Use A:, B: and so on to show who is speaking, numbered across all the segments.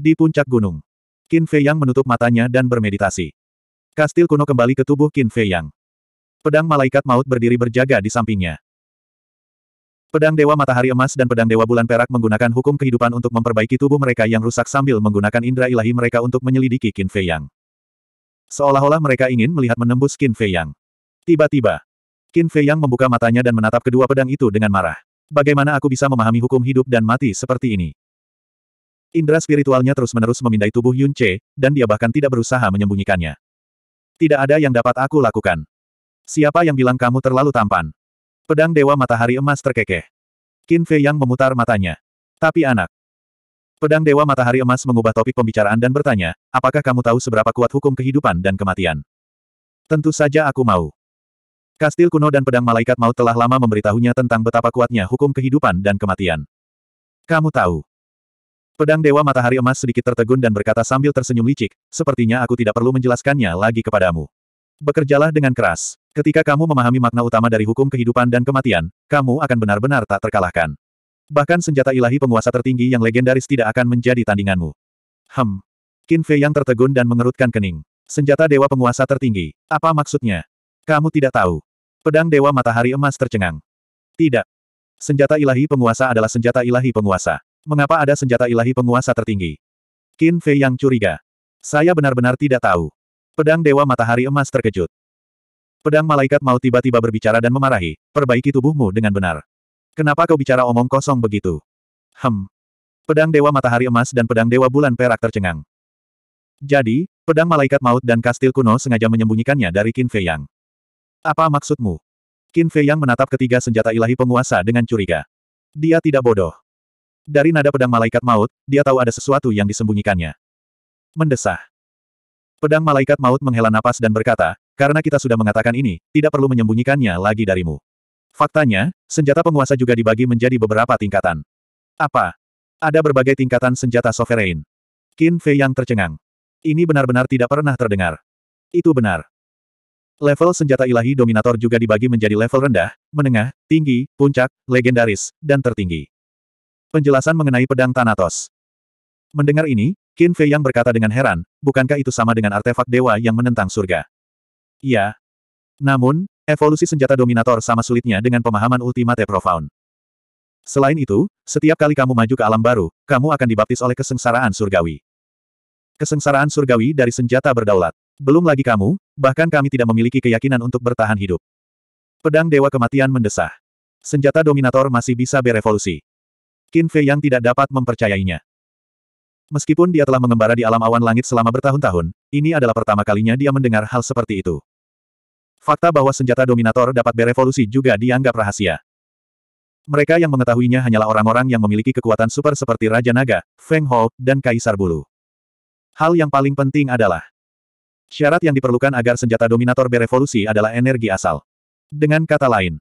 A: Di puncak gunung. Qin Fei Yang menutup matanya dan bermeditasi. Kastil kuno kembali ke tubuh Qin Fei Yang. Pedang malaikat maut berdiri berjaga di sampingnya. Pedang Dewa Matahari Emas dan Pedang Dewa Bulan Perak menggunakan hukum kehidupan untuk memperbaiki tubuh mereka yang rusak sambil menggunakan indera ilahi mereka untuk menyelidiki Qin Fei Yang. Seolah-olah mereka ingin melihat menembus Qin Fei Yang. Tiba-tiba, Qin Fei Yang membuka matanya dan menatap kedua pedang itu dengan marah. Bagaimana aku bisa memahami hukum hidup dan mati seperti ini? Indra spiritualnya terus-menerus memindai tubuh Yun Che, dan dia bahkan tidak berusaha menyembunyikannya. Tidak ada yang dapat aku lakukan. Siapa yang bilang kamu terlalu tampan? Pedang Dewa Matahari Emas terkekeh. Qin Fei Yang memutar matanya. Tapi anak. Pedang Dewa Matahari Emas mengubah topik pembicaraan dan bertanya, apakah kamu tahu seberapa kuat hukum kehidupan dan kematian? Tentu saja aku mau. Kastil kuno dan pedang malaikat maut telah lama memberitahunya tentang betapa kuatnya hukum kehidupan dan kematian. Kamu tahu, Pedang Dewa Matahari Emas sedikit tertegun dan berkata sambil tersenyum licik, sepertinya aku tidak perlu menjelaskannya lagi kepadamu. Bekerjalah dengan keras. Ketika kamu memahami makna utama dari hukum kehidupan dan kematian, kamu akan benar-benar tak terkalahkan. Bahkan senjata ilahi penguasa tertinggi yang legendaris tidak akan menjadi tandinganmu. Hem. Qin Fei yang tertegun dan mengerutkan kening. Senjata Dewa Penguasa Tertinggi. Apa maksudnya? Kamu tidak tahu. Pedang Dewa Matahari Emas tercengang. Tidak. Senjata ilahi penguasa adalah senjata ilahi penguasa. Mengapa ada senjata ilahi penguasa tertinggi? Qin Fei yang curiga. Saya benar-benar tidak tahu. Pedang Dewa Matahari Emas terkejut. Pedang Malaikat maut tiba-tiba berbicara dan memarahi, perbaiki tubuhmu dengan benar. Kenapa kau bicara omong kosong begitu? Hem. Pedang Dewa Matahari Emas dan Pedang Dewa Bulan Perak tercengang. Jadi, Pedang Malaikat Maut dan Kastil Kuno sengaja menyembunyikannya dari Qin Fei Yang. Apa maksudmu? Qin Fei Yang menatap ketiga senjata ilahi penguasa dengan curiga. Dia tidak bodoh. Dari nada pedang malaikat maut, dia tahu ada sesuatu yang disembunyikannya. Mendesah. Pedang malaikat maut menghela napas dan berkata, karena kita sudah mengatakan ini, tidak perlu menyembunyikannya lagi darimu. Faktanya, senjata penguasa juga dibagi menjadi beberapa tingkatan. Apa? Ada berbagai tingkatan senjata sovereign. Qin Fei yang tercengang. Ini benar-benar tidak pernah terdengar. Itu benar. Level senjata ilahi dominator juga dibagi menjadi level rendah, menengah, tinggi, puncak, legendaris, dan tertinggi. Penjelasan mengenai pedang Thanatos. Mendengar ini, Qin Fei yang berkata dengan heran, bukankah itu sama dengan artefak dewa yang menentang surga? Iya. Namun, evolusi senjata dominator sama sulitnya dengan pemahaman ultimate profound. Selain itu, setiap kali kamu maju ke alam baru, kamu akan dibaptis oleh kesengsaraan surgawi. Kesengsaraan surgawi dari senjata berdaulat. Belum lagi kamu, bahkan kami tidak memiliki keyakinan untuk bertahan hidup. Pedang Dewa Kematian mendesah. Senjata Dominator masih bisa berevolusi. Qin Fei yang tidak dapat mempercayainya. Meskipun dia telah mengembara di alam awan langit selama bertahun-tahun, ini adalah pertama kalinya dia mendengar hal seperti itu. Fakta bahwa senjata dominator dapat berevolusi juga dianggap rahasia. Mereka yang mengetahuinya hanyalah orang-orang yang memiliki kekuatan super seperti Raja Naga, Feng Hao, dan Kaisar Bulu. Hal yang paling penting adalah syarat yang diperlukan agar senjata dominator berevolusi adalah energi asal. Dengan kata lain,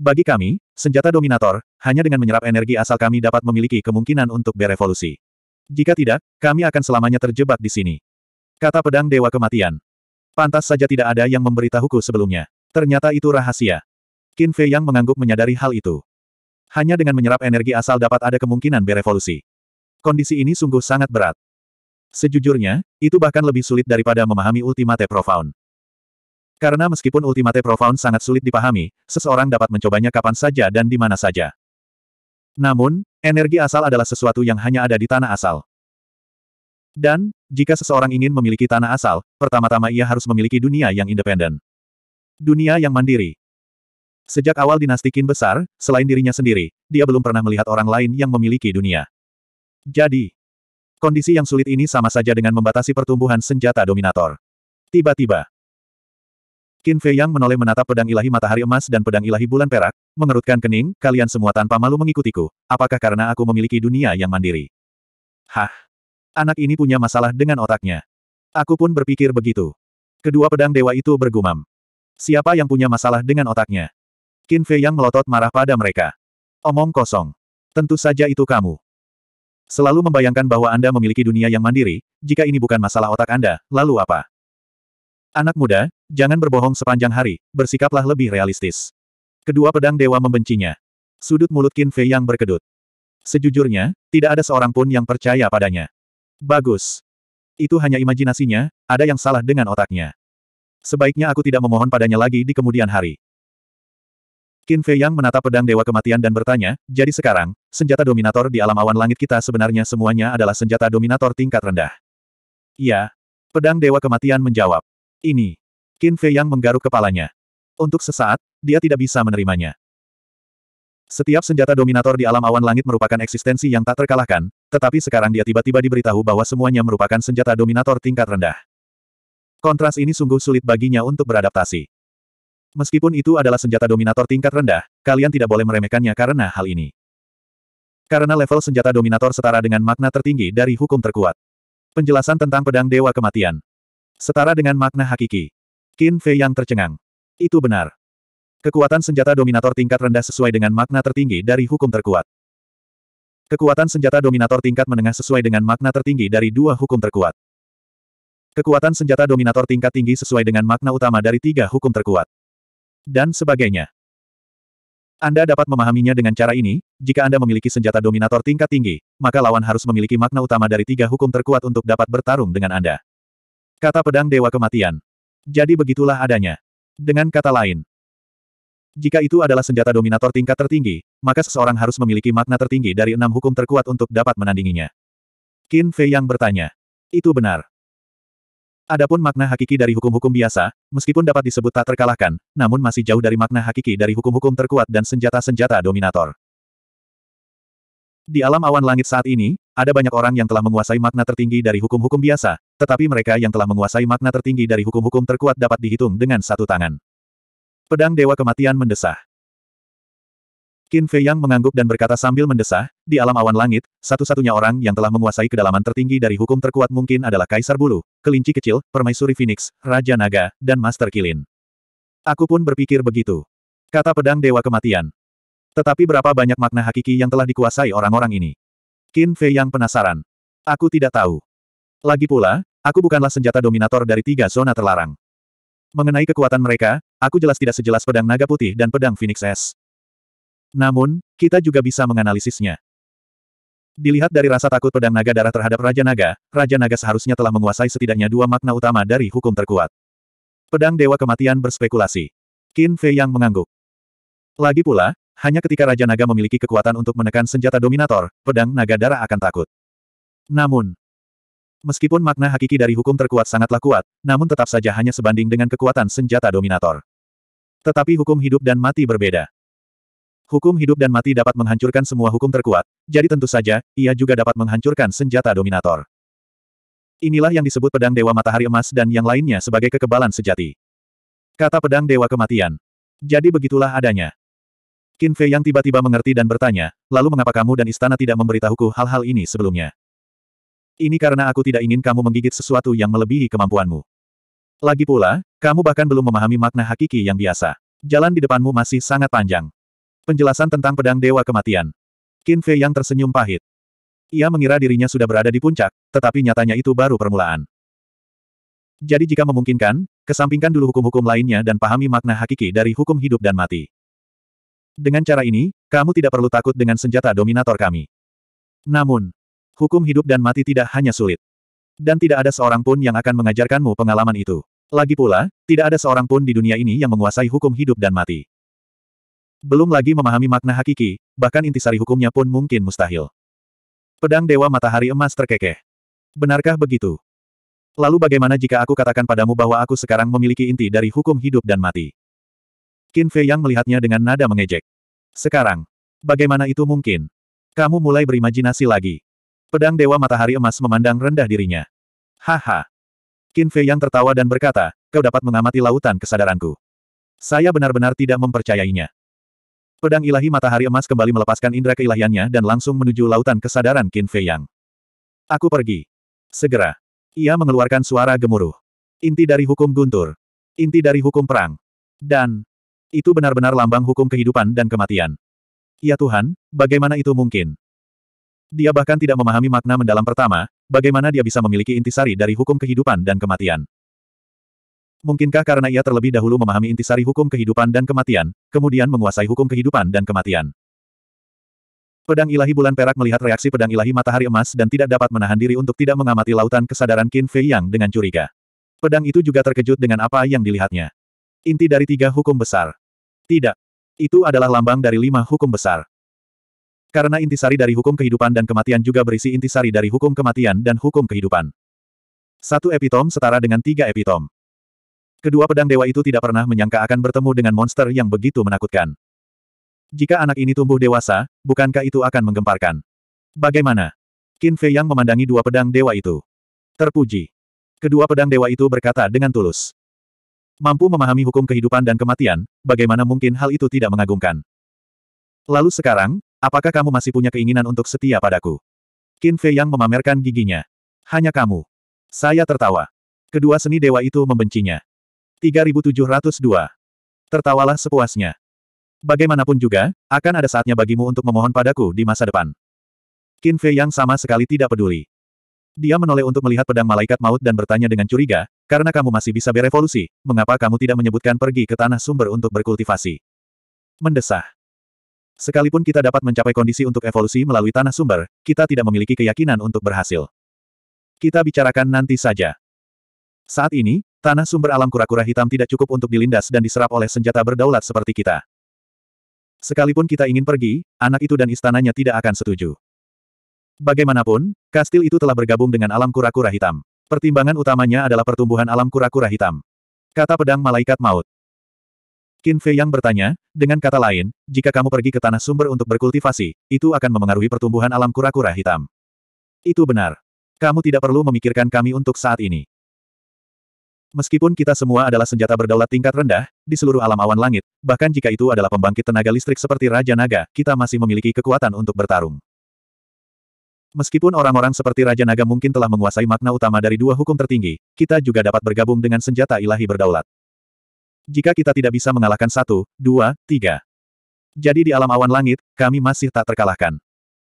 A: bagi kami, Senjata Dominator, hanya dengan menyerap energi asal kami dapat memiliki kemungkinan untuk berevolusi. Jika tidak, kami akan selamanya terjebak di sini. Kata pedang Dewa Kematian. Pantas saja tidak ada yang memberitahuku sebelumnya. Ternyata itu rahasia. Qin Fei yang mengangguk menyadari hal itu. Hanya dengan menyerap energi asal dapat ada kemungkinan berevolusi. Kondisi ini sungguh sangat berat. Sejujurnya, itu bahkan lebih sulit daripada memahami Ultimate Profound. Karena meskipun Ultimate Profound sangat sulit dipahami, seseorang dapat mencobanya kapan saja dan di mana saja. Namun, energi asal adalah sesuatu yang hanya ada di tanah asal. Dan, jika seseorang ingin memiliki tanah asal, pertama-tama ia harus memiliki dunia yang independen. Dunia yang mandiri. Sejak awal dinasti Qin besar, selain dirinya sendiri, dia belum pernah melihat orang lain yang memiliki dunia. Jadi, kondisi yang sulit ini sama saja dengan membatasi pertumbuhan senjata dominator. Tiba-tiba, Qin Fei Yang menoleh menatap pedang ilahi matahari emas dan pedang ilahi bulan perak, mengerutkan kening, kalian semua tanpa malu mengikutiku, apakah karena aku memiliki dunia yang mandiri? Hah? Anak ini punya masalah dengan otaknya. Aku pun berpikir begitu. Kedua pedang dewa itu bergumam. Siapa yang punya masalah dengan otaknya? Qin Fei Yang melotot marah pada mereka. Omong kosong. Tentu saja itu kamu. Selalu membayangkan bahwa Anda memiliki dunia yang mandiri, jika ini bukan masalah otak Anda, lalu apa? Anak muda, jangan berbohong sepanjang hari, bersikaplah lebih realistis. Kedua pedang dewa membencinya. Sudut mulut Qin Fei yang berkedut. Sejujurnya, tidak ada seorang pun yang percaya padanya. Bagus. Itu hanya imajinasinya, ada yang salah dengan otaknya. Sebaiknya aku tidak memohon padanya lagi di kemudian hari. Qin Fei yang menatap pedang dewa kematian dan bertanya, jadi sekarang, senjata dominator di alam awan langit kita sebenarnya semuanya adalah senjata dominator tingkat rendah. Iya. Pedang dewa kematian menjawab ini. Qin Fei yang menggaruk kepalanya. Untuk sesaat, dia tidak bisa menerimanya. Setiap senjata dominator di alam awan langit merupakan eksistensi yang tak terkalahkan, tetapi sekarang dia tiba-tiba diberitahu bahwa semuanya merupakan senjata dominator tingkat rendah. Kontras ini sungguh sulit baginya untuk beradaptasi. Meskipun itu adalah senjata dominator tingkat rendah, kalian tidak boleh meremehkannya karena hal ini. Karena level senjata dominator setara dengan makna tertinggi dari hukum terkuat. Penjelasan tentang pedang Dewa Kematian Setara dengan makna hakiki. Qin Fei yang tercengang. Itu benar. Kekuatan senjata dominator tingkat rendah sesuai dengan makna tertinggi dari hukum terkuat. Kekuatan senjata dominator tingkat menengah sesuai dengan makna tertinggi dari dua hukum terkuat. Kekuatan senjata dominator tingkat tinggi sesuai dengan makna utama dari tiga hukum terkuat. Dan sebagainya. Anda dapat memahaminya dengan cara ini, jika Anda memiliki senjata dominator tingkat tinggi, maka lawan harus memiliki makna utama dari tiga hukum terkuat untuk dapat bertarung dengan Anda. Kata pedang Dewa Kematian. Jadi begitulah adanya. Dengan kata lain, jika itu adalah senjata dominator tingkat tertinggi, maka seseorang harus memiliki makna tertinggi dari enam hukum terkuat untuk dapat menandinginya. Qin Fei yang bertanya. Itu benar. Adapun makna hakiki dari hukum-hukum biasa, meskipun dapat disebut tak terkalahkan, namun masih jauh dari makna hakiki dari hukum-hukum terkuat dan senjata-senjata dominator. Di alam awan langit saat ini, ada banyak orang yang telah menguasai makna tertinggi dari hukum-hukum biasa, tetapi mereka yang telah menguasai makna tertinggi dari hukum-hukum terkuat dapat dihitung dengan satu tangan. Pedang Dewa Kematian mendesah. Qin Fei Yang mengangguk dan berkata sambil mendesah, di alam awan langit, satu-satunya orang yang telah menguasai kedalaman tertinggi dari hukum terkuat mungkin adalah Kaisar Bulu, Kelinci Kecil, Permaisuri Phoenix, Raja Naga, dan Master Kilin. Aku pun berpikir begitu. Kata pedang Dewa Kematian. Tetapi berapa banyak makna hakiki yang telah dikuasai orang-orang ini? Qin Fei Yang penasaran. Aku tidak tahu. Lagi pula, aku bukanlah senjata dominator dari tiga zona terlarang. Mengenai kekuatan mereka, aku jelas tidak sejelas pedang naga putih dan pedang Phoenix S. Namun, kita juga bisa menganalisisnya. Dilihat dari rasa takut pedang naga darah terhadap Raja Naga, Raja Naga seharusnya telah menguasai setidaknya dua makna utama dari hukum terkuat. Pedang Dewa Kematian berspekulasi. Qin Fei yang mengangguk. Lagi pula, hanya ketika Raja Naga memiliki kekuatan untuk menekan senjata dominator, pedang naga darah akan takut. Namun, Meskipun makna hakiki dari hukum terkuat sangatlah kuat, namun tetap saja hanya sebanding dengan kekuatan senjata dominator. Tetapi hukum hidup dan mati berbeda. Hukum hidup dan mati dapat menghancurkan semua hukum terkuat, jadi tentu saja, ia juga dapat menghancurkan senjata dominator. Inilah yang disebut pedang Dewa Matahari Emas dan yang lainnya sebagai kekebalan sejati. Kata pedang Dewa Kematian. Jadi begitulah adanya. Qin Fei yang tiba-tiba mengerti dan bertanya, lalu mengapa kamu dan istana tidak memberitahuku hal-hal ini sebelumnya? Ini karena aku tidak ingin kamu menggigit sesuatu yang melebihi kemampuanmu. Lagi pula, kamu bahkan belum memahami makna hakiki yang biasa. Jalan di depanmu masih sangat panjang. Penjelasan tentang pedang Dewa Kematian. Qin Fei yang tersenyum pahit. Ia mengira dirinya sudah berada di puncak, tetapi nyatanya itu baru permulaan. Jadi jika memungkinkan, kesampingkan dulu hukum-hukum lainnya dan pahami makna hakiki dari hukum hidup dan mati. Dengan cara ini, kamu tidak perlu takut dengan senjata dominator kami. Namun, Hukum hidup dan mati tidak hanya sulit. Dan tidak ada seorang pun yang akan mengajarkanmu pengalaman itu. Lagi pula, tidak ada seorang pun di dunia ini yang menguasai hukum hidup dan mati. Belum lagi memahami makna hakiki, bahkan intisari hukumnya pun mungkin mustahil. Pedang Dewa Matahari Emas terkekeh. Benarkah begitu? Lalu bagaimana jika aku katakan padamu bahwa aku sekarang memiliki inti dari hukum hidup dan mati? Qin Fei yang melihatnya dengan nada mengejek. Sekarang, bagaimana itu mungkin? Kamu mulai berimajinasi lagi. Pedang Dewa Matahari Emas memandang rendah dirinya. Haha. Qin Fei yang tertawa dan berkata, kau dapat mengamati lautan kesadaranku. Saya benar-benar tidak mempercayainya. Pedang ilahi matahari emas kembali melepaskan indera keilahiannya dan langsung menuju lautan kesadaran Qin Fei Yang. Aku pergi. Segera. Ia mengeluarkan suara gemuruh. Inti dari hukum guntur. Inti dari hukum perang. Dan, itu benar-benar lambang hukum kehidupan dan kematian. Ya Tuhan, bagaimana itu mungkin? Dia bahkan tidak memahami makna mendalam pertama, bagaimana dia bisa memiliki intisari dari hukum kehidupan dan kematian. Mungkinkah karena ia terlebih dahulu memahami intisari hukum kehidupan dan kematian, kemudian menguasai hukum kehidupan dan kematian? Pedang ilahi bulan perak melihat reaksi pedang ilahi matahari emas dan tidak dapat menahan diri untuk tidak mengamati lautan kesadaran Qin Fei Yang dengan curiga. Pedang itu juga terkejut dengan apa yang dilihatnya. Inti dari tiga hukum besar. Tidak. Itu adalah lambang dari lima hukum besar. Karena intisari dari hukum kehidupan dan kematian juga berisi intisari dari hukum kematian dan hukum kehidupan. Satu epitom setara dengan tiga epitom. Kedua pedang dewa itu tidak pernah menyangka akan bertemu dengan monster yang begitu menakutkan. Jika anak ini tumbuh dewasa, bukankah itu akan menggemparkan? Bagaimana? Qin Fei Yang memandangi dua pedang dewa itu. Terpuji. Kedua pedang dewa itu berkata dengan tulus. Mampu memahami hukum kehidupan dan kematian, bagaimana mungkin hal itu tidak mengagumkan? Lalu sekarang, Apakah kamu masih punya keinginan untuk setia padaku? Qin Fei yang memamerkan giginya. Hanya kamu. Saya tertawa. Kedua seni dewa itu membencinya. 3702. Tertawalah sepuasnya. Bagaimanapun juga, akan ada saatnya bagimu untuk memohon padaku di masa depan. Qin Fei yang sama sekali tidak peduli. Dia menoleh untuk melihat pedang malaikat maut dan bertanya dengan curiga, karena kamu masih bisa berevolusi, mengapa kamu tidak menyebutkan pergi ke tanah sumber untuk berkultivasi? Mendesah. Sekalipun kita dapat mencapai kondisi untuk evolusi melalui tanah sumber, kita tidak memiliki keyakinan untuk berhasil. Kita bicarakan nanti saja. Saat ini, tanah sumber alam kura-kura hitam tidak cukup untuk dilindas dan diserap oleh senjata berdaulat seperti kita. Sekalipun kita ingin pergi, anak itu dan istananya tidak akan setuju. Bagaimanapun, kastil itu telah bergabung dengan alam kura-kura hitam. Pertimbangan utamanya adalah pertumbuhan alam kura-kura hitam. Kata pedang malaikat maut. Qin Fei yang bertanya, dengan kata lain, jika kamu pergi ke tanah sumber untuk berkultivasi, itu akan memengaruhi pertumbuhan alam kura-kura hitam. Itu benar. Kamu tidak perlu memikirkan kami untuk saat ini. Meskipun kita semua adalah senjata berdaulat tingkat rendah, di seluruh alam awan langit, bahkan jika itu adalah pembangkit tenaga listrik seperti Raja Naga, kita masih memiliki kekuatan untuk bertarung. Meskipun orang-orang seperti Raja Naga mungkin telah menguasai makna utama dari dua hukum tertinggi, kita juga dapat bergabung dengan senjata ilahi berdaulat. Jika kita tidak bisa mengalahkan satu, dua, tiga. Jadi di alam awan langit, kami masih tak terkalahkan.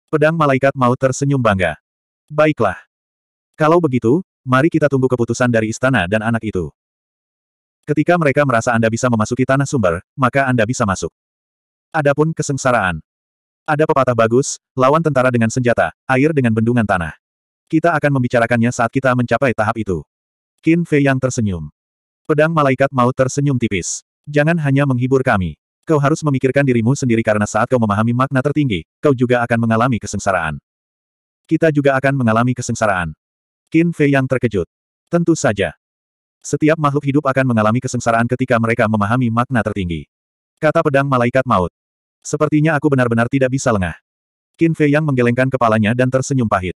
A: Pedang malaikat maut tersenyum bangga. Baiklah. Kalau begitu, mari kita tunggu keputusan dari istana dan anak itu. Ketika mereka merasa Anda bisa memasuki tanah sumber, maka Anda bisa masuk. Adapun kesengsaraan. Ada pepatah bagus, lawan tentara dengan senjata, air dengan bendungan tanah. Kita akan membicarakannya saat kita mencapai tahap itu. Qin Fei yang tersenyum. Pedang malaikat maut tersenyum tipis. Jangan hanya menghibur kami. Kau harus memikirkan dirimu sendiri karena saat kau memahami makna tertinggi, kau juga akan mengalami kesengsaraan. Kita juga akan mengalami kesengsaraan. Qin Fei yang terkejut. Tentu saja. Setiap makhluk hidup akan mengalami kesengsaraan ketika mereka memahami makna tertinggi. Kata pedang malaikat maut. Sepertinya aku benar-benar tidak bisa lengah. Qin Fei yang menggelengkan kepalanya dan tersenyum pahit.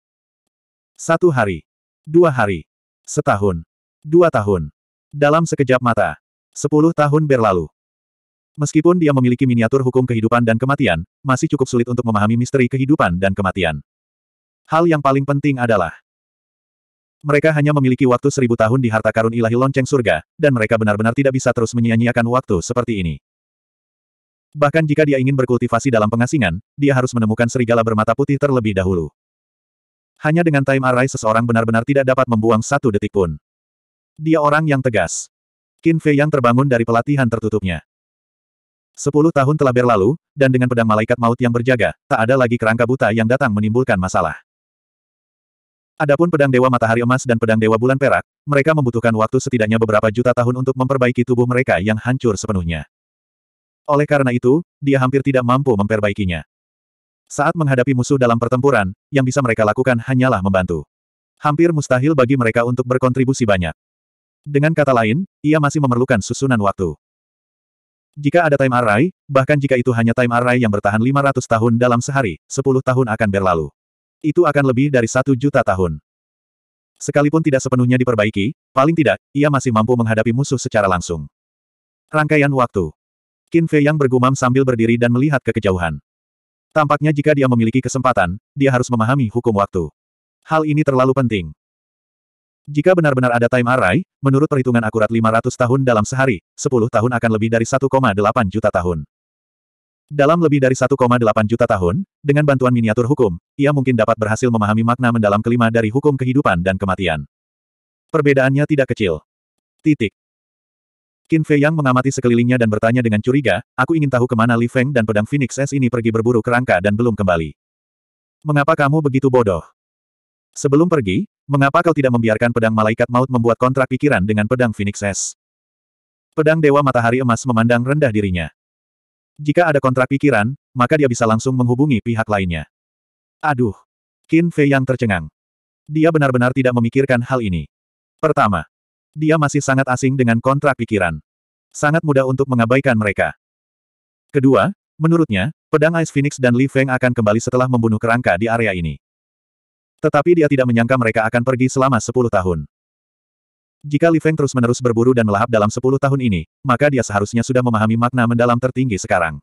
A: Satu hari. Dua hari. Setahun. Dua tahun. Dalam sekejap mata. Sepuluh tahun berlalu. Meskipun dia memiliki miniatur hukum kehidupan dan kematian, masih cukup sulit untuk memahami misteri kehidupan dan kematian. Hal yang paling penting adalah mereka hanya memiliki waktu seribu tahun di harta karun ilahi lonceng surga, dan mereka benar-benar tidak bisa terus menyia-nyiakan waktu seperti ini. Bahkan jika dia ingin berkultivasi dalam pengasingan, dia harus menemukan serigala bermata putih terlebih dahulu. Hanya dengan time array seseorang benar-benar tidak dapat membuang satu detik pun. Dia orang yang tegas. Qin Fei yang terbangun dari pelatihan tertutupnya. Sepuluh tahun telah berlalu, dan dengan pedang malaikat maut yang berjaga, tak ada lagi kerangka buta yang datang menimbulkan masalah. Adapun pedang Dewa Matahari Emas dan pedang Dewa Bulan Perak, mereka membutuhkan waktu setidaknya beberapa juta tahun untuk memperbaiki tubuh mereka yang hancur sepenuhnya. Oleh karena itu, dia hampir tidak mampu memperbaikinya. Saat menghadapi musuh dalam pertempuran, yang bisa mereka lakukan hanyalah membantu. Hampir mustahil bagi mereka untuk berkontribusi banyak. Dengan kata lain, ia masih memerlukan susunan waktu. Jika ada time array, bahkan jika itu hanya time array yang bertahan 500 tahun dalam sehari, 10 tahun akan berlalu. Itu akan lebih dari satu juta tahun. Sekalipun tidak sepenuhnya diperbaiki, paling tidak, ia masih mampu menghadapi musuh secara langsung. Rangkaian waktu. Qin Fei yang bergumam sambil berdiri dan melihat ke kejauhan. Tampaknya jika dia memiliki kesempatan, dia harus memahami hukum waktu. Hal ini terlalu penting. Jika benar-benar ada time array, menurut perhitungan akurat 500 tahun dalam sehari, 10 tahun akan lebih dari 1,8 juta tahun. Dalam lebih dari 1,8 juta tahun, dengan bantuan miniatur hukum, ia mungkin dapat berhasil memahami makna mendalam kelima dari hukum kehidupan dan kematian. Perbedaannya tidak kecil. Titik. Qin Fei yang mengamati sekelilingnya dan bertanya dengan curiga, aku ingin tahu kemana Li Feng dan pedang Phoenix S ini pergi berburu kerangka dan belum kembali. Mengapa kamu begitu bodoh? Sebelum pergi, Mengapa kau tidak membiarkan pedang malaikat maut membuat kontrak pikiran dengan pedang Phoenix S? Pedang Dewa Matahari Emas memandang rendah dirinya. Jika ada kontrak pikiran, maka dia bisa langsung menghubungi pihak lainnya. Aduh! Qin Fei yang tercengang. Dia benar-benar tidak memikirkan hal ini. Pertama, dia masih sangat asing dengan kontrak pikiran. Sangat mudah untuk mengabaikan mereka. Kedua, menurutnya, pedang Ice Phoenix dan Li Feng akan kembali setelah membunuh kerangka di area ini. Tetapi dia tidak menyangka mereka akan pergi selama sepuluh tahun. Jika Li Feng terus-menerus berburu dan melahap dalam sepuluh tahun ini, maka dia seharusnya sudah memahami makna mendalam tertinggi sekarang.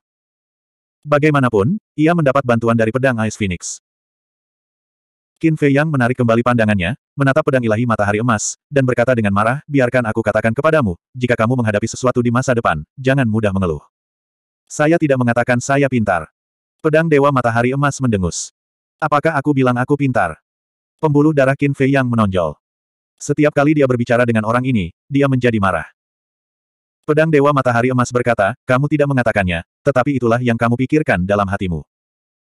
A: Bagaimanapun, ia mendapat bantuan dari pedang Ice Phoenix. Qin Fei Yang menarik kembali pandangannya, menatap pedang ilahi matahari emas, dan berkata dengan marah, biarkan aku katakan kepadamu, jika kamu menghadapi sesuatu di masa depan, jangan mudah mengeluh. Saya tidak mengatakan saya pintar. Pedang Dewa Matahari Emas mendengus. Apakah aku bilang aku pintar? Pembuluh darah Qin Fei yang menonjol. Setiap kali dia berbicara dengan orang ini, dia menjadi marah. Pedang Dewa Matahari Emas berkata, kamu tidak mengatakannya, tetapi itulah yang kamu pikirkan dalam hatimu.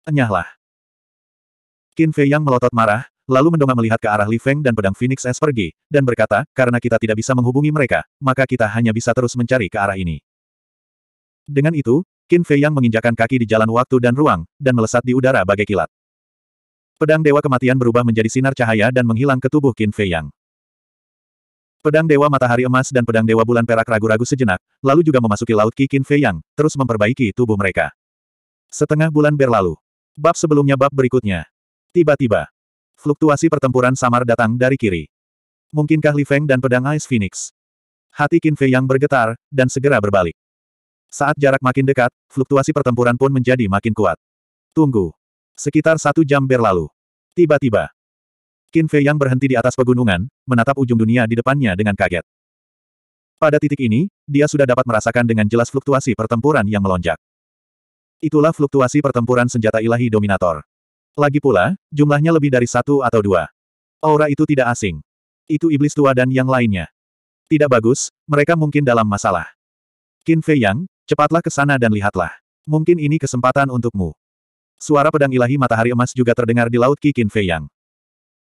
A: Enyahlah. Qin Fei yang melotot marah, lalu mendongak melihat ke arah Li Feng dan pedang Phoenix S pergi, dan berkata, karena kita tidak bisa menghubungi mereka, maka kita hanya bisa terus mencari ke arah ini. Dengan itu, Qin Fei yang menginjakan kaki di jalan waktu dan ruang, dan melesat di udara bagai kilat. Pedang Dewa Kematian berubah menjadi sinar cahaya dan menghilang ke tubuh Qin Fei Yang. Pedang Dewa Matahari Emas dan Pedang Dewa Bulan Perak ragu-ragu sejenak, lalu juga memasuki Laut Ki Qin Fei Yang, terus memperbaiki tubuh mereka. Setengah bulan berlalu. Bab sebelumnya bab berikutnya. Tiba-tiba. Fluktuasi pertempuran samar datang dari kiri. Mungkinkah Li Feng dan pedang Ice Phoenix? Hati Qin Fei Yang bergetar, dan segera berbalik. Saat jarak makin dekat, fluktuasi pertempuran pun menjadi makin kuat. Tunggu. Sekitar satu jam berlalu. Tiba-tiba, Qin Fei yang berhenti di atas pegunungan, menatap ujung dunia di depannya dengan kaget. Pada titik ini, dia sudah dapat merasakan dengan jelas fluktuasi pertempuran yang melonjak. Itulah fluktuasi pertempuran senjata ilahi dominator. Lagi pula, jumlahnya lebih dari satu atau dua. Aura itu tidak asing. Itu iblis tua dan yang lainnya. Tidak bagus, mereka mungkin dalam masalah. Qin Fei Yang, cepatlah ke sana dan lihatlah. Mungkin ini kesempatan untukmu. Suara pedang ilahi matahari emas juga terdengar di laut Kikin Feiyang.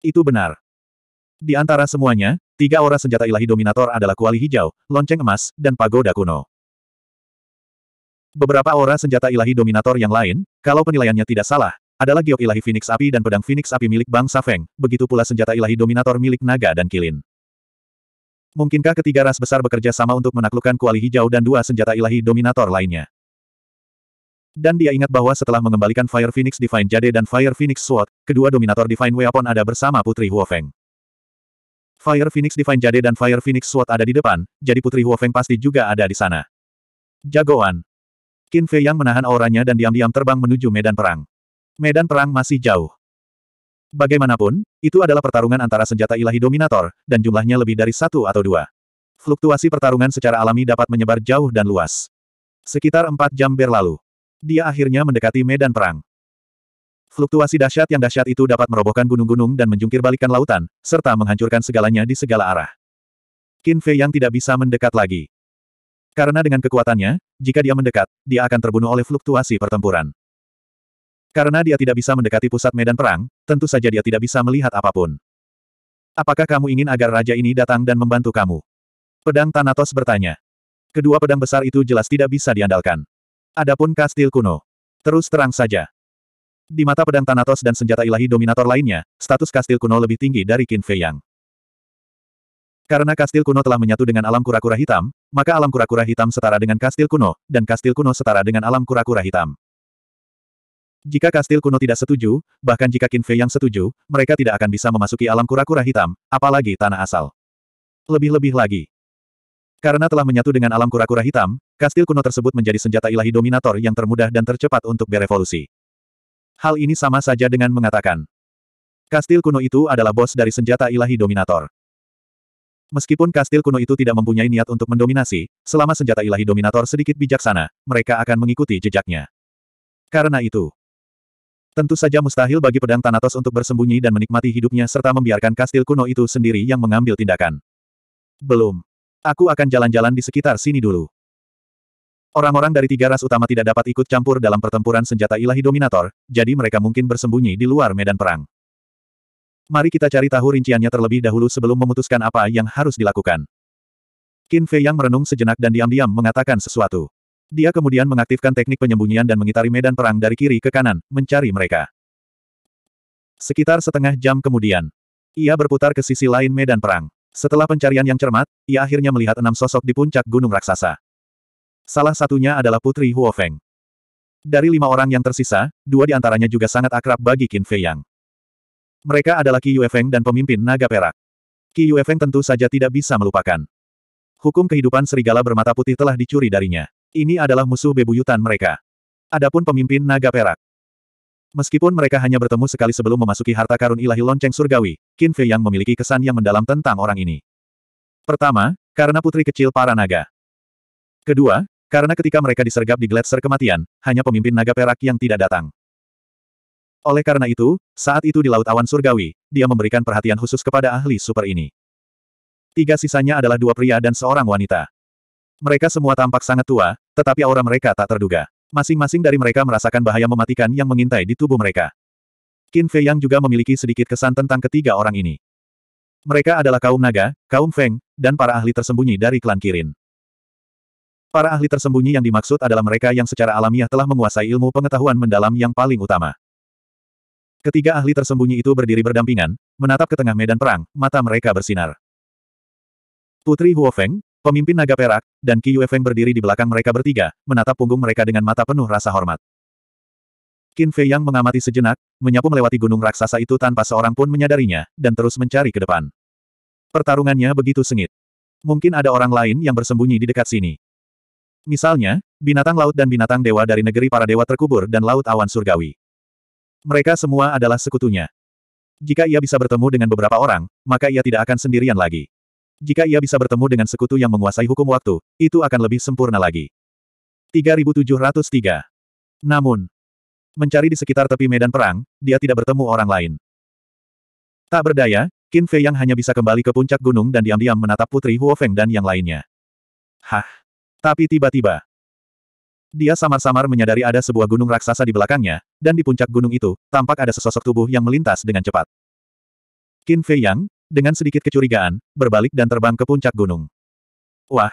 A: Itu benar. Di antara semuanya, tiga aura senjata ilahi dominator adalah kuali hijau, lonceng emas, dan pagoda kuno. Beberapa aura senjata ilahi dominator yang lain, kalau penilaiannya tidak salah, adalah giok ilahi Phoenix Api dan pedang Phoenix Api milik bangsa Feng, begitu pula senjata ilahi dominator milik naga dan kilin. Mungkinkah ketiga ras besar bekerja sama untuk menaklukkan kuali hijau dan dua senjata ilahi dominator lainnya? Dan dia ingat bahwa setelah mengembalikan Fire Phoenix Divine Jade dan Fire Phoenix Sword, kedua dominator Divine Weapon ada bersama Putri Huofeng. Fire Phoenix Divine Jade dan Fire Phoenix Sword ada di depan, jadi Putri Huofeng pasti juga ada di sana. Jagoan. Qin Fei yang menahan auranya dan diam-diam terbang menuju medan perang. Medan perang masih jauh. Bagaimanapun, itu adalah pertarungan antara senjata ilahi dominator, dan jumlahnya lebih dari satu atau dua. Fluktuasi pertarungan secara alami dapat menyebar jauh dan luas. Sekitar empat jam berlalu. Dia akhirnya mendekati medan perang. Fluktuasi dahsyat yang dahsyat itu dapat merobohkan gunung-gunung dan menjungkirbalikkan lautan, serta menghancurkan segalanya di segala arah. Qin Fei yang tidak bisa mendekat lagi. Karena dengan kekuatannya, jika dia mendekat, dia akan terbunuh oleh fluktuasi pertempuran. Karena dia tidak bisa mendekati pusat medan perang, tentu saja dia tidak bisa melihat apapun. Apakah kamu ingin agar raja ini datang dan membantu kamu? Pedang Thanatos bertanya. Kedua pedang besar itu jelas tidak bisa diandalkan. Adapun kastil kuno. Terus terang saja. Di mata pedang Thanatos dan senjata ilahi dominator lainnya, status kastil kuno lebih tinggi dari Qin Fei Yang. Karena kastil kuno telah menyatu dengan alam kura-kura hitam, maka alam kura-kura hitam setara dengan kastil kuno, dan kastil kuno setara dengan alam kura-kura hitam. Jika kastil kuno tidak setuju, bahkan jika Qin Fei Yang setuju, mereka tidak akan bisa memasuki alam kura-kura hitam, apalagi tanah asal. Lebih-lebih lagi. Karena telah menyatu dengan alam kura-kura hitam, kastil kuno tersebut menjadi senjata ilahi dominator yang termudah dan tercepat untuk berevolusi. Hal ini sama saja dengan mengatakan, kastil kuno itu adalah bos dari senjata ilahi dominator. Meskipun kastil kuno itu tidak mempunyai niat untuk mendominasi, selama senjata ilahi dominator sedikit bijaksana, mereka akan mengikuti jejaknya. Karena itu, Tentu saja mustahil bagi pedang Thanatos untuk bersembunyi dan menikmati hidupnya serta membiarkan kastil kuno itu sendiri yang mengambil tindakan. Belum. Aku akan jalan-jalan di sekitar sini dulu. Orang-orang dari tiga ras utama tidak dapat ikut campur dalam pertempuran senjata ilahi dominator, jadi mereka mungkin bersembunyi di luar medan perang. Mari kita cari tahu rinciannya terlebih dahulu sebelum memutuskan apa yang harus dilakukan. Qin Fei yang merenung sejenak dan diam-diam mengatakan sesuatu. Dia kemudian mengaktifkan teknik penyembunyian dan mengitari medan perang dari kiri ke kanan, mencari mereka. Sekitar setengah jam kemudian, ia berputar ke sisi lain medan perang. Setelah pencarian yang cermat, ia akhirnya melihat enam sosok di puncak gunung raksasa. Salah satunya adalah Putri Huofeng. Dari lima orang yang tersisa, dua di antaranya juga sangat akrab bagi Qin Fei Yang. Mereka adalah Qi Yuefeng dan pemimpin naga perak. Qi Yuefeng tentu saja tidak bisa melupakan. Hukum kehidupan serigala bermata putih telah dicuri darinya. Ini adalah musuh bebuyutan mereka. Adapun pemimpin naga perak. Meskipun mereka hanya bertemu sekali sebelum memasuki harta karun ilahi lonceng surgawi, Qin Fei yang memiliki kesan yang mendalam tentang orang ini. Pertama, karena putri kecil para naga. Kedua, karena ketika mereka disergap di gletser kematian, hanya pemimpin naga perak yang tidak datang. Oleh karena itu, saat itu di Laut Awan Surgawi, dia memberikan perhatian khusus kepada ahli super ini. Tiga sisanya adalah dua pria dan seorang wanita. Mereka semua tampak sangat tua, tetapi aura mereka tak terduga. Masing-masing dari mereka merasakan bahaya mematikan yang mengintai di tubuh mereka. Qin Fei Yang juga memiliki sedikit kesan tentang ketiga orang ini. Mereka adalah kaum naga, kaum Feng, dan para ahli tersembunyi dari klan Kirin. Para ahli tersembunyi yang dimaksud adalah mereka yang secara alamiah telah menguasai ilmu pengetahuan mendalam yang paling utama. Ketiga ahli tersembunyi itu berdiri berdampingan, menatap ke tengah medan perang, mata mereka bersinar. Putri Huofeng, Pemimpin naga perak, dan Qi Yuefeng berdiri di belakang mereka bertiga, menatap punggung mereka dengan mata penuh rasa hormat. Qin Fei Yang mengamati sejenak, menyapu melewati gunung raksasa itu tanpa seorang pun menyadarinya, dan terus mencari ke depan. Pertarungannya begitu sengit. Mungkin ada orang lain yang bersembunyi di dekat sini. Misalnya, binatang laut dan binatang dewa dari negeri para dewa terkubur dan laut awan surgawi. Mereka semua adalah sekutunya. Jika ia bisa bertemu dengan beberapa orang, maka ia tidak akan sendirian lagi. Jika ia bisa bertemu dengan sekutu yang menguasai hukum waktu, itu akan lebih sempurna lagi. 3703 Namun, mencari di sekitar tepi medan perang, dia tidak bertemu orang lain. Tak berdaya, Qin Fei yang hanya bisa kembali ke puncak gunung dan diam-diam menatap Putri Huo Feng dan yang lainnya. Hah! Tapi tiba-tiba, dia samar-samar menyadari ada sebuah gunung raksasa di belakangnya, dan di puncak gunung itu, tampak ada sesosok tubuh yang melintas dengan cepat. Qin Fei Yang, dengan sedikit kecurigaan, berbalik dan terbang ke puncak gunung. Wah!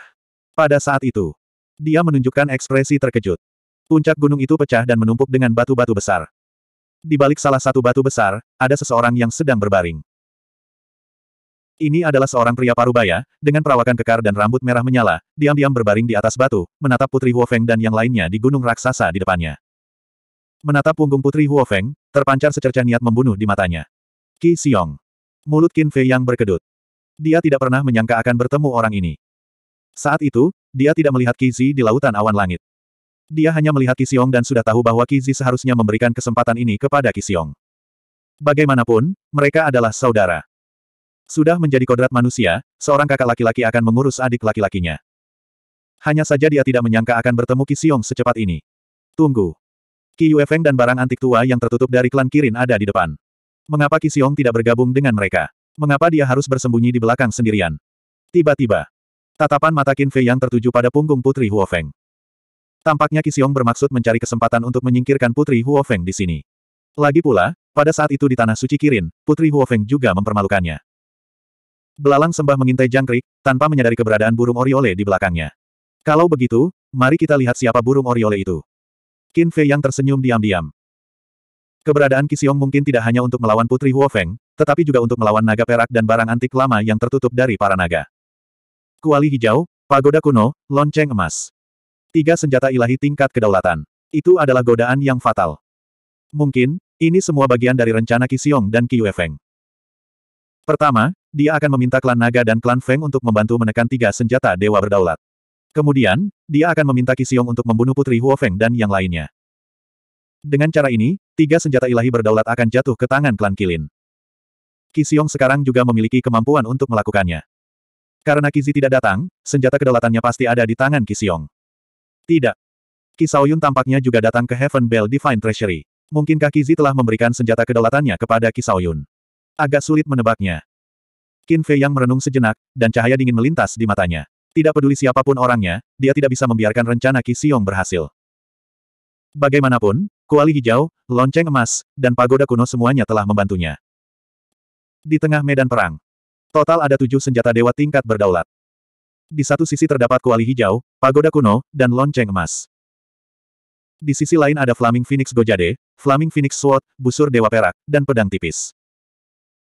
A: Pada saat itu, dia menunjukkan ekspresi terkejut. Puncak gunung itu pecah dan menumpuk dengan batu-batu besar. Di balik salah satu batu besar, ada seseorang yang sedang berbaring. Ini adalah seorang pria parubaya, dengan perawakan kekar dan rambut merah menyala, diam-diam berbaring di atas batu, menatap Putri Huofeng dan yang lainnya di gunung raksasa di depannya. Menatap punggung Putri Huofeng, terpancar secercah niat membunuh di matanya. Qi Xiong. Mulut Qin Fei yang berkedut. Dia tidak pernah menyangka akan bertemu orang ini. Saat itu, dia tidak melihat Kizi di lautan awan langit. Dia hanya melihat Kisiong dan sudah tahu bahwa Kizi seharusnya memberikan kesempatan ini kepada Kisiong. Bagaimanapun, mereka adalah saudara. Sudah menjadi kodrat manusia, seorang kakak laki-laki akan mengurus adik laki-lakinya. Hanya saja dia tidak menyangka akan bertemu Kisiong secepat ini. Tunggu. Qi Yuefeng dan barang antik tua yang tertutup dari klan Kirin ada di depan. Mengapa Kisiong tidak bergabung dengan mereka? Mengapa dia harus bersembunyi di belakang sendirian? Tiba-tiba, tatapan mata Qin Fei yang tertuju pada punggung Putri Huofeng. Tampaknya Kisiong bermaksud mencari kesempatan untuk menyingkirkan Putri Huofeng di sini. Lagi pula, pada saat itu di Tanah Suci Kirin, Putri Huofeng juga mempermalukannya. Belalang sembah mengintai jangkrik, tanpa menyadari keberadaan burung oriole di belakangnya. Kalau begitu, mari kita lihat siapa burung oriole itu. Qin Fei yang tersenyum diam-diam. Keberadaan Kisiong mungkin tidak hanya untuk melawan Putri Huofeng, tetapi juga untuk melawan naga perak dan barang antik lama yang tertutup dari para naga. Kuali hijau, pagoda kuno, lonceng emas. Tiga senjata ilahi tingkat kedaulatan. Itu adalah godaan yang fatal. Mungkin, ini semua bagian dari rencana Kisiong dan Kiyuefeng. Pertama, dia akan meminta klan naga dan klan Feng untuk membantu menekan tiga senjata dewa berdaulat. Kemudian, dia akan meminta Kisiong untuk membunuh Putri Huofeng dan yang lainnya. Dengan cara ini, tiga senjata ilahi berdaulat akan jatuh ke tangan klan Kilin. Kisiong sekarang juga memiliki kemampuan untuk melakukannya. Karena Kizi tidak datang, senjata kedaulatannya pasti ada di tangan Kisiong. Tidak. Kisaoyun tampaknya juga datang ke Heaven Bell Divine Treasury. Mungkinkah Kizi telah memberikan senjata kedaulatannya kepada Kisaoyun? Agak sulit menebaknya. Qin Fei yang merenung sejenak, dan cahaya dingin melintas di matanya. Tidak peduli siapapun orangnya, dia tidak bisa membiarkan rencana Kisiong berhasil. Bagaimanapun, kuali hijau, lonceng emas, dan pagoda kuno semuanya telah membantunya. Di tengah medan perang, total ada tujuh senjata dewa tingkat berdaulat. Di satu sisi terdapat kuali hijau, pagoda kuno, dan lonceng emas. Di sisi lain ada Flaming Phoenix Gojade, Flaming Phoenix Sword, busur dewa perak, dan pedang tipis.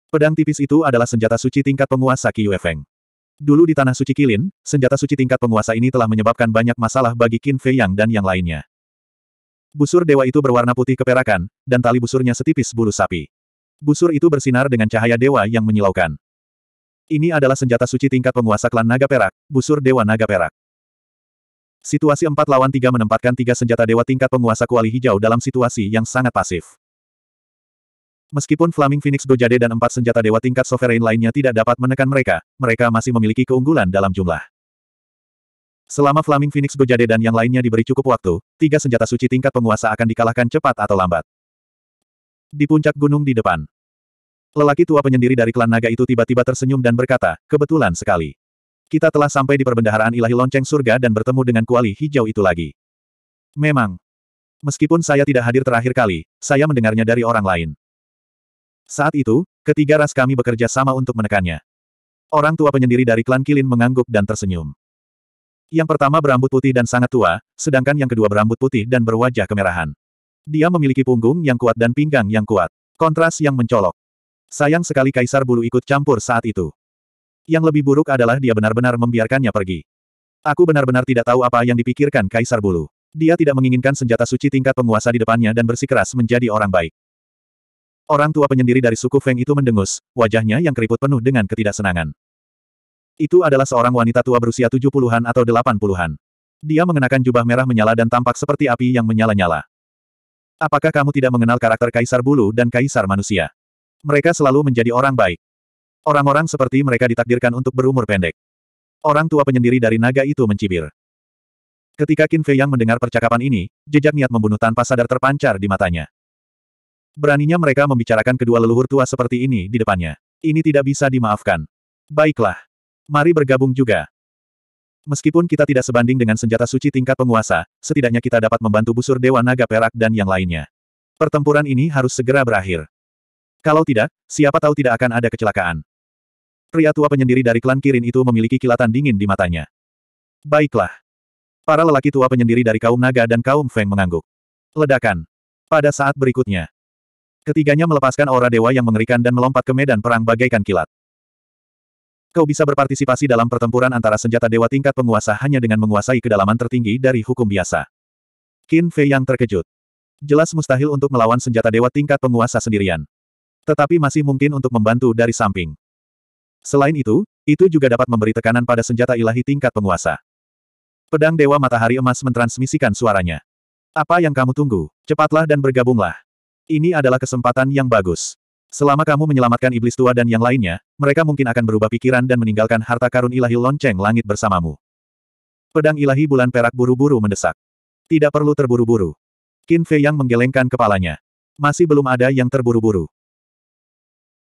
A: Pedang tipis itu adalah senjata suci tingkat penguasa Qi Feng. Dulu di Tanah Suci Kilin, senjata suci tingkat penguasa ini telah menyebabkan banyak masalah bagi Qin Fei Yang dan yang lainnya. Busur dewa itu berwarna putih keperakan, dan tali busurnya setipis bulu sapi. Busur itu bersinar dengan cahaya dewa yang menyilaukan. Ini adalah senjata suci tingkat penguasa klan naga perak, busur dewa naga perak. Situasi empat lawan tiga menempatkan tiga senjata dewa tingkat penguasa kuali hijau dalam situasi yang sangat pasif. Meskipun Flaming Phoenix Dojade dan empat senjata dewa tingkat sovereign lainnya tidak dapat menekan mereka, mereka masih memiliki keunggulan dalam jumlah. Selama Flaming Phoenix Gojade dan yang lainnya diberi cukup waktu, tiga senjata suci tingkat penguasa akan dikalahkan cepat atau lambat. Di puncak gunung di depan. Lelaki tua penyendiri dari klan naga itu tiba-tiba tersenyum dan berkata, kebetulan sekali. Kita telah sampai di perbendaharaan ilahi lonceng surga dan bertemu dengan kuali hijau itu lagi. Memang. Meskipun saya tidak hadir terakhir kali, saya mendengarnya dari orang lain. Saat itu, ketiga ras kami bekerja sama untuk menekannya. Orang tua penyendiri dari klan Kilin mengangguk dan tersenyum. Yang pertama berambut putih dan sangat tua, sedangkan yang kedua berambut putih dan berwajah kemerahan. Dia memiliki punggung yang kuat dan pinggang yang kuat. Kontras yang mencolok. Sayang sekali Kaisar Bulu ikut campur saat itu. Yang lebih buruk adalah dia benar-benar membiarkannya pergi. Aku benar-benar tidak tahu apa yang dipikirkan Kaisar Bulu. Dia tidak menginginkan senjata suci tingkat penguasa di depannya dan bersikeras menjadi orang baik. Orang tua penyendiri dari suku Feng itu mendengus, wajahnya yang keriput penuh dengan ketidaksenangan. Itu adalah seorang wanita tua berusia 70-an atau 80-an. Dia mengenakan jubah merah menyala dan tampak seperti api yang menyala-nyala. Apakah kamu tidak mengenal karakter Kaisar Bulu dan Kaisar Manusia? Mereka selalu menjadi orang baik. Orang-orang seperti mereka ditakdirkan untuk berumur pendek. Orang tua penyendiri dari naga itu mencibir. Ketika Qin Fei Yang mendengar percakapan ini, jejak niat membunuh tanpa sadar terpancar di matanya. Beraninya mereka membicarakan kedua leluhur tua seperti ini di depannya. Ini tidak bisa dimaafkan. Baiklah. Mari bergabung juga. Meskipun kita tidak sebanding dengan senjata suci tingkat penguasa, setidaknya kita dapat membantu busur Dewa Naga Perak dan yang lainnya. Pertempuran ini harus segera berakhir. Kalau tidak, siapa tahu tidak akan ada kecelakaan. Pria tua penyendiri dari klan Kirin itu memiliki kilatan dingin di matanya. Baiklah. Para lelaki tua penyendiri dari kaum naga dan kaum Feng mengangguk. Ledakan. Pada saat berikutnya. Ketiganya melepaskan aura dewa yang mengerikan dan melompat ke medan perang bagaikan kilat. Kau bisa berpartisipasi dalam pertempuran antara senjata dewa tingkat penguasa hanya dengan menguasai kedalaman tertinggi dari hukum biasa. Qin Fei yang terkejut. Jelas mustahil untuk melawan senjata dewa tingkat penguasa sendirian. Tetapi masih mungkin untuk membantu dari samping. Selain itu, itu juga dapat memberi tekanan pada senjata ilahi tingkat penguasa. Pedang Dewa Matahari Emas mentransmisikan suaranya. Apa yang kamu tunggu? Cepatlah dan bergabunglah. Ini adalah kesempatan yang bagus. Selama kamu menyelamatkan iblis tua dan yang lainnya, mereka mungkin akan berubah pikiran dan meninggalkan harta karun ilahi lonceng langit bersamamu. Pedang ilahi bulan perak buru-buru mendesak. Tidak perlu terburu-buru. Qin Fei yang menggelengkan kepalanya. Masih belum ada yang terburu-buru.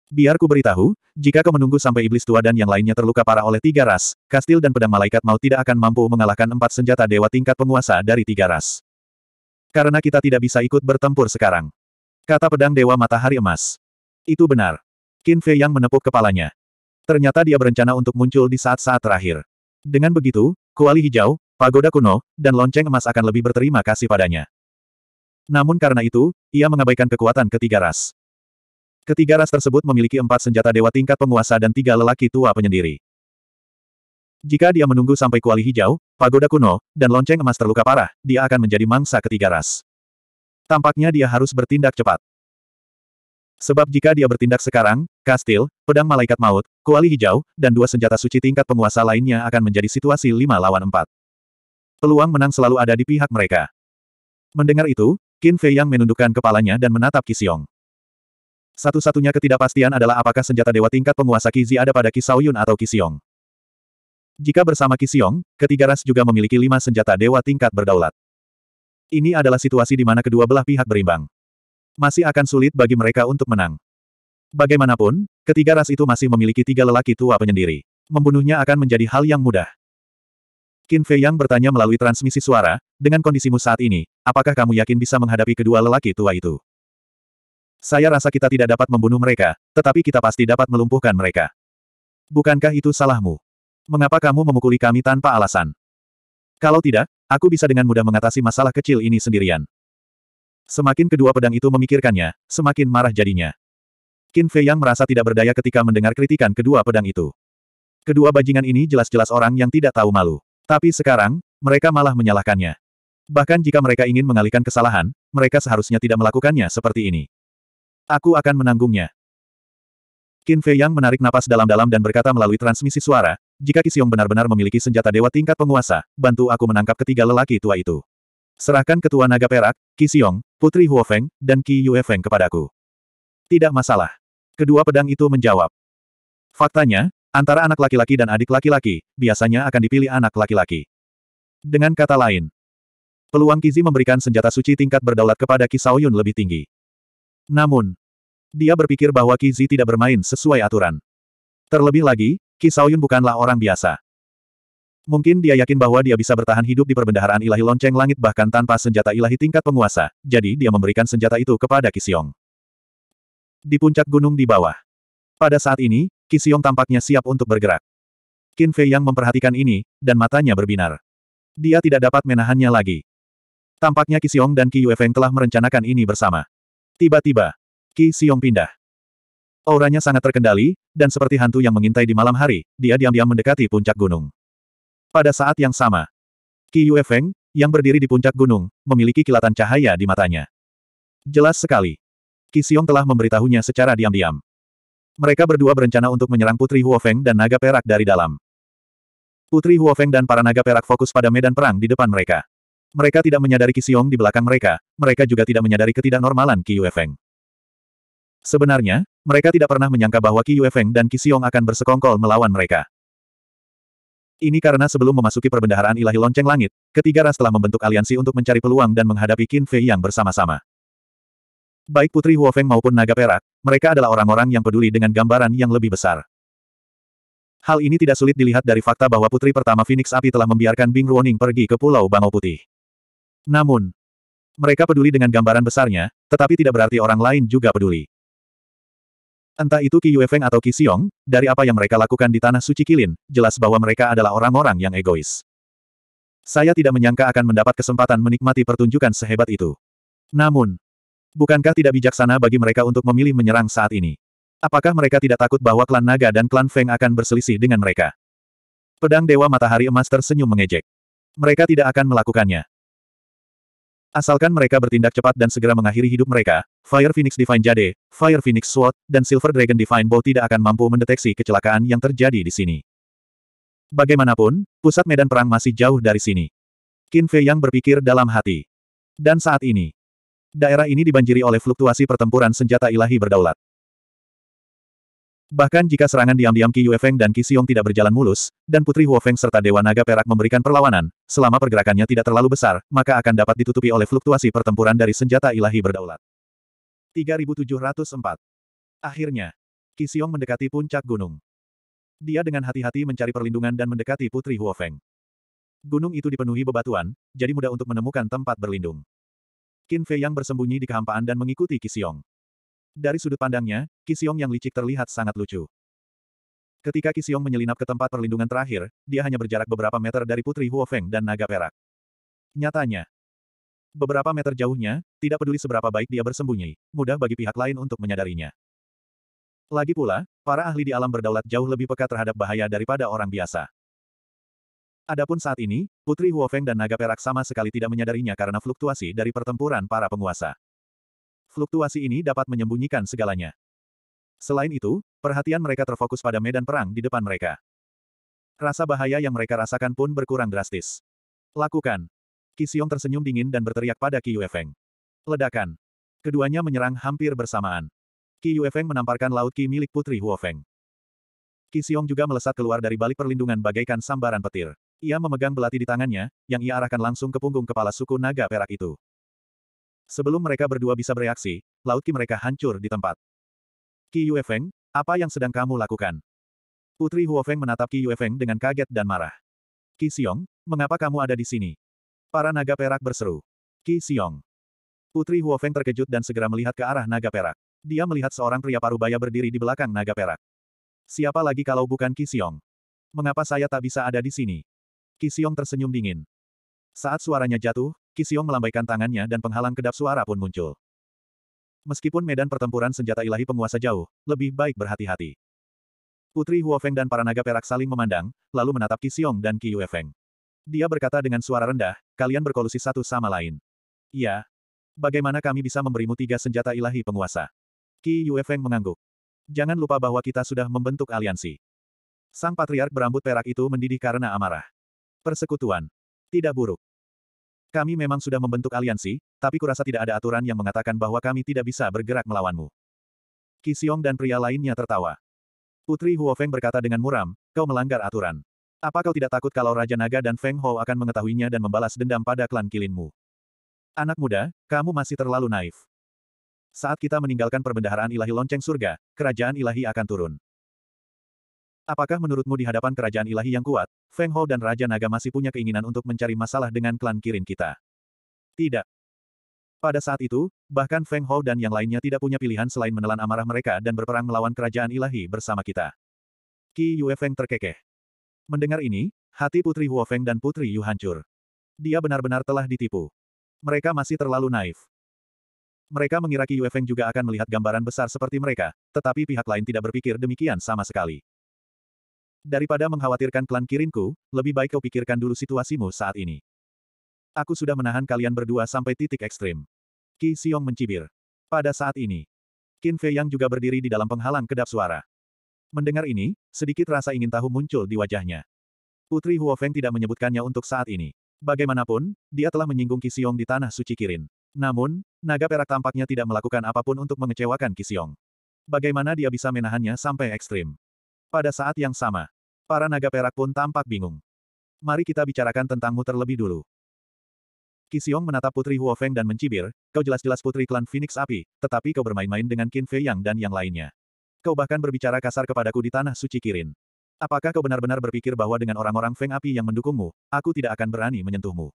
A: Biar ku beritahu, jika kau menunggu sampai iblis tua dan yang lainnya terluka parah oleh tiga ras, kastil dan pedang malaikat mau tidak akan mampu mengalahkan empat senjata dewa tingkat penguasa dari tiga ras. Karena kita tidak bisa ikut bertempur sekarang. Kata pedang dewa matahari emas. Itu benar. Qin Fei yang menepuk kepalanya. Ternyata dia berencana untuk muncul di saat-saat terakhir. Dengan begitu, kuali hijau, pagoda kuno, dan lonceng emas akan lebih berterima kasih padanya. Namun karena itu, ia mengabaikan kekuatan ketiga ras. Ketiga ras tersebut memiliki empat senjata dewa tingkat penguasa dan tiga lelaki tua penyendiri. Jika dia menunggu sampai kuali hijau, pagoda kuno, dan lonceng emas terluka parah, dia akan menjadi mangsa ketiga ras. Tampaknya dia harus bertindak cepat. Sebab jika dia bertindak sekarang, kastil, pedang malaikat maut, kuali hijau, dan dua senjata suci tingkat penguasa lainnya akan menjadi situasi lima lawan empat. Peluang menang selalu ada di pihak mereka. Mendengar itu, Qin Fei Yang menundukkan kepalanya dan menatap Xiong. Satu-satunya ketidakpastian adalah apakah senjata dewa tingkat penguasa Qizi ada pada Qisao Yun atau Xiong. Jika bersama Xiong, ketiga ras juga memiliki lima senjata dewa tingkat berdaulat. Ini adalah situasi di mana kedua belah pihak berimbang. Masih akan sulit bagi mereka untuk menang. Bagaimanapun, ketiga ras itu masih memiliki tiga lelaki tua penyendiri. Membunuhnya akan menjadi hal yang mudah. Qin Fei Yang bertanya melalui transmisi suara, dengan kondisimu saat ini, apakah kamu yakin bisa menghadapi kedua lelaki tua itu? Saya rasa kita tidak dapat membunuh mereka, tetapi kita pasti dapat melumpuhkan mereka. Bukankah itu salahmu? Mengapa kamu memukuli kami tanpa alasan? Kalau tidak, aku bisa dengan mudah mengatasi masalah kecil ini sendirian. Semakin kedua pedang itu memikirkannya, semakin marah jadinya. Qin Fei Yang merasa tidak berdaya ketika mendengar kritikan kedua pedang itu. Kedua bajingan ini jelas-jelas orang yang tidak tahu malu. Tapi sekarang, mereka malah menyalahkannya. Bahkan jika mereka ingin mengalihkan kesalahan, mereka seharusnya tidak melakukannya seperti ini. Aku akan menanggungnya. Qin Fei Yang menarik napas dalam-dalam dan berkata melalui transmisi suara, jika Kisiong benar-benar memiliki senjata dewa tingkat penguasa, bantu aku menangkap ketiga lelaki tua itu. Serahkan ketua naga perak, Kisiong, Putri Huofeng, dan Qi Yuefeng kepadaku. Tidak masalah. Kedua pedang itu menjawab. Faktanya, antara anak laki-laki dan adik laki-laki, biasanya akan dipilih anak laki-laki. Dengan kata lain, peluang Kizi memberikan senjata suci tingkat berdaulat kepada Kisaoyun lebih tinggi. Namun, dia berpikir bahwa Kizi tidak bermain sesuai aturan. Terlebih lagi, Kisaoyun bukanlah orang biasa. Mungkin dia yakin bahwa dia bisa bertahan hidup di perbendaharaan ilahi lonceng langit bahkan tanpa senjata ilahi tingkat penguasa, jadi dia memberikan senjata itu kepada Kisiong. Di puncak gunung di bawah. Pada saat ini, Kisiong tampaknya siap untuk bergerak. Qin Fei yang memperhatikan ini, dan matanya berbinar. Dia tidak dapat menahannya lagi. Tampaknya Kisiong dan Qi Yuefeng telah merencanakan ini bersama. Tiba-tiba, Qi pindah. Auranya sangat terkendali, dan seperti hantu yang mengintai di malam hari, dia diam-diam mendekati puncak gunung. Pada saat yang sama, Qi Yuefeng, yang berdiri di puncak gunung, memiliki kilatan cahaya di matanya. Jelas sekali. Qi Xiong telah memberitahunya secara diam-diam. Mereka berdua berencana untuk menyerang Putri Huofeng dan Naga Perak dari dalam. Putri Huofeng dan para Naga Perak fokus pada medan perang di depan mereka. Mereka tidak menyadari Qi Xiong di belakang mereka, mereka juga tidak menyadari ketidaknormalan Qi Yuefeng. Sebenarnya, mereka tidak pernah menyangka bahwa Qi Yuefeng dan Qi Xiong akan bersekongkol melawan mereka. Ini karena sebelum memasuki perbendaharaan ilahi lonceng langit, ketiga ras telah membentuk aliansi untuk mencari peluang dan menghadapi Qin Fei yang bersama-sama. Baik Putri Huofeng maupun Naga Perak, mereka adalah orang-orang yang peduli dengan gambaran yang lebih besar. Hal ini tidak sulit dilihat dari fakta bahwa putri pertama Phoenix Api telah membiarkan Bing Ruoning pergi ke Pulau Bangau Putih. Namun, mereka peduli dengan gambaran besarnya, tetapi tidak berarti orang lain juga peduli. Entah itu Qi Yuefeng atau Qi Xiong, dari apa yang mereka lakukan di Tanah Suci Kilin, jelas bahwa mereka adalah orang-orang yang egois. Saya tidak menyangka akan mendapat kesempatan menikmati pertunjukan sehebat itu. Namun, bukankah tidak bijaksana bagi mereka untuk memilih menyerang saat ini? Apakah mereka tidak takut bahwa klan Naga dan klan Feng akan berselisih dengan mereka? Pedang Dewa Matahari Emas tersenyum mengejek. Mereka tidak akan melakukannya. Asalkan mereka bertindak cepat dan segera mengakhiri hidup mereka, Fire Phoenix Divine Jade, Fire Phoenix Sword, dan Silver Dragon Divine Bow tidak akan mampu mendeteksi kecelakaan yang terjadi di sini. Bagaimanapun, pusat medan perang masih jauh dari sini. Qin Fei Yang berpikir dalam hati. Dan saat ini, daerah ini dibanjiri oleh fluktuasi pertempuran senjata ilahi berdaulat. Bahkan jika serangan diam-diam Qi Yuefeng dan Qi Xiong tidak berjalan mulus, dan Putri Huofeng serta Dewa Naga Perak memberikan perlawanan, selama pergerakannya tidak terlalu besar, maka akan dapat ditutupi oleh fluktuasi pertempuran dari senjata ilahi berdaulat. 3704 Akhirnya, Qi Xiong mendekati puncak gunung. Dia dengan hati-hati mencari perlindungan dan mendekati Putri Huofeng. Gunung itu dipenuhi bebatuan, jadi mudah untuk menemukan tempat berlindung. Qin Fei yang bersembunyi di kehampaan dan mengikuti Qi Xiong. Dari sudut pandangnya, Kisiong yang licik terlihat sangat lucu. Ketika Kisiong menyelinap ke tempat perlindungan terakhir, dia hanya berjarak beberapa meter dari Putri Huofeng dan Naga Perak. Nyatanya, beberapa meter jauhnya, tidak peduli seberapa baik dia bersembunyi, mudah bagi pihak lain untuk menyadarinya. Lagi pula, para ahli di alam berdaulat jauh lebih peka terhadap bahaya daripada orang biasa. Adapun saat ini, Putri Huofeng dan Naga Perak sama sekali tidak menyadarinya karena fluktuasi dari pertempuran para penguasa fluktuasi ini dapat menyembunyikan segalanya. Selain itu, perhatian mereka terfokus pada medan perang di depan mereka. Rasa bahaya yang mereka rasakan pun berkurang drastis. Lakukan. Kisiong tersenyum dingin dan berteriak pada Qi Yuefeng. Ledakan. Keduanya menyerang hampir bersamaan. Qi Yuefeng menamparkan laut Qi milik Putri Huofeng. Qi juga melesat keluar dari balik perlindungan bagaikan sambaran petir. Ia memegang belati di tangannya, yang ia arahkan langsung ke punggung kepala suku naga perak itu. Sebelum mereka berdua bisa bereaksi, laut ki mereka hancur di tempat. Qi Yuefeng, apa yang sedang kamu lakukan? Putri Feng menatap Qi Yuefeng dengan kaget dan marah. Qi Xiong, mengapa kamu ada di sini? Para naga perak berseru. Qi Xiong. Putri Feng terkejut dan segera melihat ke arah naga perak. Dia melihat seorang pria parubaya berdiri di belakang naga perak. Siapa lagi kalau bukan Qi Xiong? Mengapa saya tak bisa ada di sini? Qi Xiong tersenyum dingin. Saat suaranya jatuh, Kisiong melambaikan tangannya dan penghalang kedap suara pun muncul. Meskipun medan pertempuran senjata ilahi penguasa jauh, lebih baik berhati-hati. Putri Huofeng dan para naga perak saling memandang, lalu menatap Kisiong dan Ki Yuefeng. Dia berkata dengan suara rendah, kalian berkolusi satu sama lain. Ya. Bagaimana kami bisa memberimu tiga senjata ilahi penguasa? Ki Yuefeng mengangguk. Jangan lupa bahwa kita sudah membentuk aliansi. Sang patriark berambut perak itu mendidih karena amarah. Persekutuan. Tidak buruk. Kami memang sudah membentuk aliansi, tapi kurasa tidak ada aturan yang mengatakan bahwa kami tidak bisa bergerak melawanmu. Kisiong dan pria lainnya tertawa. Putri Huofeng berkata dengan muram, kau melanggar aturan. Apa kau tidak takut kalau Raja Naga dan Feng Hou akan mengetahuinya dan membalas dendam pada klan kilinmu? Anak muda, kamu masih terlalu naif. Saat kita meninggalkan perbendaharaan ilahi lonceng surga, kerajaan ilahi akan turun. Apakah menurutmu di hadapan kerajaan ilahi yang kuat, Feng Ho dan Raja Naga masih punya keinginan untuk mencari masalah dengan klan Kirin kita? Tidak. Pada saat itu, bahkan Feng Ho dan yang lainnya tidak punya pilihan selain menelan amarah mereka dan berperang melawan kerajaan ilahi bersama kita. Qi Yue Feng terkekeh. Mendengar ini, hati Putri Huo Feng dan Putri Yu hancur. Dia benar-benar telah ditipu. Mereka masih terlalu naif. Mereka mengira Qi Yue Feng juga akan melihat gambaran besar seperti mereka, tetapi pihak lain tidak berpikir demikian sama sekali. Daripada mengkhawatirkan klan Kirinku, lebih baik kau pikirkan dulu situasimu saat ini. Aku sudah menahan kalian berdua sampai titik ekstrim. Qi Xiong mencibir. Pada saat ini, Qin Fei yang juga berdiri di dalam penghalang kedap suara. Mendengar ini, sedikit rasa ingin tahu muncul di wajahnya. Putri Huofeng tidak menyebutkannya untuk saat ini. Bagaimanapun, dia telah menyinggung Qi Xiong di tanah suci Kirin. Namun, naga perak tampaknya tidak melakukan apapun untuk mengecewakan Qi Xiong. Bagaimana dia bisa menahannya sampai ekstrim? Pada saat yang sama, Para naga perak pun tampak bingung. Mari kita bicarakan tentangmu terlebih dulu. Kisiong menatap Putri Huofeng dan mencibir, kau jelas-jelas Putri Klan Phoenix Api, tetapi kau bermain-main dengan Qin Fei Yang dan yang lainnya. Kau bahkan berbicara kasar kepadaku di Tanah Suci Kirin. Apakah kau benar-benar berpikir bahwa dengan orang-orang Feng Api yang mendukungmu, aku tidak akan berani menyentuhmu?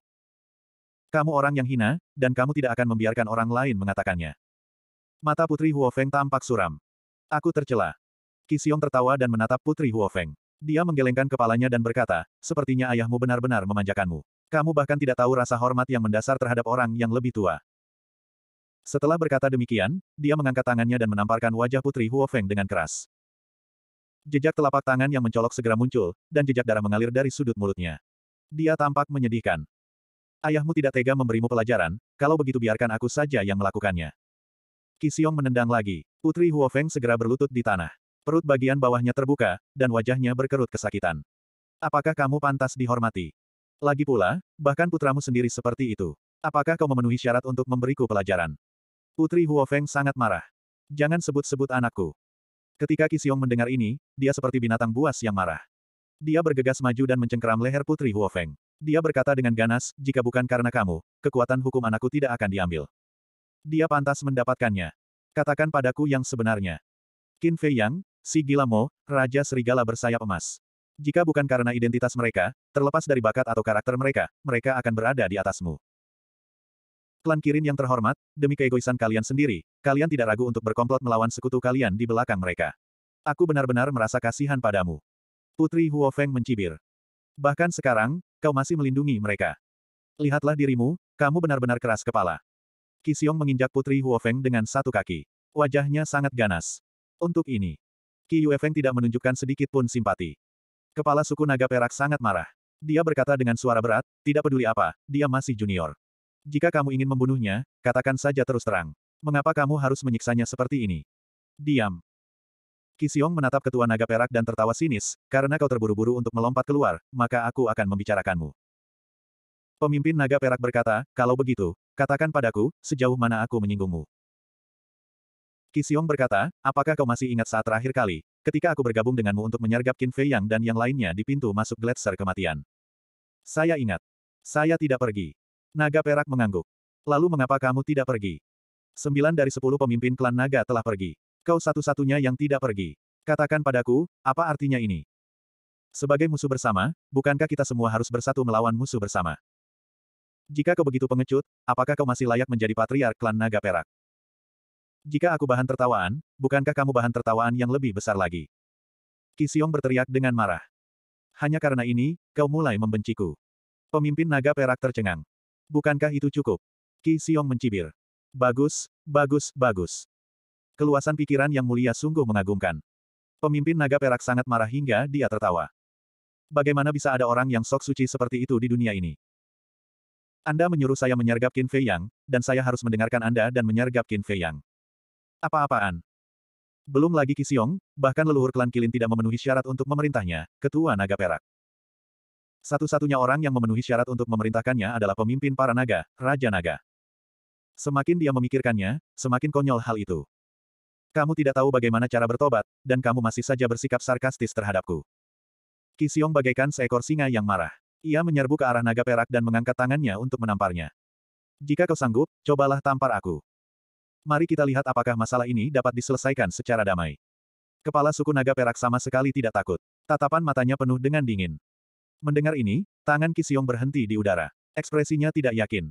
A: Kamu orang yang hina, dan kamu tidak akan membiarkan orang lain mengatakannya. Mata Putri Huofeng tampak suram. Aku tercela. Kisiong tertawa dan menatap Putri Huofeng. Dia menggelengkan kepalanya dan berkata, sepertinya ayahmu benar-benar memanjakanmu. Kamu bahkan tidak tahu rasa hormat yang mendasar terhadap orang yang lebih tua. Setelah berkata demikian, dia mengangkat tangannya dan menamparkan wajah Putri Huo Feng dengan keras. Jejak telapak tangan yang mencolok segera muncul, dan jejak darah mengalir dari sudut mulutnya. Dia tampak menyedihkan. Ayahmu tidak tega memberimu pelajaran, kalau begitu biarkan aku saja yang melakukannya. Kisiong menendang lagi. Putri Huo Feng segera berlutut di tanah. Perut bagian bawahnya terbuka, dan wajahnya berkerut kesakitan. Apakah kamu pantas dihormati? Lagi pula, bahkan putramu sendiri seperti itu. Apakah kau memenuhi syarat untuk memberiku pelajaran? Putri Huofeng sangat marah. Jangan sebut-sebut anakku. Ketika Kisiong mendengar ini, dia seperti binatang buas yang marah. Dia bergegas maju dan mencengkeram leher Putri Huofeng. Dia berkata dengan ganas, jika bukan karena kamu, kekuatan hukum anakku tidak akan diambil. Dia pantas mendapatkannya. Katakan padaku yang sebenarnya. Qin Fei Yang, Si gila Gilamo, Raja Serigala bersayap emas. Jika bukan karena identitas mereka, terlepas dari bakat atau karakter mereka, mereka akan berada di atasmu. Klan Kirin yang terhormat, demi keegoisan kalian sendiri, kalian tidak ragu untuk berkomplot melawan sekutu kalian di belakang mereka. Aku benar-benar merasa kasihan padamu. Putri Huo Feng mencibir. Bahkan sekarang, kau masih melindungi mereka. Lihatlah dirimu, kamu benar-benar keras kepala. Kisiong menginjak Putri Huo Feng dengan satu kaki. Wajahnya sangat ganas. Untuk ini, Qi Yuefeng tidak menunjukkan sedikit pun simpati. Kepala suku naga perak sangat marah. Dia berkata dengan suara berat, tidak peduli apa, dia masih junior. Jika kamu ingin membunuhnya, katakan saja terus terang. Mengapa kamu harus menyiksanya seperti ini? Diam. Kisiong menatap ketua naga perak dan tertawa sinis, karena kau terburu-buru untuk melompat keluar, maka aku akan membicarakanmu. Pemimpin naga perak berkata, kalau begitu, katakan padaku, sejauh mana aku menyinggungmu. Kisiong berkata, apakah kau masih ingat saat terakhir kali, ketika aku bergabung denganmu untuk menyergap Qin Fei Yang dan yang lainnya di pintu masuk gletser kematian? Saya ingat. Saya tidak pergi. Naga Perak mengangguk. Lalu mengapa kamu tidak pergi? Sembilan dari sepuluh pemimpin klan naga telah pergi. Kau satu-satunya yang tidak pergi. Katakan padaku, apa artinya ini? Sebagai musuh bersama, bukankah kita semua harus bersatu melawan musuh bersama? Jika kau begitu pengecut, apakah kau masih layak menjadi patriark klan naga perak? Jika aku bahan tertawaan, bukankah kamu bahan tertawaan yang lebih besar lagi? Kisiong berteriak dengan marah. Hanya karena ini, kau mulai membenciku. Pemimpin naga perak tercengang. Bukankah itu cukup? Kisiong mencibir. Bagus, bagus, bagus. Keluasan pikiran yang mulia sungguh mengagumkan. Pemimpin naga perak sangat marah hingga dia tertawa. Bagaimana bisa ada orang yang sok suci seperti itu di dunia ini? Anda menyuruh saya menyergap Qin Fei Yang, dan saya harus mendengarkan Anda dan menyergap Qin Fei Yang. Apa-apaan? Belum lagi Kisiong, bahkan leluhur klan Kilin tidak memenuhi syarat untuk memerintahnya, ketua naga perak. Satu-satunya orang yang memenuhi syarat untuk memerintahkannya adalah pemimpin para naga, Raja Naga. Semakin dia memikirkannya, semakin konyol hal itu. Kamu tidak tahu bagaimana cara bertobat, dan kamu masih saja bersikap sarkastis terhadapku. Kisiong bagaikan seekor singa yang marah. Ia menyerbu ke arah naga perak dan mengangkat tangannya untuk menamparnya. Jika kau sanggup, cobalah tampar aku. Mari kita lihat apakah masalah ini dapat diselesaikan secara damai. Kepala suku naga perak sama sekali tidak takut. Tatapan matanya penuh dengan dingin. Mendengar ini, tangan Kisiong berhenti di udara. Ekspresinya tidak yakin.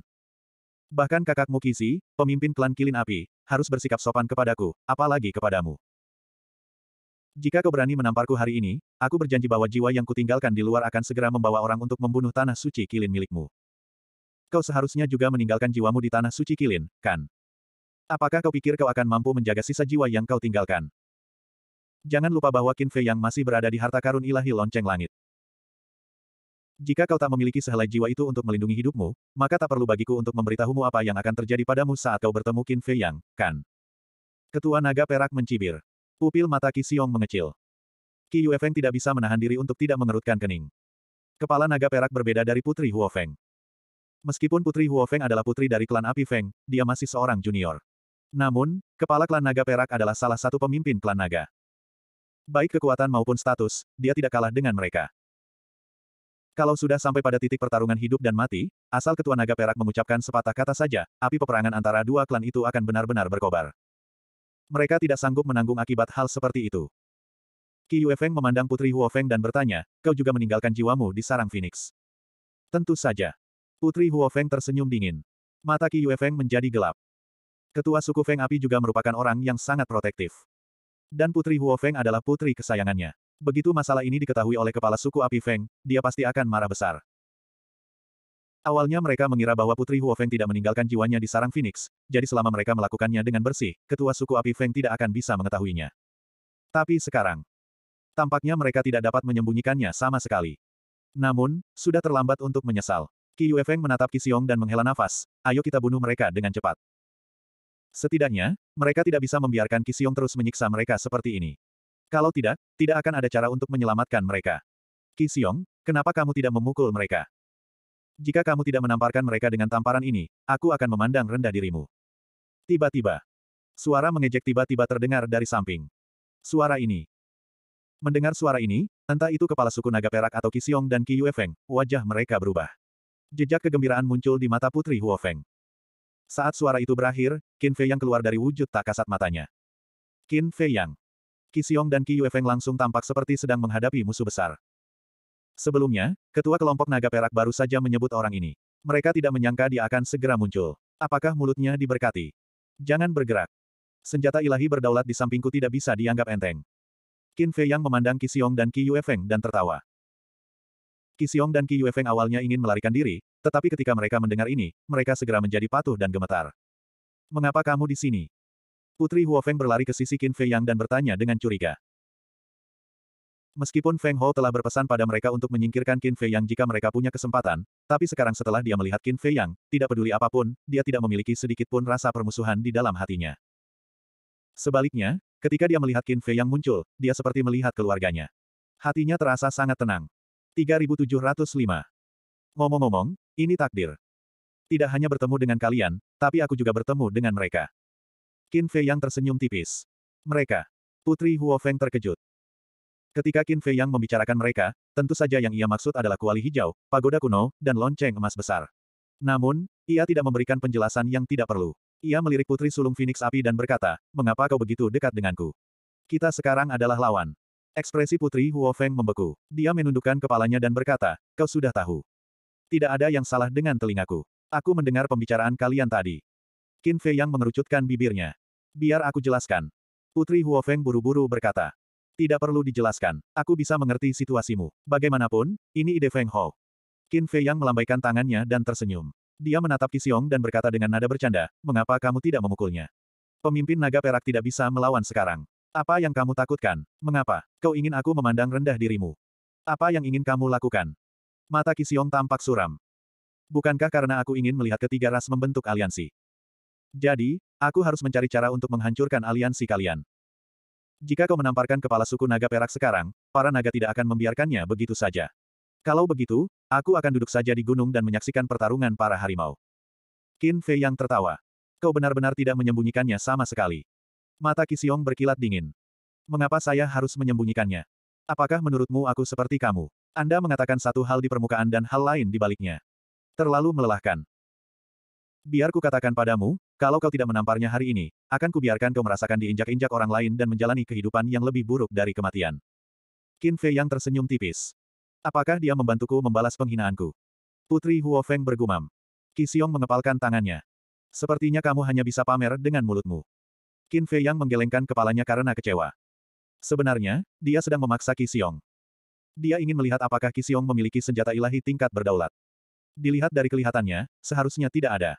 A: Bahkan kakakmu Kisi, pemimpin klan Kilin Api, harus bersikap sopan kepadaku, apalagi kepadamu. Jika kau berani menamparku hari ini, aku berjanji bahwa jiwa yang kutinggalkan di luar akan segera membawa orang untuk membunuh tanah suci Kilin milikmu. Kau seharusnya juga meninggalkan jiwamu di tanah suci Kilin, kan? Apakah kau pikir kau akan mampu menjaga sisa jiwa yang kau tinggalkan? Jangan lupa bahwa Qin Fei yang masih berada di harta karun ilahi lonceng langit. Jika kau tak memiliki sehelai jiwa itu untuk melindungi hidupmu, maka tak perlu bagiku untuk memberitahumu apa yang akan terjadi padamu saat kau bertemu Qin Fei Yang, kan? Ketua naga perak mencibir. Pupil mata Qi Xiong mengecil. Qi Yuefeng tidak bisa menahan diri untuk tidak mengerutkan kening. Kepala naga perak berbeda dari Putri Huofeng. Meskipun Putri Huofeng adalah putri dari klan Api Feng, dia masih seorang junior. Namun, kepala klan naga perak adalah salah satu pemimpin klan naga. Baik kekuatan maupun status, dia tidak kalah dengan mereka. Kalau sudah sampai pada titik pertarungan hidup dan mati, asal ketua naga perak mengucapkan sepatah kata saja, api peperangan antara dua klan itu akan benar-benar berkobar. Mereka tidak sanggup menanggung akibat hal seperti itu. Qi Yuefeng memandang Putri Huofeng dan bertanya, kau juga meninggalkan jiwamu di sarang Phoenix. Tentu saja. Putri Huofeng tersenyum dingin. Mata Qi Yuefeng menjadi gelap. Ketua suku Feng Api juga merupakan orang yang sangat protektif. Dan Putri Huo Feng adalah putri kesayangannya. Begitu masalah ini diketahui oleh kepala suku Api Feng, dia pasti akan marah besar. Awalnya mereka mengira bahwa Putri Huo Feng tidak meninggalkan jiwanya di sarang Phoenix, jadi selama mereka melakukannya dengan bersih, ketua suku Api Feng tidak akan bisa mengetahuinya. Tapi sekarang, tampaknya mereka tidak dapat menyembunyikannya sama sekali. Namun, sudah terlambat untuk menyesal. Qi Feng menatap Qi Xiong dan menghela nafas, ayo kita bunuh mereka dengan cepat. Setidaknya, mereka tidak bisa membiarkan Kisiong terus menyiksa mereka seperti ini. Kalau tidak, tidak akan ada cara untuk menyelamatkan mereka. Kisiong, kenapa kamu tidak memukul mereka? Jika kamu tidak menamparkan mereka dengan tamparan ini, aku akan memandang rendah dirimu. Tiba-tiba, suara mengejek tiba-tiba terdengar dari samping. Suara ini. Mendengar suara ini, entah itu kepala suku naga perak atau Kisiong dan Qi Feng, wajah mereka berubah. Jejak kegembiraan muncul di mata Putri Huo Feng. Saat suara itu berakhir, Qin Fei yang keluar dari wujud tak kasat matanya. Qin Fei yang. Qi dan Qi Yuefeng langsung tampak seperti sedang menghadapi musuh besar. Sebelumnya, ketua kelompok naga perak baru saja menyebut orang ini. Mereka tidak menyangka dia akan segera muncul. Apakah mulutnya diberkati? Jangan bergerak. Senjata ilahi berdaulat di sampingku tidak bisa dianggap enteng. Qin Fei yang memandang Qi dan Qi Yuefeng dan tertawa. Qi dan Qi Yuefeng awalnya ingin melarikan diri, tetapi ketika mereka mendengar ini, mereka segera menjadi patuh dan gemetar. Mengapa kamu di sini? Putri Huofeng berlari ke sisi Qin Fei Yang dan bertanya dengan curiga. Meskipun Feng Ho telah berpesan pada mereka untuk menyingkirkan Qin Fei Yang jika mereka punya kesempatan, tapi sekarang setelah dia melihat Qin Fei Yang, tidak peduli apapun, dia tidak memiliki sedikit pun rasa permusuhan di dalam hatinya. Sebaliknya, ketika dia melihat Qin Fei Yang muncul, dia seperti melihat keluarganya. Hatinya terasa sangat tenang. 3705 Ngomong-ngomong, ini takdir. Tidak hanya bertemu dengan kalian, tapi aku juga bertemu dengan mereka. Qin Fei yang tersenyum tipis. Mereka. Putri Huo Feng terkejut. Ketika Qin Fei yang membicarakan mereka, tentu saja yang ia maksud adalah kuali hijau, pagoda kuno, dan lonceng emas besar. Namun, ia tidak memberikan penjelasan yang tidak perlu. Ia melirik putri sulung Phoenix api dan berkata, mengapa kau begitu dekat denganku? Kita sekarang adalah lawan. Ekspresi putri Huo Feng membeku. Dia menundukkan kepalanya dan berkata, kau sudah tahu. Tidak ada yang salah dengan telingaku. Aku mendengar pembicaraan kalian tadi. Qin Fei yang mengerucutkan bibirnya. Biar aku jelaskan. Putri Huofeng buru-buru berkata. Tidak perlu dijelaskan. Aku bisa mengerti situasimu. Bagaimanapun, ini ide Feng Hou. Qin Fei yang melambaikan tangannya dan tersenyum. Dia menatap Kisiong dan berkata dengan nada bercanda, mengapa kamu tidak memukulnya? Pemimpin naga perak tidak bisa melawan sekarang. Apa yang kamu takutkan? Mengapa? Kau ingin aku memandang rendah dirimu? Apa yang ingin kamu lakukan? Mata Kisiong tampak suram. Bukankah karena aku ingin melihat ketiga ras membentuk aliansi? Jadi, aku harus mencari cara untuk menghancurkan aliansi kalian. Jika kau menamparkan kepala suku naga perak sekarang, para naga tidak akan membiarkannya begitu saja. Kalau begitu, aku akan duduk saja di gunung dan menyaksikan pertarungan para harimau. Qin Fei yang tertawa. Kau benar-benar tidak menyembunyikannya sama sekali. Mata Kisiong berkilat dingin. Mengapa saya harus menyembunyikannya? Apakah menurutmu aku seperti kamu? Anda mengatakan satu hal di permukaan dan hal lain di baliknya. Terlalu melelahkan. Biar ku katakan padamu, kalau kau tidak menamparnya hari ini, akan kubiarkan kau merasakan diinjak-injak orang lain dan menjalani kehidupan yang lebih buruk dari kematian. Qin Fei yang tersenyum tipis. Apakah dia membantuku membalas penghinaanku? Putri Huo Feng bergumam. Xiong mengepalkan tangannya. Sepertinya kamu hanya bisa pamer dengan mulutmu. Qin Fei yang menggelengkan kepalanya karena kecewa. Sebenarnya, dia sedang memaksa Kisiong. Dia ingin melihat apakah Kisiong memiliki senjata ilahi tingkat berdaulat. Dilihat dari kelihatannya, seharusnya tidak ada.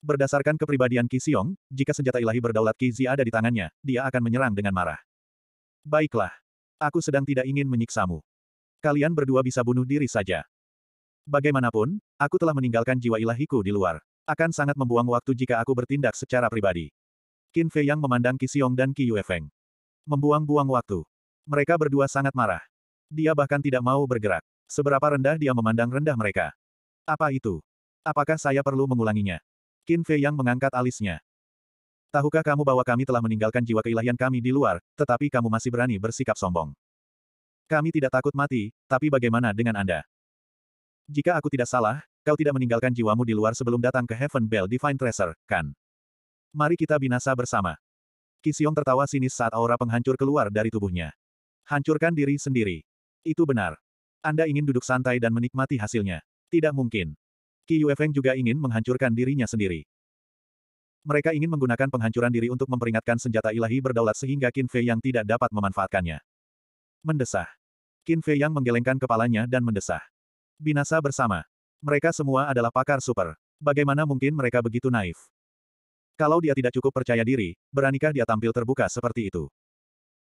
A: Berdasarkan kepribadian Kisiong, jika senjata ilahi berdaulat Kizi ada di tangannya, dia akan menyerang dengan marah. Baiklah. Aku sedang tidak ingin menyiksamu. Kalian berdua bisa bunuh diri saja. Bagaimanapun, aku telah meninggalkan jiwa ilahiku di luar. Akan sangat membuang waktu jika aku bertindak secara pribadi. Qin Fei Yang memandang Kisiong dan Qi Yue Feng. Membuang-buang waktu. Mereka berdua sangat marah. Dia bahkan tidak mau bergerak. Seberapa rendah dia memandang rendah mereka. Apa itu? Apakah saya perlu mengulanginya? Qin Fei yang mengangkat alisnya. Tahukah kamu bahwa kami telah meninggalkan jiwa keilahian kami di luar, tetapi kamu masih berani bersikap sombong. Kami tidak takut mati, tapi bagaimana dengan Anda? Jika aku tidak salah, kau tidak meninggalkan jiwamu di luar sebelum datang ke Heaven Bell Divine Treasure, kan? Mari kita binasa bersama. Kisiong tertawa sinis saat aura penghancur keluar dari tubuhnya. Hancurkan diri sendiri. Itu benar. Anda ingin duduk santai dan menikmati hasilnya. Tidak mungkin. Qi Yuefeng juga ingin menghancurkan dirinya sendiri. Mereka ingin menggunakan penghancuran diri untuk memperingatkan senjata ilahi berdaulat sehingga Qin Fei yang tidak dapat memanfaatkannya. Mendesah. Qin Fei yang menggelengkan kepalanya dan mendesah. Binasa bersama. Mereka semua adalah pakar super. Bagaimana mungkin mereka begitu naif? Kalau dia tidak cukup percaya diri, beranikah dia tampil terbuka seperti itu?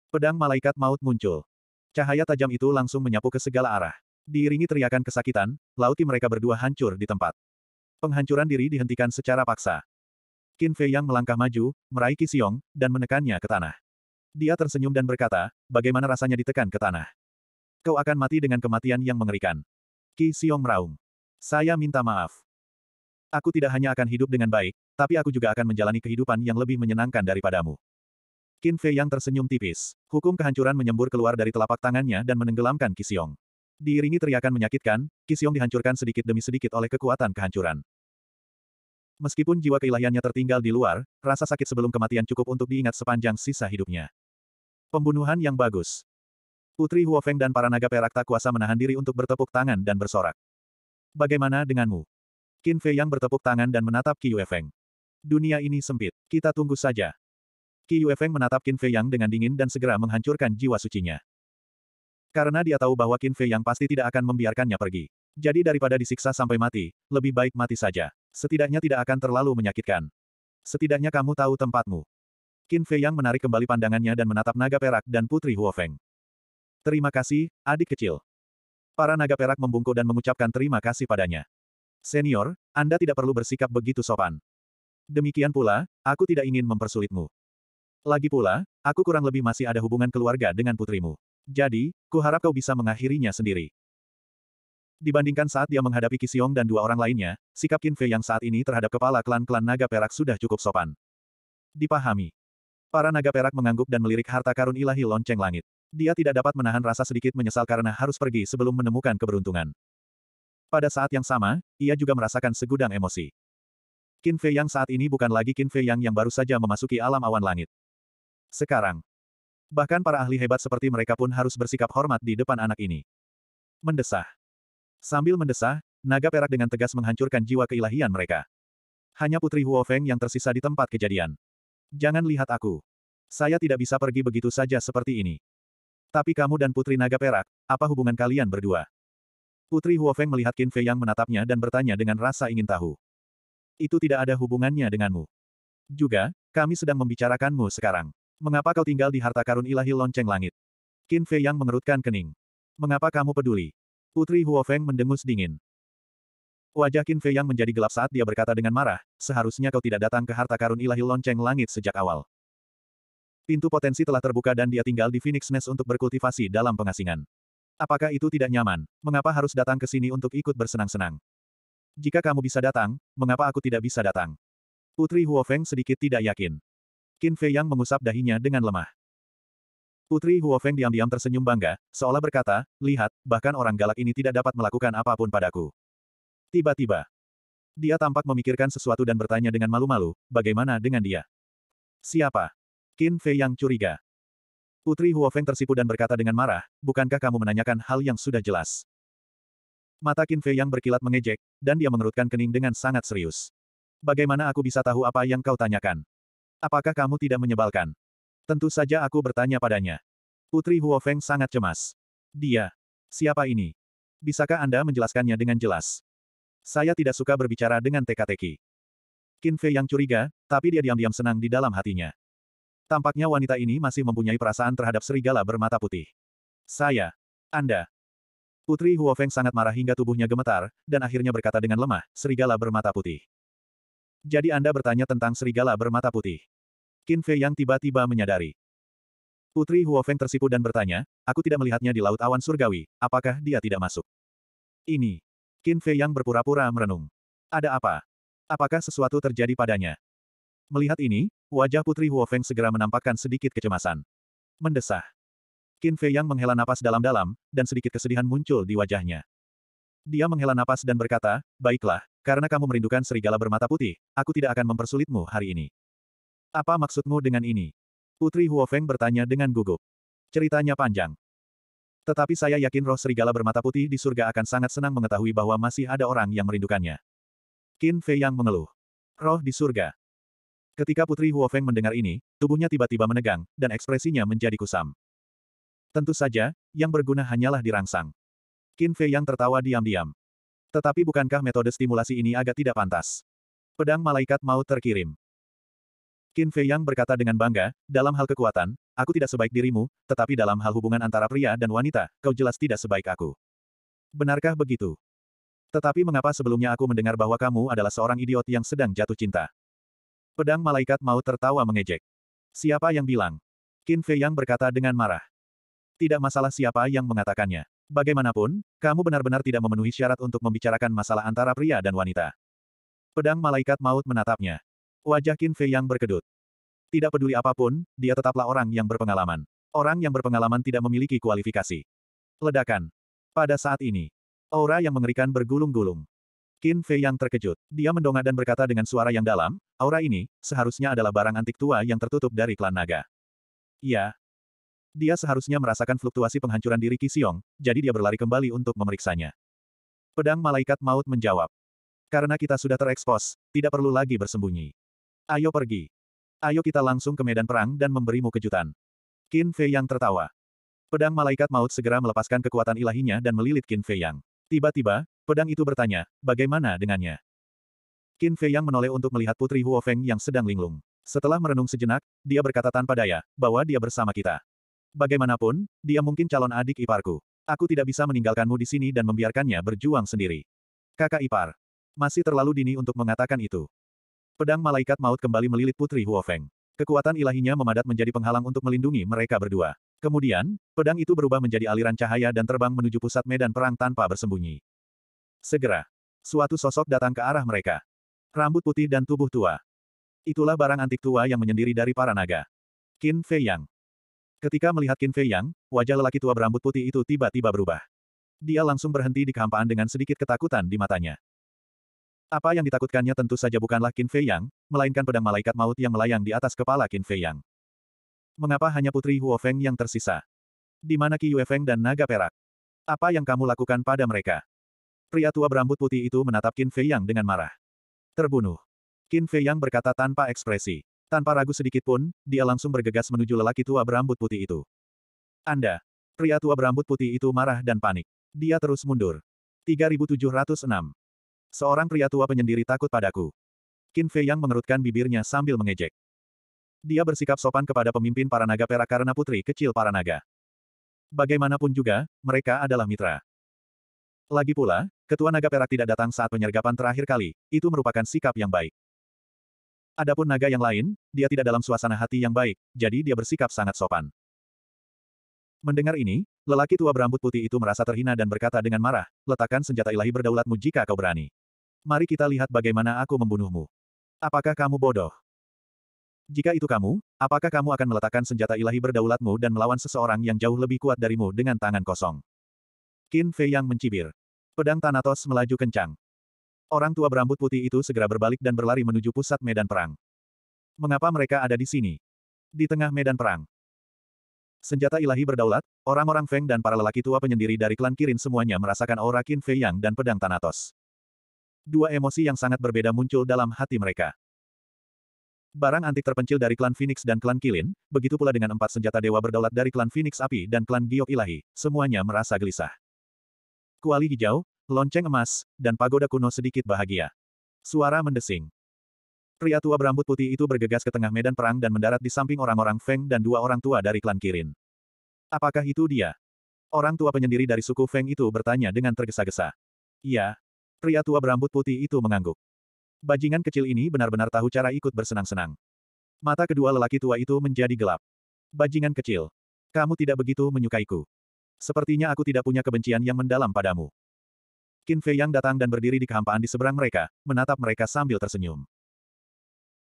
A: Pedang malaikat maut muncul. Cahaya tajam itu langsung menyapu ke segala arah. Diiringi teriakan kesakitan, lauti mereka berdua hancur di tempat. Penghancuran diri dihentikan secara paksa. Qin Fei yang melangkah maju, meraih Xiong dan menekannya ke tanah. Dia tersenyum dan berkata, bagaimana rasanya ditekan ke tanah? Kau akan mati dengan kematian yang mengerikan. Qi Xiong meraung. Saya minta maaf. Aku tidak hanya akan hidup dengan baik, tapi aku juga akan menjalani kehidupan yang lebih menyenangkan daripadamu. Qin Fei yang tersenyum tipis. Hukum kehancuran menyembur keluar dari telapak tangannya dan menenggelamkan Kisiong. Diiringi teriakan menyakitkan, Kisiong dihancurkan sedikit demi sedikit oleh kekuatan kehancuran. Meskipun jiwa keilahiannya tertinggal di luar, rasa sakit sebelum kematian cukup untuk diingat sepanjang sisa hidupnya. Pembunuhan yang bagus. Putri Huofeng dan para naga perak tak kuasa menahan diri untuk bertepuk tangan dan bersorak. Bagaimana denganmu? Qin Fei yang bertepuk tangan dan menatap Qi Yuefeng. Dunia ini sempit. Kita tunggu saja. Qi Yuefeng menatap Qin Fei Yang dengan dingin dan segera menghancurkan jiwa sucinya. Karena dia tahu bahwa Qin Fei Yang pasti tidak akan membiarkannya pergi. Jadi daripada disiksa sampai mati, lebih baik mati saja. Setidaknya tidak akan terlalu menyakitkan. Setidaknya kamu tahu tempatmu. Qin Fei Yang menarik kembali pandangannya dan menatap naga perak dan putri Huofeng. Terima kasih, adik kecil. Para naga perak membungkuk dan mengucapkan terima kasih padanya. Senior, Anda tidak perlu bersikap begitu sopan. Demikian pula, aku tidak ingin mempersulitmu. Lagi pula, aku kurang lebih masih ada hubungan keluarga dengan putrimu. Jadi, kuharap kau bisa mengakhirinya sendiri. Dibandingkan saat dia menghadapi Kisiong dan dua orang lainnya, sikap Kinfe yang saat ini terhadap kepala klan-klan naga perak sudah cukup sopan. Dipahami. Para naga perak mengangguk dan melirik harta karun ilahi lonceng langit. Dia tidak dapat menahan rasa sedikit menyesal karena harus pergi sebelum menemukan keberuntungan. Pada saat yang sama, ia juga merasakan segudang emosi. Qin Fei Yang saat ini bukan lagi Qin Fei Yang yang baru saja memasuki alam awan langit. Sekarang. Bahkan para ahli hebat seperti mereka pun harus bersikap hormat di depan anak ini. Mendesah. Sambil mendesah, naga perak dengan tegas menghancurkan jiwa keilahian mereka. Hanya Putri Huo Feng yang tersisa di tempat kejadian. Jangan lihat aku. Saya tidak bisa pergi begitu saja seperti ini. Tapi kamu dan Putri Naga Perak, apa hubungan kalian berdua? Putri Huo Feng melihat Qin Fei Yang menatapnya dan bertanya dengan rasa ingin tahu. Itu tidak ada hubungannya denganmu. Juga, kami sedang membicarakanmu sekarang. Mengapa kau tinggal di harta karun ilahi lonceng langit? Qin Fei yang mengerutkan kening. Mengapa kamu peduli? Putri Huo Feng mendengus dingin. Wajah Qin Fei yang menjadi gelap saat dia berkata dengan marah, seharusnya kau tidak datang ke harta karun ilahi lonceng langit sejak awal. Pintu potensi telah terbuka dan dia tinggal di Phoenix Nest untuk berkultivasi dalam pengasingan. Apakah itu tidak nyaman? Mengapa harus datang ke sini untuk ikut bersenang-senang? Jika kamu bisa datang, mengapa aku tidak bisa datang? Putri Huofeng sedikit tidak yakin. Qin Fei Yang mengusap dahinya dengan lemah. Putri Huofeng diam-diam tersenyum bangga, seolah berkata, lihat, bahkan orang galak ini tidak dapat melakukan apapun padaku. Tiba-tiba, dia tampak memikirkan sesuatu dan bertanya dengan malu-malu, bagaimana dengan dia? Siapa? Qin Fei Yang curiga. Putri Huofeng tersipu dan berkata dengan marah, bukankah kamu menanyakan hal yang sudah jelas? Mata Qin Fei yang berkilat mengejek, dan dia mengerutkan kening dengan sangat serius. Bagaimana aku bisa tahu apa yang kau tanyakan? Apakah kamu tidak menyebalkan? Tentu saja aku bertanya padanya. Putri Huo Feng sangat cemas. Dia. Siapa ini? Bisakah Anda menjelaskannya dengan jelas? Saya tidak suka berbicara dengan teka-teki. Qin Fei yang curiga, tapi dia diam-diam senang di dalam hatinya. Tampaknya wanita ini masih mempunyai perasaan terhadap serigala bermata putih. Saya. Anda. Putri Huofeng sangat marah hingga tubuhnya gemetar, dan akhirnya berkata dengan lemah, serigala bermata putih. Jadi Anda bertanya tentang serigala bermata putih. Qin Fei yang tiba-tiba menyadari. Putri Huofeng tersipu dan bertanya, aku tidak melihatnya di Laut Awan Surgawi, apakah dia tidak masuk? Ini. Qin Fei yang berpura-pura merenung. Ada apa? Apakah sesuatu terjadi padanya? Melihat ini, wajah Putri Huofeng segera menampakkan sedikit kecemasan. Mendesah. Qin Fei Yang menghela napas dalam-dalam, dan sedikit kesedihan muncul di wajahnya. Dia menghela napas dan berkata, Baiklah, karena kamu merindukan serigala bermata putih, aku tidak akan mempersulitmu hari ini. Apa maksudmu dengan ini? Putri Huofeng bertanya dengan gugup. Ceritanya panjang. Tetapi saya yakin roh serigala bermata putih di surga akan sangat senang mengetahui bahwa masih ada orang yang merindukannya. Qin Fei Yang mengeluh. Roh di surga. Ketika Putri Huofeng mendengar ini, tubuhnya tiba-tiba menegang, dan ekspresinya menjadi kusam. Tentu saja, yang berguna hanyalah dirangsang. Qin Fei yang tertawa diam-diam. Tetapi bukankah metode stimulasi ini agak tidak pantas? Pedang malaikat maut terkirim. Qin Fei yang berkata dengan bangga, dalam hal kekuatan, aku tidak sebaik dirimu, tetapi dalam hal hubungan antara pria dan wanita, kau jelas tidak sebaik aku. Benarkah begitu? Tetapi mengapa sebelumnya aku mendengar bahwa kamu adalah seorang idiot yang sedang jatuh cinta? Pedang malaikat maut tertawa mengejek. Siapa yang bilang? Qin Fei yang berkata dengan marah tidak masalah siapa yang mengatakannya. Bagaimanapun, kamu benar-benar tidak memenuhi syarat untuk membicarakan masalah antara pria dan wanita. Pedang malaikat maut menatapnya. Wajah Qin Fei yang berkedut. Tidak peduli apapun, dia tetaplah orang yang berpengalaman. Orang yang berpengalaman tidak memiliki kualifikasi. Ledakan. Pada saat ini, aura yang mengerikan bergulung-gulung. Qin Fei yang terkejut. Dia mendongak dan berkata dengan suara yang dalam, aura ini, seharusnya adalah barang antik tua yang tertutup dari klan naga. Ya, dia seharusnya merasakan fluktuasi penghancuran diri Kisiong, jadi dia berlari kembali untuk memeriksanya. Pedang Malaikat Maut menjawab. Karena kita sudah terekspos, tidak perlu lagi bersembunyi. Ayo pergi. Ayo kita langsung ke medan perang dan memberimu kejutan. Qin Fei Yang tertawa. Pedang Malaikat Maut segera melepaskan kekuatan ilahinya dan melilit Qin Fei Yang. Tiba-tiba, pedang itu bertanya, bagaimana dengannya? Qin Fei Yang menoleh untuk melihat Putri Huo Feng yang sedang linglung. Setelah merenung sejenak, dia berkata tanpa daya, bahwa dia bersama kita. Bagaimanapun, dia mungkin calon adik iparku. Aku tidak bisa meninggalkanmu di sini dan membiarkannya berjuang sendiri. Kakak ipar. Masih terlalu dini untuk mengatakan itu. Pedang malaikat maut kembali melilit putri Huofeng. Kekuatan ilahinya memadat menjadi penghalang untuk melindungi mereka berdua. Kemudian, pedang itu berubah menjadi aliran cahaya dan terbang menuju pusat medan perang tanpa bersembunyi. Segera, suatu sosok datang ke arah mereka. Rambut putih dan tubuh tua. Itulah barang antik tua yang menyendiri dari para naga. Qin Fei Yang. Ketika melihat Qin Fei Yang, wajah lelaki tua berambut putih itu tiba-tiba berubah. Dia langsung berhenti di kehampaan dengan sedikit ketakutan di matanya. Apa yang ditakutkannya tentu saja bukanlah Qin Fei Yang, melainkan pedang malaikat maut yang melayang di atas kepala Qin Fei Yang. Mengapa hanya putri Huo Feng yang tersisa? Di mana Qi Yue Feng dan naga perak? Apa yang kamu lakukan pada mereka? Pria tua berambut putih itu menatap Qin Fei Yang dengan marah. Terbunuh. Qin Fei Yang berkata tanpa ekspresi. Tanpa ragu sedikit pun, dia langsung bergegas menuju lelaki tua berambut putih itu. Anda! Pria tua berambut putih itu marah dan panik. Dia terus mundur. 3706. Seorang pria tua penyendiri takut padaku. Qin Fei yang mengerutkan bibirnya sambil mengejek. Dia bersikap sopan kepada pemimpin para naga perak karena putri kecil para naga. Bagaimanapun juga, mereka adalah mitra. Lagi pula, ketua naga perak tidak datang saat penyergapan terakhir kali, itu merupakan sikap yang baik. Adapun naga yang lain, dia tidak dalam suasana hati yang baik, jadi dia bersikap sangat sopan. Mendengar ini, lelaki tua berambut putih itu merasa terhina dan berkata dengan marah, letakkan senjata ilahi berdaulatmu jika kau berani. Mari kita lihat bagaimana aku membunuhmu. Apakah kamu bodoh? Jika itu kamu, apakah kamu akan meletakkan senjata ilahi berdaulatmu dan melawan seseorang yang jauh lebih kuat darimu dengan tangan kosong? Qin Fei yang mencibir. Pedang Thanatos melaju kencang. Orang tua berambut putih itu segera berbalik dan berlari menuju pusat medan perang. Mengapa mereka ada di sini? Di tengah medan perang. Senjata ilahi berdaulat, orang-orang Feng dan para lelaki tua penyendiri dari klan Kirin semuanya merasakan aura Qin Fei Yang dan pedang Thanatos. Dua emosi yang sangat berbeda muncul dalam hati mereka. Barang antik terpencil dari klan Phoenix dan klan Kilin, begitu pula dengan empat senjata dewa berdaulat dari klan Phoenix Api dan klan Giok Ilahi, semuanya merasa gelisah. Kuali hijau, lonceng emas, dan pagoda kuno sedikit bahagia. Suara mendesing. Pria tua berambut putih itu bergegas ke tengah medan perang dan mendarat di samping orang-orang Feng dan dua orang tua dari klan Kirin. Apakah itu dia? Orang tua penyendiri dari suku Feng itu bertanya dengan tergesa-gesa. Iya. Pria tua berambut putih itu mengangguk. Bajingan kecil ini benar-benar tahu cara ikut bersenang-senang. Mata kedua lelaki tua itu menjadi gelap. Bajingan kecil. Kamu tidak begitu menyukaiku. Sepertinya aku tidak punya kebencian yang mendalam padamu. Qin Fei Yang datang dan berdiri di kehampaan di seberang mereka, menatap mereka sambil tersenyum.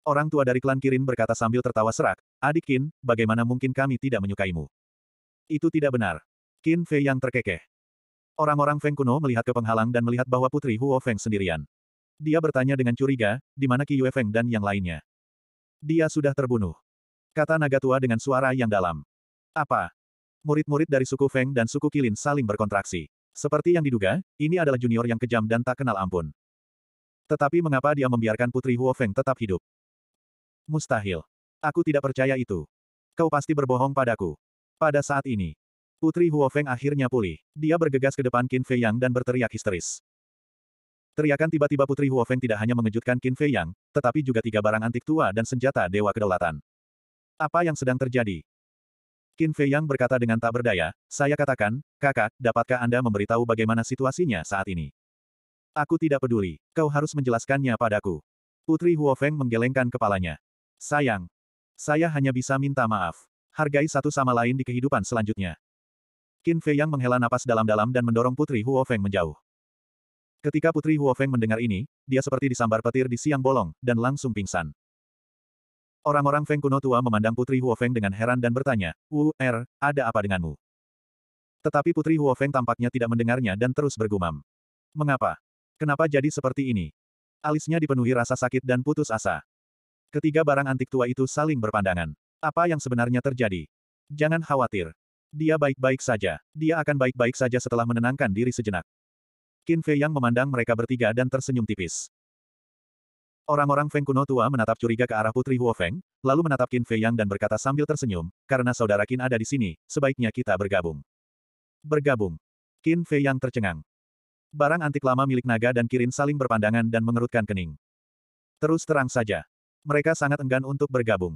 A: Orang tua dari klan Kirin berkata sambil tertawa serak, Adik Qin, bagaimana mungkin kami tidak menyukaimu? Itu tidak benar. Qin Fei yang terkekeh. Orang-orang Feng kuno melihat ke penghalang dan melihat bahwa Putri Huo Feng sendirian. Dia bertanya dengan curiga, di mana Qi Yue Feng dan yang lainnya. Dia sudah terbunuh. Kata naga tua dengan suara yang dalam. Apa? Murid-murid dari suku Feng dan suku Kilin saling berkontraksi. Seperti yang diduga, ini adalah junior yang kejam dan tak kenal ampun. Tetapi mengapa dia membiarkan Putri Huo Feng tetap hidup? Mustahil. Aku tidak percaya itu. Kau pasti berbohong padaku. Pada saat ini, Putri Huo Feng akhirnya pulih. Dia bergegas ke depan Qin Fei Yang dan berteriak histeris. Teriakan tiba-tiba Putri Huo Feng tidak hanya mengejutkan Qin Fei Yang, tetapi juga tiga barang antik tua dan senjata Dewa Kedaulatan. Apa yang sedang terjadi? Qin Fei Yang berkata dengan tak berdaya, saya katakan, kakak, dapatkah Anda memberitahu bagaimana situasinya saat ini? Aku tidak peduli, kau harus menjelaskannya padaku. Putri Huo Feng menggelengkan kepalanya. Sayang. Saya hanya bisa minta maaf. Hargai satu sama lain di kehidupan selanjutnya. Qin Fei Yang menghela napas dalam-dalam dan mendorong Putri Huo Feng menjauh. Ketika Putri Huo Feng mendengar ini, dia seperti disambar petir di siang bolong, dan langsung pingsan. Orang-orang Feng kuno tua memandang Putri Feng dengan heran dan bertanya, Wu, Er, ada apa denganmu? Tetapi Putri Feng tampaknya tidak mendengarnya dan terus bergumam. Mengapa? Kenapa jadi seperti ini? Alisnya dipenuhi rasa sakit dan putus asa. Ketiga barang antik tua itu saling berpandangan. Apa yang sebenarnya terjadi? Jangan khawatir. Dia baik-baik saja. Dia akan baik-baik saja setelah menenangkan diri sejenak. Qin Fei yang memandang mereka bertiga dan tersenyum tipis. Orang-orang Feng kuno tua menatap curiga ke arah Putri Huo Feng, lalu menatap Qin Fei Yang dan berkata sambil tersenyum, karena saudara Qin ada di sini, sebaiknya kita bergabung. Bergabung. Qin Fei Yang tercengang. Barang antik lama milik naga dan kirin saling berpandangan dan mengerutkan kening. Terus terang saja. Mereka sangat enggan untuk bergabung.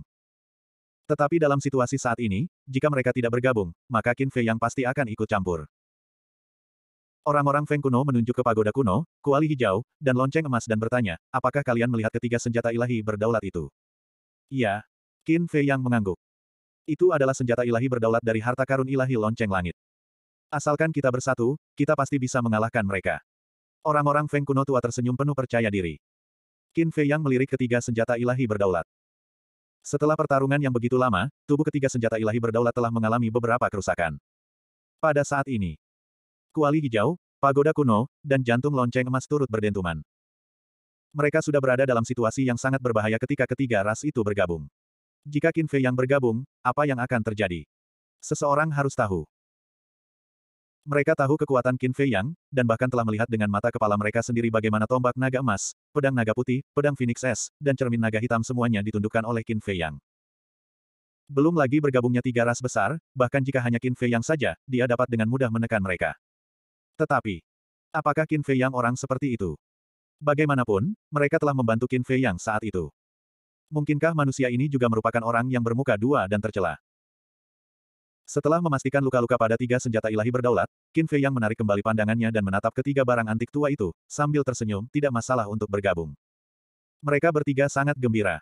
A: Tetapi dalam situasi saat ini, jika mereka tidak bergabung, maka Qin Fei Yang pasti akan ikut campur. Orang-orang Feng kuno menunjuk ke pagoda kuno, kuali hijau, dan lonceng emas dan bertanya, apakah kalian melihat ketiga senjata ilahi berdaulat itu? Iya. Qin Fei yang mengangguk. Itu adalah senjata ilahi berdaulat dari harta karun ilahi lonceng langit. Asalkan kita bersatu, kita pasti bisa mengalahkan mereka. Orang-orang Feng kuno tua tersenyum penuh percaya diri. Qin Fei yang melirik ketiga senjata ilahi berdaulat. Setelah pertarungan yang begitu lama, tubuh ketiga senjata ilahi berdaulat telah mengalami beberapa kerusakan. Pada saat ini, Kuali hijau, pagoda kuno, dan jantung lonceng emas turut berdentuman. Mereka sudah berada dalam situasi yang sangat berbahaya ketika ketiga ras itu bergabung. Jika Qin Fei yang bergabung, apa yang akan terjadi? Seseorang harus tahu. Mereka tahu kekuatan Qin Fei Yang, dan bahkan telah melihat dengan mata kepala mereka sendiri bagaimana tombak naga emas, pedang naga putih, pedang Phoenix S, dan cermin naga hitam semuanya ditundukkan oleh Qin Fei Yang. Belum lagi bergabungnya tiga ras besar, bahkan jika hanya Qin Fei Yang saja, dia dapat dengan mudah menekan mereka. Tetapi, apakah Qin Fei Yang orang seperti itu? Bagaimanapun, mereka telah membantu Qin Fei Yang saat itu. Mungkinkah manusia ini juga merupakan orang yang bermuka dua dan tercela? Setelah memastikan luka-luka pada tiga senjata ilahi berdaulat, Qin Fei Yang menarik kembali pandangannya dan menatap ketiga barang antik tua itu, sambil tersenyum, tidak masalah untuk bergabung. Mereka bertiga sangat gembira.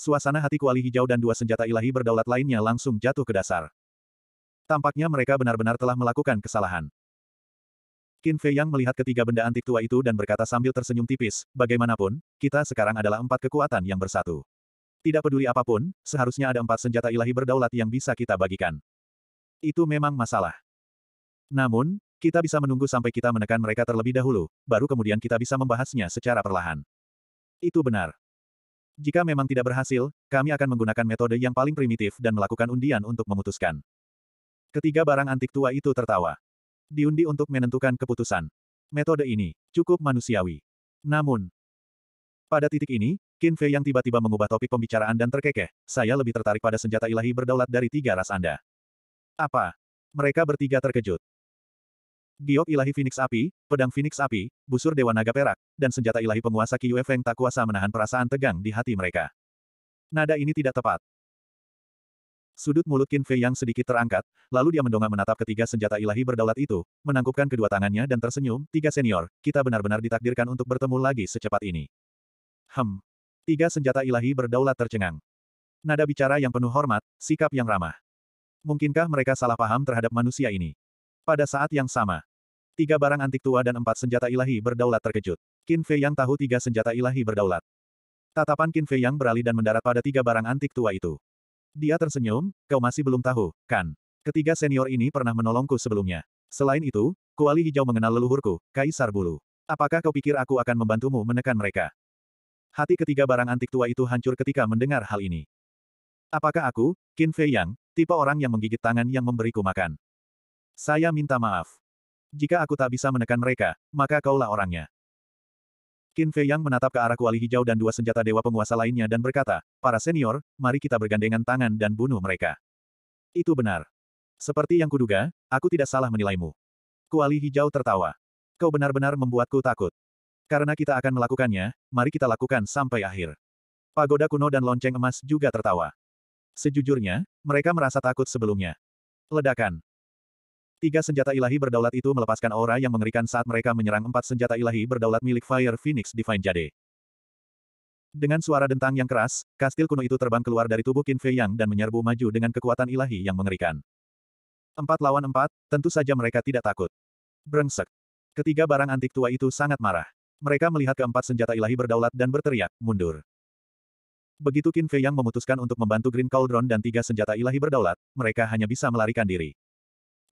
A: Suasana hati kuali hijau dan dua senjata ilahi berdaulat lainnya langsung jatuh ke dasar. Tampaknya mereka benar-benar telah melakukan kesalahan. Qin Fei Yang melihat ketiga benda antik tua itu dan berkata sambil tersenyum tipis, bagaimanapun, kita sekarang adalah empat kekuatan yang bersatu. Tidak peduli apapun, seharusnya ada empat senjata ilahi berdaulat yang bisa kita bagikan. Itu memang masalah. Namun, kita bisa menunggu sampai kita menekan mereka terlebih dahulu, baru kemudian kita bisa membahasnya secara perlahan. Itu benar. Jika memang tidak berhasil, kami akan menggunakan metode yang paling primitif dan melakukan undian untuk memutuskan. Ketiga barang antik tua itu tertawa diundi untuk menentukan keputusan. Metode ini cukup manusiawi. Namun, pada titik ini, Qin Fei yang tiba-tiba mengubah topik pembicaraan dan terkekeh, saya lebih tertarik pada senjata ilahi berdaulat dari tiga ras Anda. Apa? Mereka bertiga terkejut. Giok ilahi Phoenix Api, pedang Phoenix Api, busur Dewa Naga Perak, dan senjata ilahi penguasa Qiyue Feng tak kuasa menahan perasaan tegang di hati mereka. Nada ini tidak tepat. Sudut mulut Qin Fei yang sedikit terangkat, lalu dia mendongak menatap ketiga senjata ilahi berdaulat itu, menangkupkan kedua tangannya dan tersenyum, tiga senior, kita benar-benar ditakdirkan untuk bertemu lagi secepat ini. Hem. Tiga senjata ilahi berdaulat tercengang. Nada bicara yang penuh hormat, sikap yang ramah. Mungkinkah mereka salah paham terhadap manusia ini? Pada saat yang sama, tiga barang antik tua dan empat senjata ilahi berdaulat terkejut. Qin Fei yang tahu tiga senjata ilahi berdaulat. Tatapan Qin Fei yang beralih dan mendarat pada tiga barang antik tua itu. Dia tersenyum, kau masih belum tahu, kan? Ketiga senior ini pernah menolongku sebelumnya. Selain itu, kuali hijau mengenal leluhurku, Kaisar Bulu. Apakah kau pikir aku akan membantumu menekan mereka? Hati ketiga barang antik tua itu hancur ketika mendengar hal ini. Apakah aku, Qin Fei Yang, tipe orang yang menggigit tangan yang memberiku makan? Saya minta maaf. Jika aku tak bisa menekan mereka, maka kaulah orangnya. Qin Fei Yang menatap ke arah kuali hijau dan dua senjata dewa penguasa lainnya dan berkata, para senior, mari kita bergandengan tangan dan bunuh mereka. Itu benar. Seperti yang kuduga, aku tidak salah menilaimu. Kuali hijau tertawa. Kau benar-benar membuatku takut. Karena kita akan melakukannya, mari kita lakukan sampai akhir. Pagoda kuno dan lonceng emas juga tertawa. Sejujurnya, mereka merasa takut sebelumnya. Ledakan. Tiga senjata ilahi berdaulat itu melepaskan aura yang mengerikan saat mereka menyerang empat senjata ilahi berdaulat milik Fire Phoenix Divine Jade. Dengan suara dentang yang keras, kastil kuno itu terbang keluar dari tubuh Qin Fei Yang dan menyerbu maju dengan kekuatan ilahi yang mengerikan. Empat lawan empat, tentu saja mereka tidak takut. Brengsek. Ketiga barang antik tua itu sangat marah. Mereka melihat keempat senjata ilahi berdaulat dan berteriak, mundur. Begitu Qin Fei Yang memutuskan untuk membantu Green Cauldron dan tiga senjata ilahi berdaulat, mereka hanya bisa melarikan diri.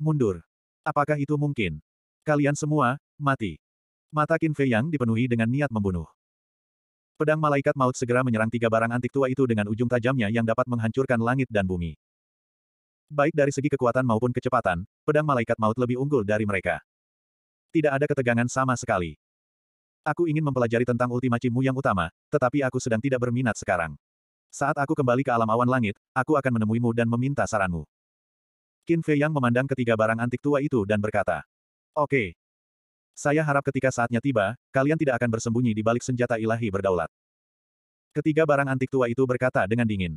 A: Mundur. Apakah itu mungkin? Kalian semua, mati. Mata Qin Fei Yang dipenuhi dengan niat membunuh. Pedang malaikat maut segera menyerang tiga barang antik tua itu dengan ujung tajamnya yang dapat menghancurkan langit dan bumi. Baik dari segi kekuatan maupun kecepatan, pedang malaikat maut lebih unggul dari mereka. Tidak ada ketegangan sama sekali. Aku ingin mempelajari tentang Ultima Cimu yang utama, tetapi aku sedang tidak berminat sekarang. Saat aku kembali ke alam awan langit, aku akan menemuimu dan meminta saranmu. Qin Fei Yang memandang ketiga barang antik tua itu dan berkata, Oke. Okay. Saya harap ketika saatnya tiba, kalian tidak akan bersembunyi di balik senjata ilahi berdaulat. Ketiga barang antik tua itu berkata dengan dingin.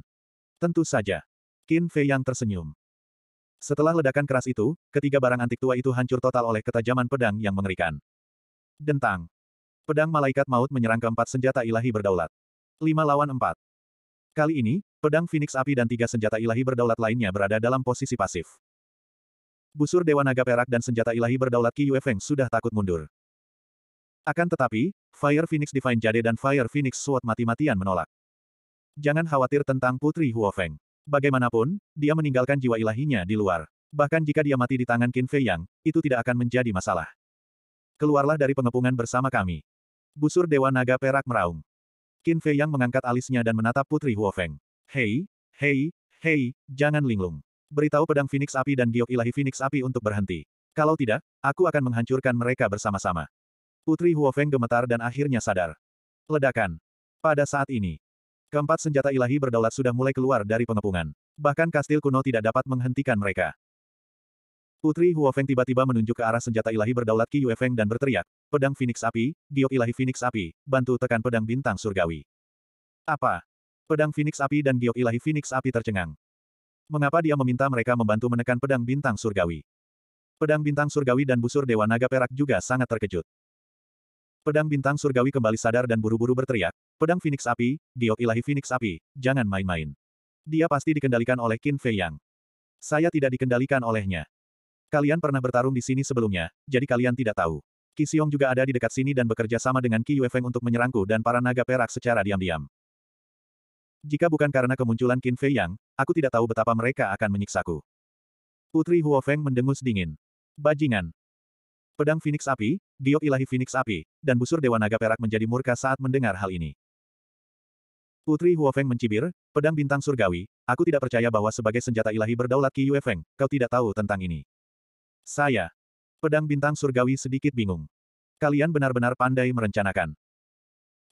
A: Tentu saja. Qin Fei Yang tersenyum. Setelah ledakan keras itu, ketiga barang antik tua itu hancur total oleh ketajaman pedang yang mengerikan. Dentang. Pedang malaikat maut menyerang keempat senjata ilahi berdaulat. Lima lawan empat. Kali ini, Pedang Phoenix Api dan tiga senjata ilahi berdaulat lainnya berada dalam posisi pasif. Busur Dewa Naga Perak dan senjata ilahi berdaulat Qi Yue sudah takut mundur. Akan tetapi, Fire Phoenix Divine Jade dan Fire Phoenix Sword mati-matian menolak. Jangan khawatir tentang Putri Huo Feng. Bagaimanapun, dia meninggalkan jiwa ilahinya di luar. Bahkan jika dia mati di tangan Qin Fei Yang, itu tidak akan menjadi masalah. Keluarlah dari pengepungan bersama kami. Busur Dewa Naga Perak meraung. Qin Fei Yang mengangkat alisnya dan menatap Putri Huo Feng. Hei, hei, hei, jangan linglung. Beritahu pedang Phoenix Api dan giok ilahi Phoenix Api untuk berhenti. Kalau tidak, aku akan menghancurkan mereka bersama-sama. Putri Huofeng gemetar dan akhirnya sadar. Ledakan. Pada saat ini, keempat senjata ilahi berdaulat sudah mulai keluar dari pengepungan. Bahkan kastil kuno tidak dapat menghentikan mereka. Putri Huofeng tiba-tiba menunjuk ke arah senjata ilahi berdaulat Qi Yuefeng dan berteriak, Pedang Phoenix Api, Giok Ilahi Phoenix Api, bantu tekan pedang bintang surgawi. Apa? Pedang Phoenix Api dan giok ilahi Phoenix Api tercengang. Mengapa dia meminta mereka membantu menekan pedang bintang surgawi? Pedang bintang surgawi dan busur Dewa Naga Perak juga sangat terkejut. Pedang bintang surgawi kembali sadar dan buru-buru berteriak, Pedang Phoenix Api, giok ilahi Phoenix Api, jangan main-main. Dia pasti dikendalikan oleh Qin Fei Yang. Saya tidak dikendalikan olehnya. Kalian pernah bertarung di sini sebelumnya, jadi kalian tidak tahu. Qi Xiong juga ada di dekat sini dan bekerja sama dengan Qi Yue Feng untuk menyerangku dan para naga perak secara diam-diam. Jika bukan karena kemunculan Qin Fei Yang, aku tidak tahu betapa mereka akan menyiksaku. Putri Huo Feng mendengus dingin. Bajingan. Pedang Phoenix Api, giok ilahi Phoenix Api, dan busur Dewa Naga Perak menjadi murka saat mendengar hal ini. Putri Huo Feng mencibir, pedang bintang surgawi, aku tidak percaya bahwa sebagai senjata ilahi berdaulat Qi Yue Feng, kau tidak tahu tentang ini. Saya. Pedang bintang surgawi sedikit bingung. Kalian benar-benar pandai merencanakan.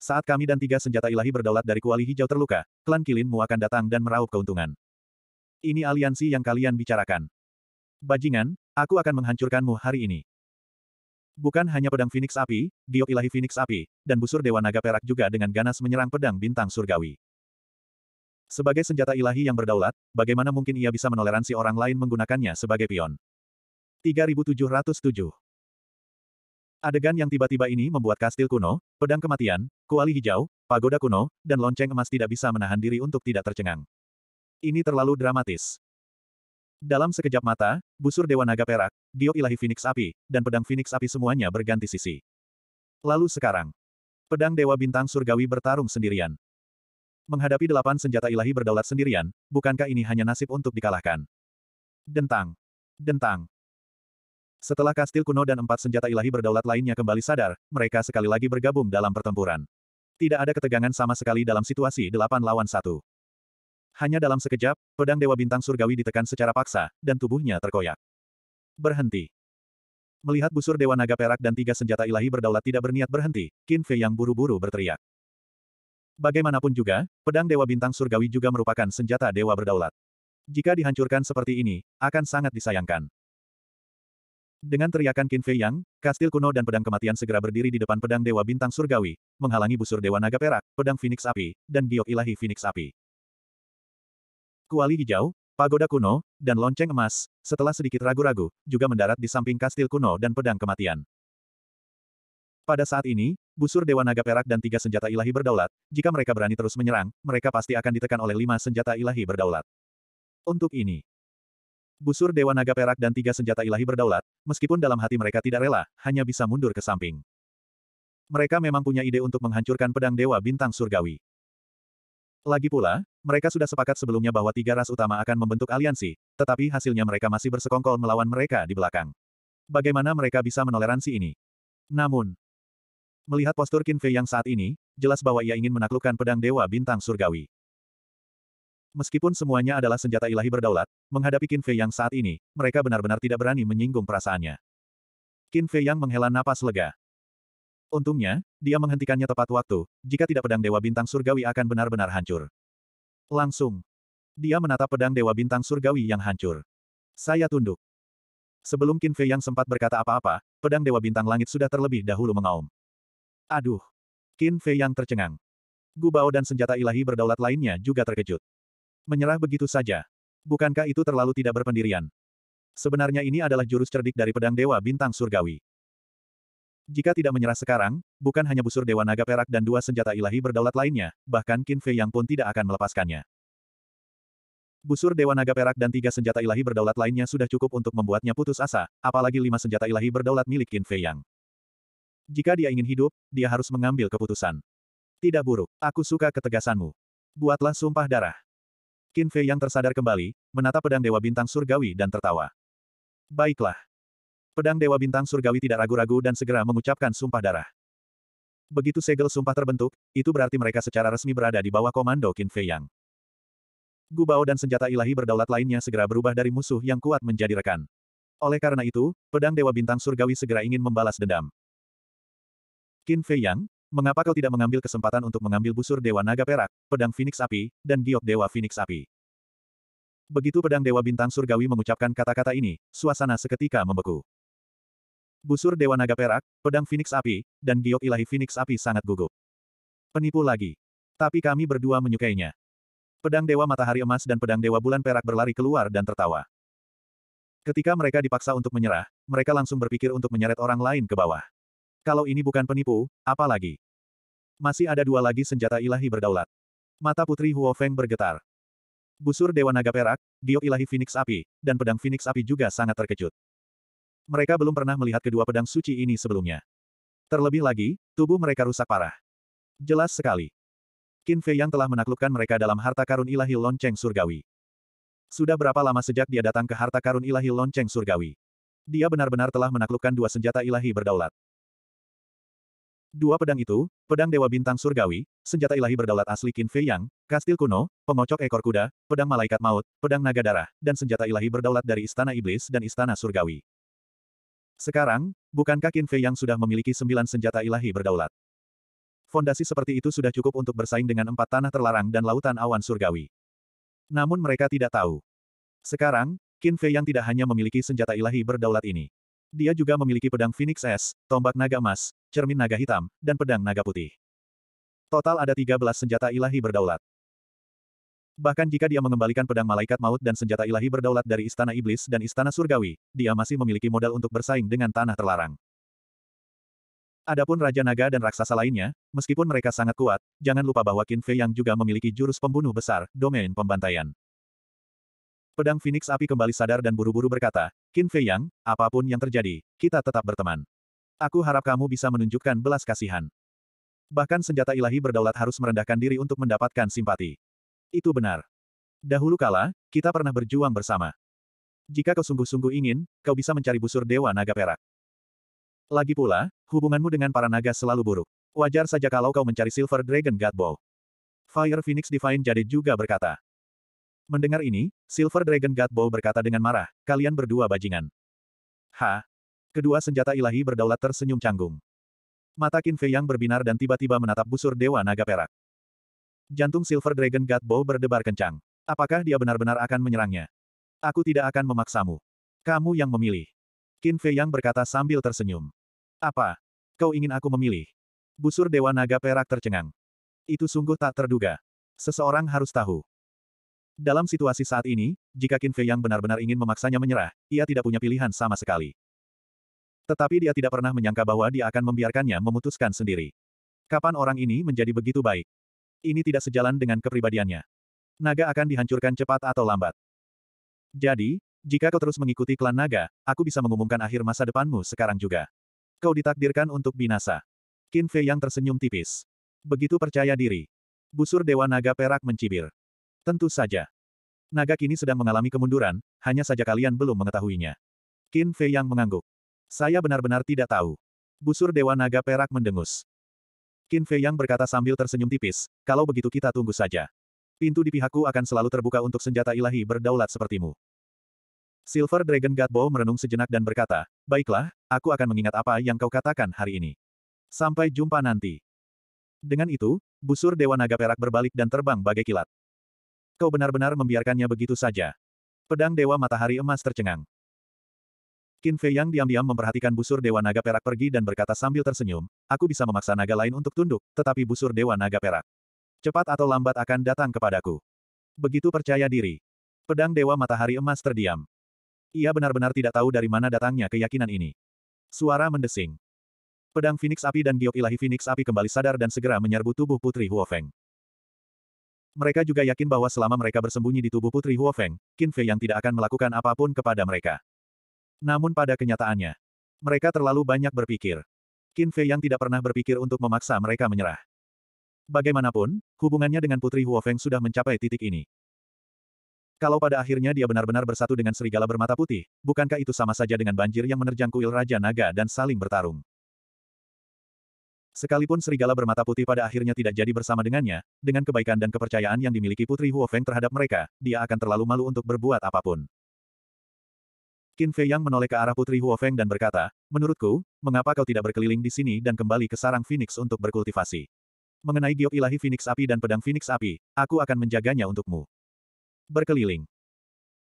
A: Saat kami dan tiga senjata ilahi berdaulat dari kuali hijau terluka, klan kilinmu akan datang dan meraup keuntungan. Ini aliansi yang kalian bicarakan. Bajingan, aku akan menghancurkanmu hari ini. Bukan hanya pedang Phoenix Api, giok ilahi Phoenix Api, dan busur Dewa Naga Perak juga dengan ganas menyerang pedang bintang surgawi. Sebagai senjata ilahi yang berdaulat, bagaimana mungkin ia bisa menoleransi orang lain menggunakannya sebagai pion? 3707 Adegan yang tiba-tiba ini membuat kastil kuno, pedang kematian, kuali hijau, pagoda kuno, dan lonceng emas tidak bisa menahan diri untuk tidak tercengang. Ini terlalu dramatis. Dalam sekejap mata, busur Dewa Naga Perak, giok ilahi Phoenix Api, dan pedang Phoenix Api semuanya berganti sisi. Lalu sekarang, pedang Dewa Bintang Surgawi bertarung sendirian. Menghadapi delapan senjata ilahi berdaulat sendirian, bukankah ini hanya nasib untuk dikalahkan? Dentang. Dentang. Setelah kastil kuno dan empat senjata ilahi berdaulat lainnya kembali sadar, mereka sekali lagi bergabung dalam pertempuran. Tidak ada ketegangan sama sekali dalam situasi delapan lawan satu. Hanya dalam sekejap, pedang Dewa Bintang Surgawi ditekan secara paksa, dan tubuhnya terkoyak. Berhenti. Melihat busur Dewa Naga Perak dan tiga senjata ilahi berdaulat tidak berniat berhenti, Qin Fei yang buru-buru berteriak. Bagaimanapun juga, pedang Dewa Bintang Surgawi juga merupakan senjata Dewa berdaulat. Jika dihancurkan seperti ini, akan sangat disayangkan. Dengan teriakan Qin Fei Yang, kastil kuno dan pedang kematian segera berdiri di depan pedang Dewa Bintang Surgawi, menghalangi busur Dewa Naga Perak, pedang Phoenix Api, dan giok ilahi Phoenix Api. Kuali hijau, pagoda kuno, dan lonceng emas, setelah sedikit ragu-ragu, juga mendarat di samping kastil kuno dan pedang kematian. Pada saat ini, busur Dewa Naga Perak dan tiga senjata ilahi berdaulat, jika mereka berani terus menyerang, mereka pasti akan ditekan oleh lima senjata ilahi berdaulat. Untuk ini, busur Dewa Naga Perak dan tiga senjata ilahi berdaulat, meskipun dalam hati mereka tidak rela, hanya bisa mundur ke samping. Mereka memang punya ide untuk menghancurkan pedang Dewa Bintang Surgawi. Lagi pula, mereka sudah sepakat sebelumnya bahwa tiga ras utama akan membentuk aliansi, tetapi hasilnya mereka masih bersekongkol melawan mereka di belakang. Bagaimana mereka bisa menoleransi ini? Namun, melihat postur Qin Fei yang saat ini, jelas bahwa ia ingin menaklukkan pedang Dewa Bintang Surgawi. Meskipun semuanya adalah senjata ilahi berdaulat, menghadapi Qin Fei Yang saat ini, mereka benar-benar tidak berani menyinggung perasaannya. Qin Fei Yang menghela napas lega. Untungnya, dia menghentikannya tepat waktu, jika tidak pedang Dewa Bintang Surgawi akan benar-benar hancur. Langsung. Dia menatap pedang Dewa Bintang Surgawi yang hancur. Saya tunduk. Sebelum Qin Fei Yang sempat berkata apa-apa, pedang Dewa Bintang Langit sudah terlebih dahulu mengaum. Aduh. Qin Fei Yang tercengang. Gubao dan senjata ilahi berdaulat lainnya juga terkejut. Menyerah begitu saja. Bukankah itu terlalu tidak berpendirian? Sebenarnya ini adalah jurus cerdik dari pedang Dewa Bintang Surgawi. Jika tidak menyerah sekarang, bukan hanya busur Dewa Naga Perak dan dua senjata ilahi berdaulat lainnya, bahkan Qin Fei Yang pun tidak akan melepaskannya. Busur Dewa Naga Perak dan tiga senjata ilahi berdaulat lainnya sudah cukup untuk membuatnya putus asa, apalagi lima senjata ilahi berdaulat milik Qin Fei Yang. Jika dia ingin hidup, dia harus mengambil keputusan. Tidak buruk, aku suka ketegasanmu. Buatlah sumpah darah. Qin Fei yang tersadar kembali, menatap pedang Dewa Bintang Surgawi dan tertawa. Baiklah. Pedang Dewa Bintang Surgawi tidak ragu-ragu dan segera mengucapkan sumpah darah. Begitu segel sumpah terbentuk, itu berarti mereka secara resmi berada di bawah komando Qin Fei Yang. Gubao dan senjata ilahi berdaulat lainnya segera berubah dari musuh yang kuat menjadi rekan. Oleh karena itu, pedang Dewa Bintang Surgawi segera ingin membalas dendam. Qin Fei Yang, Mengapa kau tidak mengambil kesempatan untuk mengambil busur Dewa Naga Perak, pedang Phoenix Api, dan giok Dewa Phoenix Api? Begitu pedang Dewa Bintang Surgawi mengucapkan kata-kata ini, suasana seketika membeku. Busur Dewa Naga Perak, pedang Phoenix Api, dan giok ilahi Phoenix Api sangat gugup. Penipu lagi. Tapi kami berdua menyukainya. Pedang Dewa Matahari Emas dan Pedang Dewa Bulan Perak berlari keluar dan tertawa. Ketika mereka dipaksa untuk menyerah, mereka langsung berpikir untuk menyeret orang lain ke bawah. Kalau ini bukan penipu, apa lagi? Masih ada dua lagi senjata ilahi berdaulat. Mata Putri Huo Feng bergetar. Busur Dewa Naga Perak, Dio Ilahi Phoenix Api, dan Pedang Phoenix Api juga sangat terkejut. Mereka belum pernah melihat kedua pedang suci ini sebelumnya. Terlebih lagi, tubuh mereka rusak parah. Jelas sekali. Qin Fei yang telah menaklukkan mereka dalam harta karun ilahi lonceng surgawi. Sudah berapa lama sejak dia datang ke harta karun ilahi lonceng surgawi? Dia benar-benar telah menaklukkan dua senjata ilahi berdaulat. Dua pedang itu, pedang Dewa Bintang Surgawi, senjata ilahi berdaulat asli Qin Fei Yang, kastil kuno, pengocok ekor kuda, pedang malaikat maut, pedang naga darah, dan senjata ilahi berdaulat dari Istana Iblis dan Istana Surgawi. Sekarang, bukankah Qin Fei Yang sudah memiliki sembilan senjata ilahi berdaulat? Fondasi seperti itu sudah cukup untuk bersaing dengan empat tanah terlarang dan lautan awan surgawi. Namun mereka tidak tahu. Sekarang, Qin Fei Yang tidak hanya memiliki senjata ilahi berdaulat ini. Dia juga memiliki pedang Phoenix S, tombak naga emas, cermin naga hitam, dan pedang naga putih. Total ada 13 senjata ilahi berdaulat. Bahkan jika dia mengembalikan pedang malaikat maut dan senjata ilahi berdaulat dari istana iblis dan istana surgawi, dia masih memiliki modal untuk bersaing dengan tanah terlarang. Adapun Raja Naga dan raksasa lainnya, meskipun mereka sangat kuat, jangan lupa bahwa Qin Fei yang juga memiliki jurus pembunuh besar, domain pembantaian. Pedang Phoenix api kembali sadar dan buru-buru berkata, Qin Fei Yang, apapun yang terjadi, kita tetap berteman. Aku harap kamu bisa menunjukkan belas kasihan. Bahkan senjata ilahi berdaulat harus merendahkan diri untuk mendapatkan simpati. Itu benar. Dahulu kala, kita pernah berjuang bersama. Jika kau sungguh-sungguh ingin, kau bisa mencari busur Dewa Naga Perak. Lagi pula, hubunganmu dengan para naga selalu buruk. Wajar saja kalau kau mencari Silver Dragon God Bow. Fire Phoenix Divine Jade juga berkata, Mendengar ini, Silver Dragon God berkata dengan marah, kalian berdua bajingan. Ha? Kedua senjata ilahi berdaulat tersenyum canggung. Mata Qin Fei yang berbinar dan tiba-tiba menatap busur Dewa Naga Perak. Jantung Silver Dragon God berdebar kencang. Apakah dia benar-benar akan menyerangnya? Aku tidak akan memaksamu. Kamu yang memilih. Qin Fei yang berkata sambil tersenyum. Apa? Kau ingin aku memilih? Busur Dewa Naga Perak tercengang. Itu sungguh tak terduga. Seseorang harus tahu. Dalam situasi saat ini, jika Qin Fei yang benar-benar ingin memaksanya menyerah, ia tidak punya pilihan sama sekali. Tetapi dia tidak pernah menyangka bahwa dia akan membiarkannya memutuskan sendiri. Kapan orang ini menjadi begitu baik? Ini tidak sejalan dengan kepribadiannya. Naga akan dihancurkan cepat atau lambat. Jadi, jika kau terus mengikuti klan naga, aku bisa mengumumkan akhir masa depanmu sekarang juga. Kau ditakdirkan untuk binasa. Qin Fei yang tersenyum tipis. Begitu percaya diri. Busur Dewa Naga Perak mencibir. Tentu saja. Naga kini sedang mengalami kemunduran, hanya saja kalian belum mengetahuinya. Qin Fei yang mengangguk. Saya benar-benar tidak tahu. Busur Dewa Naga Perak mendengus. Qin Fei yang berkata sambil tersenyum tipis, kalau begitu kita tunggu saja. Pintu di pihakku akan selalu terbuka untuk senjata ilahi berdaulat sepertimu. Silver Dragon God Bow merenung sejenak dan berkata, Baiklah, aku akan mengingat apa yang kau katakan hari ini. Sampai jumpa nanti. Dengan itu, busur Dewa Naga Perak berbalik dan terbang bagai kilat. Kau benar-benar membiarkannya begitu saja. Pedang Dewa Matahari Emas tercengang. Qin Fei Yang diam-diam memperhatikan busur Dewa Naga Perak pergi dan berkata sambil tersenyum, aku bisa memaksa naga lain untuk tunduk, tetapi busur Dewa Naga Perak. Cepat atau lambat akan datang kepadaku. Begitu percaya diri. Pedang Dewa Matahari Emas terdiam. Ia benar-benar tidak tahu dari mana datangnya keyakinan ini. Suara mendesing. Pedang Phoenix Api dan Giok Ilahi Phoenix Api kembali sadar dan segera menyerbu tubuh Putri Huofeng. Mereka juga yakin bahwa selama mereka bersembunyi di tubuh Putri Huofeng, Qin Fei yang tidak akan melakukan apapun kepada mereka. Namun pada kenyataannya, mereka terlalu banyak berpikir. Qin Fei yang tidak pernah berpikir untuk memaksa mereka menyerah. Bagaimanapun, hubungannya dengan Putri Huofeng sudah mencapai titik ini. Kalau pada akhirnya dia benar-benar bersatu dengan serigala bermata putih, bukankah itu sama saja dengan banjir yang menerjang kuil Raja Naga dan saling bertarung? Sekalipun serigala bermata putih pada akhirnya tidak jadi bersama dengannya, dengan kebaikan dan kepercayaan yang dimiliki Putri Huofeng terhadap mereka, dia akan terlalu malu untuk berbuat apapun. Qin Fei Yang menoleh ke arah Putri Huofeng dan berkata, Menurutku, mengapa kau tidak berkeliling di sini dan kembali ke sarang Phoenix untuk berkultivasi? Mengenai giok ilahi Phoenix api dan pedang Phoenix api, aku akan menjaganya untukmu. Berkeliling.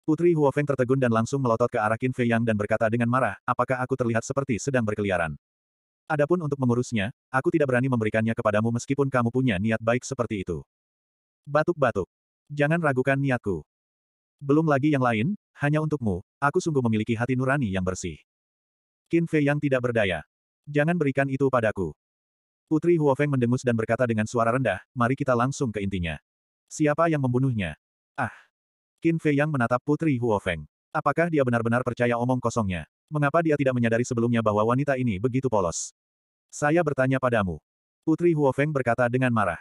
A: Putri Huofeng tertegun dan langsung melotot ke arah Qin Fei Yang dan berkata dengan marah, apakah aku terlihat seperti sedang berkeliaran? Adapun untuk mengurusnya, aku tidak berani memberikannya kepadamu meskipun kamu punya niat baik seperti itu. Batuk-batuk. Jangan ragukan niatku. Belum lagi yang lain, hanya untukmu, aku sungguh memiliki hati nurani yang bersih. Qin Fei yang tidak berdaya. Jangan berikan itu padaku. Putri Huofeng mendengus dan berkata dengan suara rendah, mari kita langsung ke intinya. Siapa yang membunuhnya? Ah! Qin Fei yang menatap Putri Huofeng. Apakah dia benar-benar percaya omong kosongnya? Mengapa dia tidak menyadari sebelumnya bahwa wanita ini begitu polos? Saya bertanya padamu. Putri Huofeng berkata dengan marah.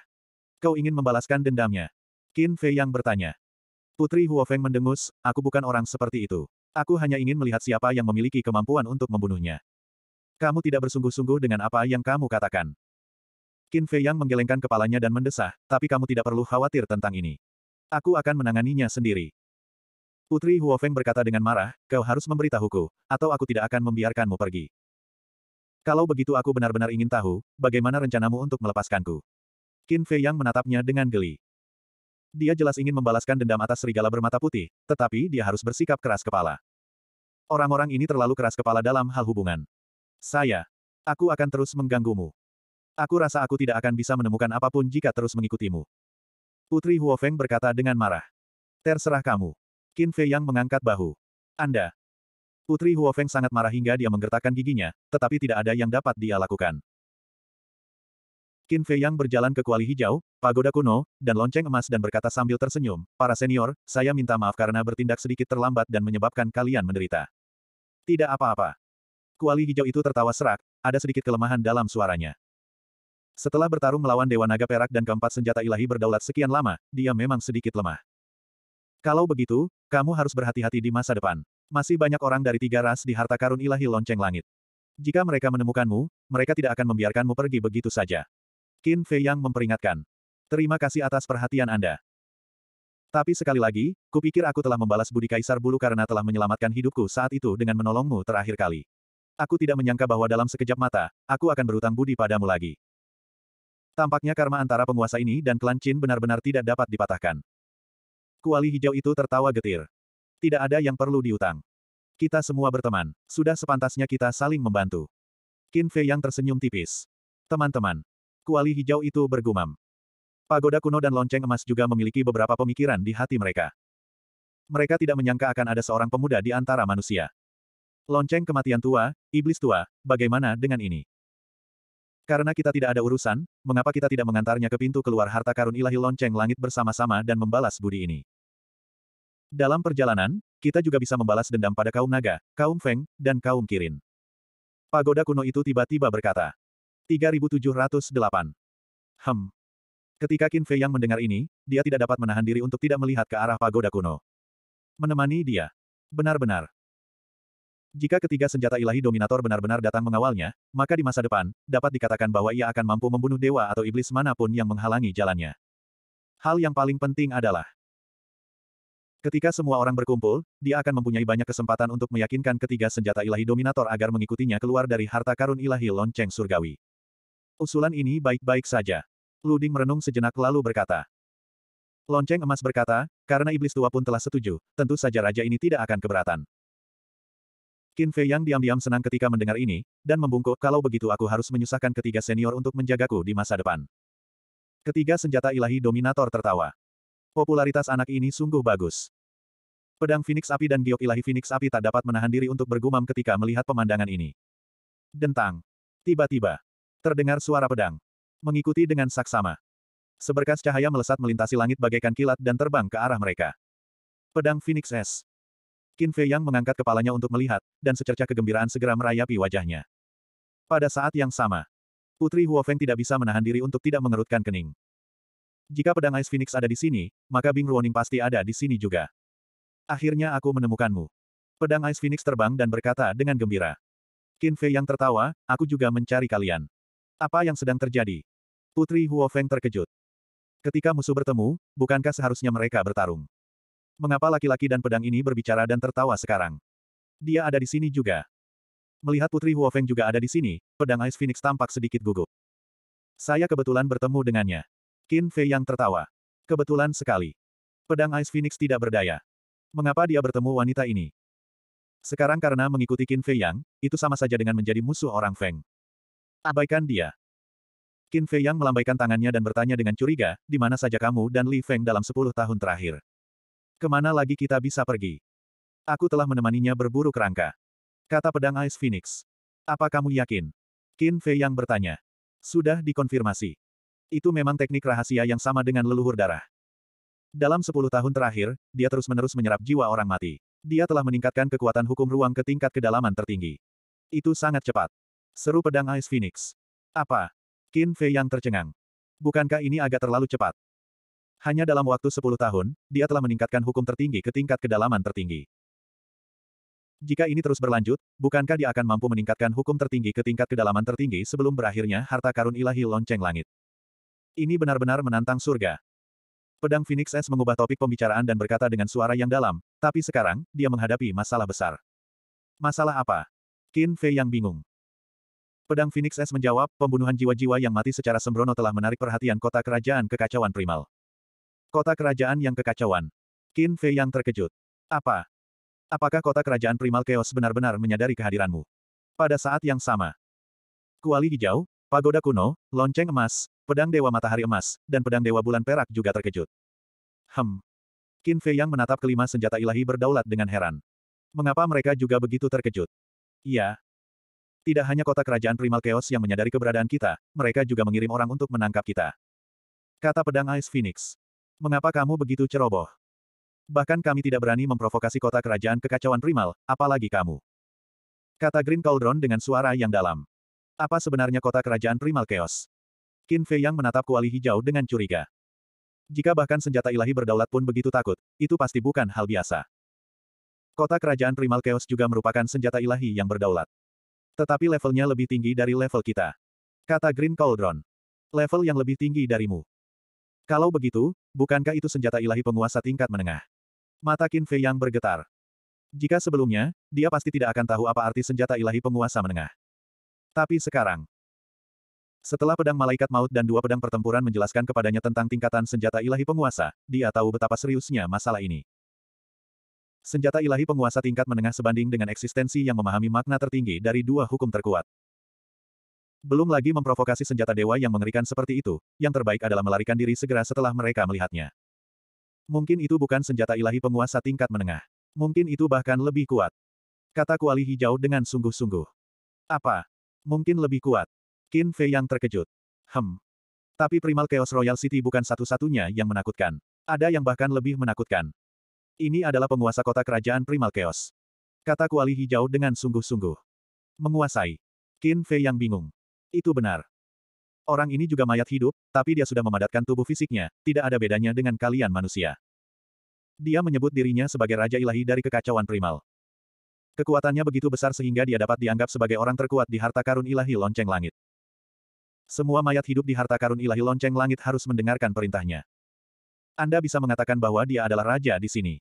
A: Kau ingin membalaskan dendamnya? Qin Fei yang bertanya. Putri Huofeng mendengus, aku bukan orang seperti itu. Aku hanya ingin melihat siapa yang memiliki kemampuan untuk membunuhnya. Kamu tidak bersungguh-sungguh dengan apa yang kamu katakan. Qin Fei yang menggelengkan kepalanya dan mendesah, tapi kamu tidak perlu khawatir tentang ini. Aku akan menanganinya sendiri. Putri Huofeng berkata dengan marah, kau harus memberitahuku, atau aku tidak akan membiarkanmu pergi. Kalau begitu aku benar-benar ingin tahu, bagaimana rencanamu untuk melepaskanku? Qin Fei Yang menatapnya dengan geli. Dia jelas ingin membalaskan dendam atas serigala bermata putih, tetapi dia harus bersikap keras kepala. Orang-orang ini terlalu keras kepala dalam hal hubungan. Saya. Aku akan terus mengganggumu. Aku rasa aku tidak akan bisa menemukan apapun jika terus mengikutimu. Putri Huofeng berkata dengan marah. Terserah kamu. Kin Fei Yang mengangkat bahu. Anda. Putri Huofeng sangat marah hingga dia menggertakkan giginya, tetapi tidak ada yang dapat dia lakukan. Kin Fei Yang berjalan ke kuali hijau, pagoda kuno, dan lonceng emas dan berkata sambil tersenyum, Para senior, saya minta maaf karena bertindak sedikit terlambat dan menyebabkan kalian menderita. Tidak apa-apa. Kuali hijau itu tertawa serak, ada sedikit kelemahan dalam suaranya. Setelah bertarung melawan Dewa Naga Perak dan keempat senjata ilahi berdaulat sekian lama, dia memang sedikit lemah. Kalau begitu, kamu harus berhati-hati di masa depan. Masih banyak orang dari tiga ras di harta karun ilahi lonceng langit. Jika mereka menemukanmu, mereka tidak akan membiarkanmu pergi begitu saja. Qin Fei Yang memperingatkan. Terima kasih atas perhatian Anda. Tapi sekali lagi, kupikir aku telah membalas budi Kaisar Bulu karena telah menyelamatkan hidupku saat itu dengan menolongmu terakhir kali. Aku tidak menyangka bahwa dalam sekejap mata, aku akan berutang budi padamu lagi. Tampaknya karma antara penguasa ini dan klan Qin benar-benar tidak dapat dipatahkan. Kuali hijau itu tertawa getir. Tidak ada yang perlu diutang. Kita semua berteman. Sudah sepantasnya kita saling membantu. Qin Fei yang tersenyum tipis. Teman-teman. Kuali hijau itu bergumam. Pagoda kuno dan lonceng emas juga memiliki beberapa pemikiran di hati mereka. Mereka tidak menyangka akan ada seorang pemuda di antara manusia. Lonceng kematian tua, iblis tua, bagaimana dengan ini? Karena kita tidak ada urusan, mengapa kita tidak mengantarnya ke pintu keluar harta karun ilahi lonceng langit bersama-sama dan membalas budi ini? Dalam perjalanan, kita juga bisa membalas dendam pada kaum naga, kaum Feng, dan kaum Kirin. Pagoda kuno itu tiba-tiba berkata. 3708. Hem. Ketika Qin Fei yang mendengar ini, dia tidak dapat menahan diri untuk tidak melihat ke arah pagoda kuno. Menemani dia. Benar-benar. Jika ketiga senjata ilahi dominator benar-benar datang mengawalnya, maka di masa depan, dapat dikatakan bahwa ia akan mampu membunuh dewa atau iblis manapun yang menghalangi jalannya. Hal yang paling penting adalah, Ketika semua orang berkumpul, dia akan mempunyai banyak kesempatan untuk meyakinkan ketiga senjata ilahi dominator agar mengikutinya keluar dari harta karun ilahi lonceng surgawi. Usulan ini baik-baik saja. Luding merenung sejenak lalu berkata. Lonceng emas berkata, karena iblis tua pun telah setuju, tentu saja raja ini tidak akan keberatan. Qin Fei yang diam-diam senang ketika mendengar ini, dan membungkuk kalau begitu aku harus menyusahkan ketiga senior untuk menjagaku di masa depan. Ketiga senjata ilahi dominator tertawa. Popularitas anak ini sungguh bagus. Pedang Phoenix Api dan Giok Ilahi Phoenix Api tak dapat menahan diri untuk bergumam ketika melihat pemandangan ini. Dentang. Tiba-tiba. Terdengar suara pedang. Mengikuti dengan saksama. Seberkas cahaya melesat melintasi langit bagaikan kilat dan terbang ke arah mereka. Pedang Phoenix S. Qin Fei Yang mengangkat kepalanya untuk melihat, dan secercah kegembiraan segera merayapi wajahnya. Pada saat yang sama, Putri Huofeng tidak bisa menahan diri untuk tidak mengerutkan kening. Jika pedang Ice Phoenix ada di sini, maka Bing Ruoning pasti ada di sini juga. Akhirnya aku menemukanmu. Pedang Ice Phoenix terbang dan berkata dengan gembira. Qin Fei yang tertawa, aku juga mencari kalian. Apa yang sedang terjadi? Putri Huo Feng terkejut. Ketika musuh bertemu, bukankah seharusnya mereka bertarung? Mengapa laki-laki dan pedang ini berbicara dan tertawa sekarang? Dia ada di sini juga. Melihat Putri Huo Feng juga ada di sini, pedang Ice Phoenix tampak sedikit gugup. Saya kebetulan bertemu dengannya. Qin Fei yang tertawa. Kebetulan sekali. Pedang Ice Phoenix tidak berdaya. Mengapa dia bertemu wanita ini? Sekarang karena mengikuti Qin Fei Yang, itu sama saja dengan menjadi musuh orang Feng. Abaikan dia. Qin Fei Yang melambaikan tangannya dan bertanya dengan curiga, di mana saja kamu dan Li Feng dalam sepuluh tahun terakhir? Kemana lagi kita bisa pergi? Aku telah menemaninya berburu kerangka. Kata pedang Ice Phoenix. Apa kamu yakin? Qin Fei Yang bertanya. Sudah dikonfirmasi. Itu memang teknik rahasia yang sama dengan leluhur darah. Dalam sepuluh tahun terakhir, dia terus-menerus menyerap jiwa orang mati. Dia telah meningkatkan kekuatan hukum ruang ke tingkat kedalaman tertinggi. Itu sangat cepat. Seru pedang Ice Phoenix. Apa? Qin Fei yang tercengang. Bukankah ini agak terlalu cepat? Hanya dalam waktu sepuluh tahun, dia telah meningkatkan hukum tertinggi ke tingkat kedalaman tertinggi. Jika ini terus berlanjut, bukankah dia akan mampu meningkatkan hukum tertinggi ke tingkat kedalaman tertinggi sebelum berakhirnya harta karun ilahi lonceng langit? Ini benar-benar menantang surga. Pedang Phoenix S mengubah topik pembicaraan dan berkata dengan suara yang dalam, tapi sekarang, dia menghadapi masalah besar. Masalah apa? Qin Fei yang bingung. Pedang Phoenix S menjawab, pembunuhan jiwa-jiwa yang mati secara sembrono telah menarik perhatian kota kerajaan kekacauan primal. Kota kerajaan yang kekacauan. Qin Fei yang terkejut. Apa? Apakah kota kerajaan primal chaos benar-benar menyadari kehadiranmu? Pada saat yang sama. Kuali hijau, pagoda kuno, lonceng emas, Pedang Dewa Matahari Emas, dan Pedang Dewa Bulan Perak juga terkejut. Hem. Qin Fei yang menatap kelima senjata ilahi berdaulat dengan heran. Mengapa mereka juga begitu terkejut? Iya. Tidak hanya kota kerajaan primal chaos yang menyadari keberadaan kita, mereka juga mengirim orang untuk menangkap kita. Kata pedang Ice Phoenix. Mengapa kamu begitu ceroboh? Bahkan kami tidak berani memprovokasi kota kerajaan kekacauan primal, apalagi kamu. Kata Green Cauldron dengan suara yang dalam. Apa sebenarnya kota kerajaan primal chaos? Qin Fei Yang menatap kuali hijau dengan curiga. Jika bahkan senjata ilahi berdaulat pun begitu takut, itu pasti bukan hal biasa. Kota kerajaan primal chaos juga merupakan senjata ilahi yang berdaulat. Tetapi levelnya lebih tinggi dari level kita. Kata Green Cauldron. Level yang lebih tinggi darimu. Kalau begitu, bukankah itu senjata ilahi penguasa tingkat menengah? Mata Qin Fei Yang bergetar. Jika sebelumnya, dia pasti tidak akan tahu apa arti senjata ilahi penguasa menengah. Tapi sekarang, setelah pedang malaikat maut dan dua pedang pertempuran menjelaskan kepadanya tentang tingkatan senjata ilahi penguasa, dia tahu betapa seriusnya masalah ini. Senjata ilahi penguasa tingkat menengah sebanding dengan eksistensi yang memahami makna tertinggi dari dua hukum terkuat. Belum lagi memprovokasi senjata dewa yang mengerikan seperti itu, yang terbaik adalah melarikan diri segera setelah mereka melihatnya. Mungkin itu bukan senjata ilahi penguasa tingkat menengah. Mungkin itu bahkan lebih kuat. Kata kuali hijau dengan sungguh-sungguh. Apa? Mungkin lebih kuat. Qin Fei yang terkejut. Hem. Tapi Primal Chaos Royal City bukan satu-satunya yang menakutkan. Ada yang bahkan lebih menakutkan. Ini adalah penguasa kota kerajaan Primal Chaos. Kata kuali hijau dengan sungguh-sungguh. Menguasai. Qin Fei yang bingung. Itu benar. Orang ini juga mayat hidup, tapi dia sudah memadatkan tubuh fisiknya, tidak ada bedanya dengan kalian manusia. Dia menyebut dirinya sebagai Raja Ilahi dari kekacauan primal. Kekuatannya begitu besar sehingga dia dapat dianggap sebagai orang terkuat di harta karun ilahi lonceng langit. Semua mayat hidup di harta karun ilahi lonceng langit harus mendengarkan perintahnya. Anda bisa mengatakan bahwa dia adalah raja di sini.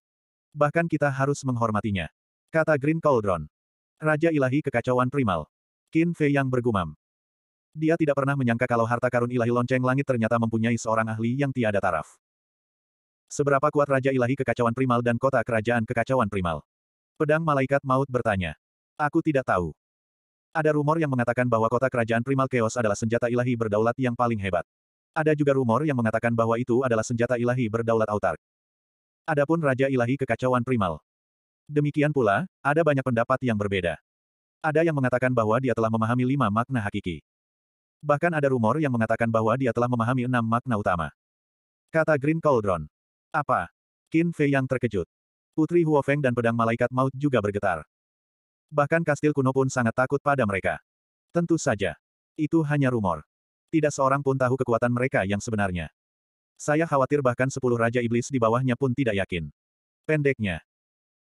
A: Bahkan kita harus menghormatinya. Kata Green Cauldron. Raja ilahi kekacauan primal. Qin Fei yang bergumam. Dia tidak pernah menyangka kalau harta karun ilahi lonceng langit ternyata mempunyai seorang ahli yang tiada taraf. Seberapa kuat Raja Ilahi Kekacauan Primal dan Kota Kerajaan Kekacauan Primal? Pedang Malaikat Maut bertanya. Aku tidak tahu. Ada rumor yang mengatakan bahwa kota kerajaan primal chaos adalah senjata ilahi berdaulat yang paling hebat. Ada juga rumor yang mengatakan bahwa itu adalah senjata ilahi berdaulat autark. Adapun Raja Ilahi Kekacauan Primal. Demikian pula, ada banyak pendapat yang berbeda. Ada yang mengatakan bahwa dia telah memahami lima makna hakiki. Bahkan ada rumor yang mengatakan bahwa dia telah memahami enam makna utama. Kata Green Cauldron. Apa? Qin Fei yang terkejut. Putri Huofeng dan pedang malaikat maut juga bergetar. Bahkan kastil kuno pun sangat takut pada mereka. Tentu saja. Itu hanya rumor. Tidak seorang pun tahu kekuatan mereka yang sebenarnya. Saya khawatir bahkan sepuluh Raja Iblis di bawahnya pun tidak yakin. Pendeknya.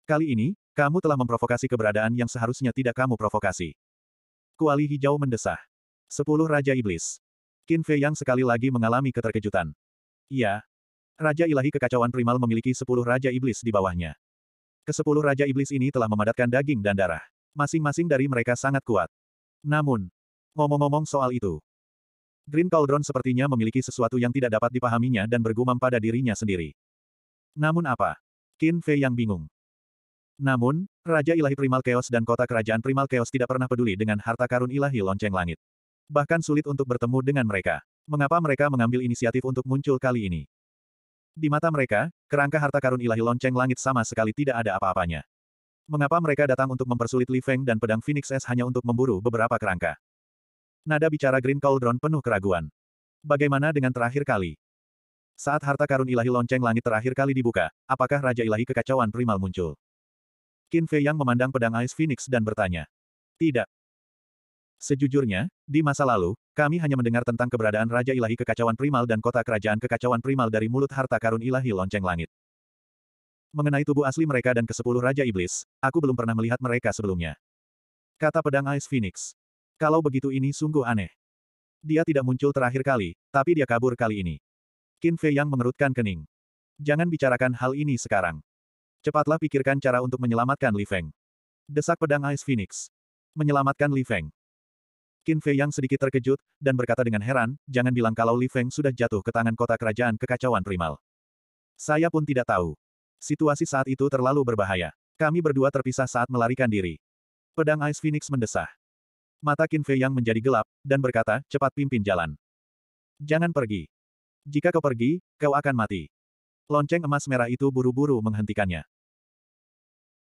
A: Kali ini, kamu telah memprovokasi keberadaan yang seharusnya tidak kamu provokasi. Kuali hijau mendesah. Sepuluh Raja Iblis. Qin Fei yang sekali lagi mengalami keterkejutan. Iya. Raja ilahi kekacauan primal memiliki sepuluh Raja Iblis di bawahnya. Kesepuluh Raja Iblis ini telah memadatkan daging dan darah. Masing-masing dari mereka sangat kuat. Namun, ngomong-ngomong soal itu, Green Cauldron sepertinya memiliki sesuatu yang tidak dapat dipahaminya dan bergumam pada dirinya sendiri. Namun apa? Qin Fei yang bingung. Namun, Raja Ilahi Primal Chaos dan kota kerajaan Primal Chaos tidak pernah peduli dengan harta karun ilahi lonceng langit. Bahkan sulit untuk bertemu dengan mereka. Mengapa mereka mengambil inisiatif untuk muncul kali ini? Di mata mereka, kerangka harta karun ilahi lonceng langit sama sekali tidak ada apa-apanya. Mengapa mereka datang untuk mempersulit Li Feng dan pedang Phoenix S hanya untuk memburu beberapa kerangka? Nada bicara Green Cauldron penuh keraguan. Bagaimana dengan terakhir kali? Saat harta karun ilahi lonceng langit terakhir kali dibuka, apakah Raja Ilahi Kekacauan Primal muncul? Qin Fei yang memandang pedang Ice Phoenix dan bertanya. Tidak, Sejujurnya, di masa lalu, kami hanya mendengar tentang keberadaan Raja Ilahi Kekacauan Primal dan kota kerajaan Kekacauan Primal dari mulut harta karun ilahi lonceng langit. Mengenai tubuh asli mereka dan kesepuluh Raja Iblis, aku belum pernah melihat mereka sebelumnya. Kata pedang Ice Phoenix. Kalau begitu ini sungguh aneh. Dia tidak muncul terakhir kali, tapi dia kabur kali ini. Qin Fei yang mengerutkan kening. Jangan bicarakan hal ini sekarang. Cepatlah pikirkan cara untuk menyelamatkan Li Feng. Desak pedang Ice Phoenix. Menyelamatkan Li Feng. Qin Fei yang sedikit terkejut, dan berkata dengan heran, jangan bilang kalau Li Feng sudah jatuh ke tangan kota kerajaan kekacauan primal. Saya pun tidak tahu. Situasi saat itu terlalu berbahaya. Kami berdua terpisah saat melarikan diri. Pedang Ice Phoenix mendesah. Mata Qin Fei yang menjadi gelap, dan berkata, cepat pimpin jalan. Jangan pergi. Jika kau pergi, kau akan mati. Lonceng emas merah itu buru-buru menghentikannya.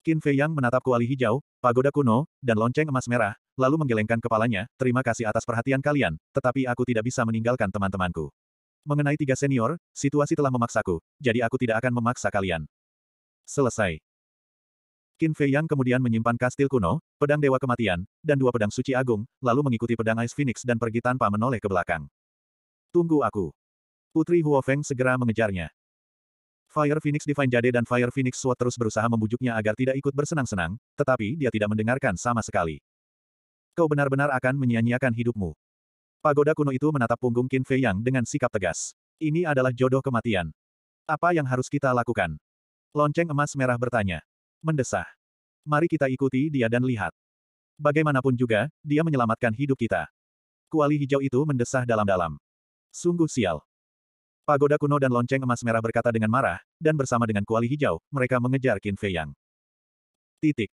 A: Qin Fei yang menatap kuali hijau, pagoda kuno, dan lonceng emas merah, lalu menggelengkan kepalanya, terima kasih atas perhatian kalian, tetapi aku tidak bisa meninggalkan teman-temanku. Mengenai tiga senior, situasi telah memaksaku, jadi aku tidak akan memaksa kalian. Selesai. Qin Fei Yang kemudian menyimpan kastil kuno, pedang Dewa Kematian, dan dua pedang suci agung, lalu mengikuti pedang Ice Phoenix dan pergi tanpa menoleh ke belakang. Tunggu aku. Putri Huo Feng segera mengejarnya. Fire Phoenix Divine Jade dan Fire Phoenix Sword terus berusaha membujuknya agar tidak ikut bersenang-senang, tetapi dia tidak mendengarkan sama sekali. Kau benar-benar akan menyia-nyiakan hidupmu. Pagoda kuno itu menatap punggung Qin Fei Yang dengan sikap tegas. Ini adalah jodoh kematian. Apa yang harus kita lakukan? Lonceng emas merah bertanya. Mendesah. Mari kita ikuti dia dan lihat. Bagaimanapun juga, dia menyelamatkan hidup kita. Kuali hijau itu mendesah dalam-dalam. Sungguh sial. Pagoda kuno dan lonceng emas merah berkata dengan marah, dan bersama dengan kuali hijau, mereka mengejar Qin Fei Yang. Titik.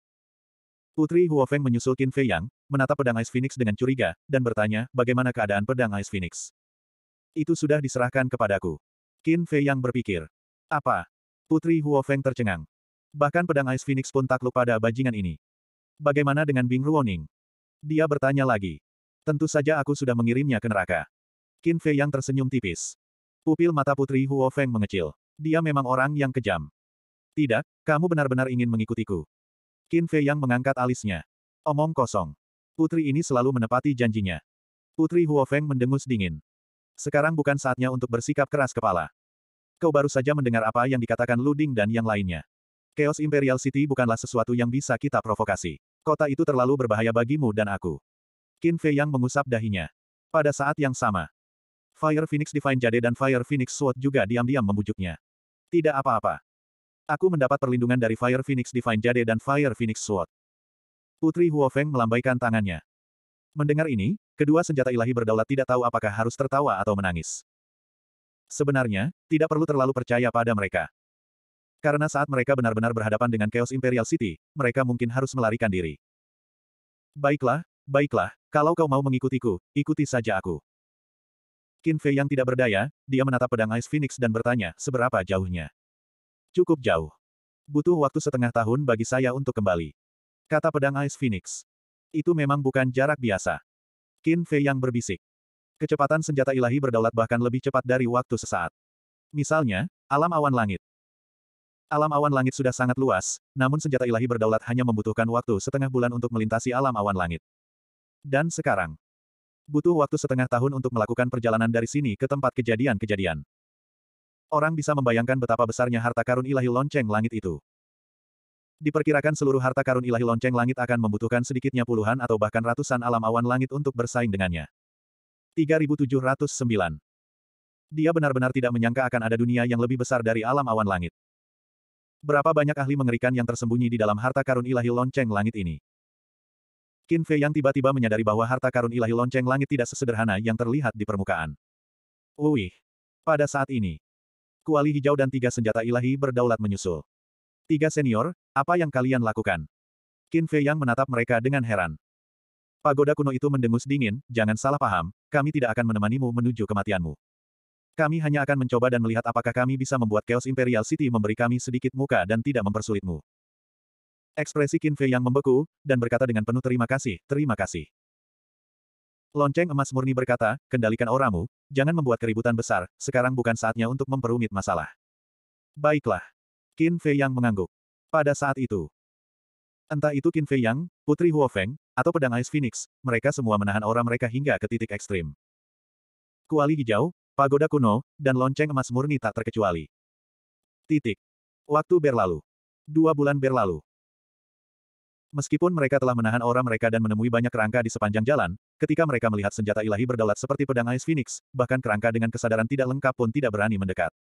A: Putri Huofeng menyusul Qin Fei Yang, menatap pedang Ice Phoenix dengan curiga, dan bertanya, bagaimana keadaan pedang Ice Phoenix? Itu sudah diserahkan kepadaku. Qin Fei Yang berpikir. Apa? Putri Huofeng tercengang. Bahkan pedang Ice Phoenix pun takluk pada bajingan ini. Bagaimana dengan Bing Ruoning? Dia bertanya lagi. Tentu saja aku sudah mengirimnya ke neraka. Qin Fei Yang tersenyum tipis. Pupil mata Putri Huofeng mengecil. Dia memang orang yang kejam. Tidak, kamu benar-benar ingin mengikutiku. Qin Fei yang mengangkat alisnya. Omong kosong. Putri ini selalu menepati janjinya. Putri Huo Feng mendengus dingin. Sekarang bukan saatnya untuk bersikap keras kepala. Kau baru saja mendengar apa yang dikatakan Luding dan yang lainnya. Chaos Imperial City bukanlah sesuatu yang bisa kita provokasi. Kota itu terlalu berbahaya bagimu dan aku. Qin Fei yang mengusap dahinya. Pada saat yang sama, Fire Phoenix Divine Jade dan Fire Phoenix Sword juga diam-diam membujuknya. Tidak apa-apa. Aku mendapat perlindungan dari Fire Phoenix Divine Jade dan Fire Phoenix Sword. Putri Huofeng melambaikan tangannya. Mendengar ini, kedua senjata ilahi berdaulat tidak tahu apakah harus tertawa atau menangis. Sebenarnya, tidak perlu terlalu percaya pada mereka. Karena saat mereka benar-benar berhadapan dengan Chaos Imperial City, mereka mungkin harus melarikan diri. Baiklah, baiklah, kalau kau mau mengikutiku, ikuti saja aku. Qin Fei yang tidak berdaya, dia menatap pedang Ice Phoenix dan bertanya, seberapa jauhnya. Cukup jauh. Butuh waktu setengah tahun bagi saya untuk kembali. Kata pedang Ice Phoenix. Itu memang bukan jarak biasa. Qin Fei yang berbisik. Kecepatan senjata ilahi berdaulat bahkan lebih cepat dari waktu sesaat. Misalnya, alam awan langit. Alam awan langit sudah sangat luas, namun senjata ilahi berdaulat hanya membutuhkan waktu setengah bulan untuk melintasi alam awan langit. Dan sekarang, butuh waktu setengah tahun untuk melakukan perjalanan dari sini ke tempat kejadian-kejadian. Orang bisa membayangkan betapa besarnya harta karun ilahi lonceng langit itu. Diperkirakan seluruh harta karun ilahi lonceng langit akan membutuhkan sedikitnya puluhan atau bahkan ratusan alam awan langit untuk bersaing dengannya. 3709 Dia benar-benar tidak menyangka akan ada dunia yang lebih besar dari alam awan langit. Berapa banyak ahli mengerikan yang tersembunyi di dalam harta karun ilahi lonceng langit ini. Qin Fei yang tiba-tiba menyadari bahwa harta karun ilahi lonceng langit tidak sesederhana yang terlihat di permukaan. Wih! Pada saat ini, kuali hijau dan tiga senjata ilahi berdaulat menyusul. Tiga senior, apa yang kalian lakukan? Qin Fei Yang menatap mereka dengan heran. Pagoda kuno itu mendengus dingin, jangan salah paham, kami tidak akan menemanimu menuju kematianmu. Kami hanya akan mencoba dan melihat apakah kami bisa membuat Chaos Imperial City memberi kami sedikit muka dan tidak mempersulitmu. Ekspresi Qin Fei yang membeku, dan berkata dengan penuh terima kasih, terima kasih. Lonceng emas murni berkata, kendalikan auramu, jangan membuat keributan besar, sekarang bukan saatnya untuk memperumit masalah. Baiklah. Qin Fei Yang mengangguk. Pada saat itu. Entah itu Qin Fei Yang, Putri Huo Feng, atau pedang Ice Phoenix, mereka semua menahan aura mereka hingga ke titik ekstrim. Kuali hijau, pagoda kuno, dan lonceng emas murni tak terkecuali. Titik. Waktu berlalu. Dua bulan berlalu. Meskipun mereka telah menahan aura mereka dan menemui banyak kerangka di sepanjang jalan, ketika mereka melihat senjata ilahi berdaulat seperti pedang Ice Phoenix, bahkan kerangka dengan kesadaran tidak lengkap pun tidak berani mendekat.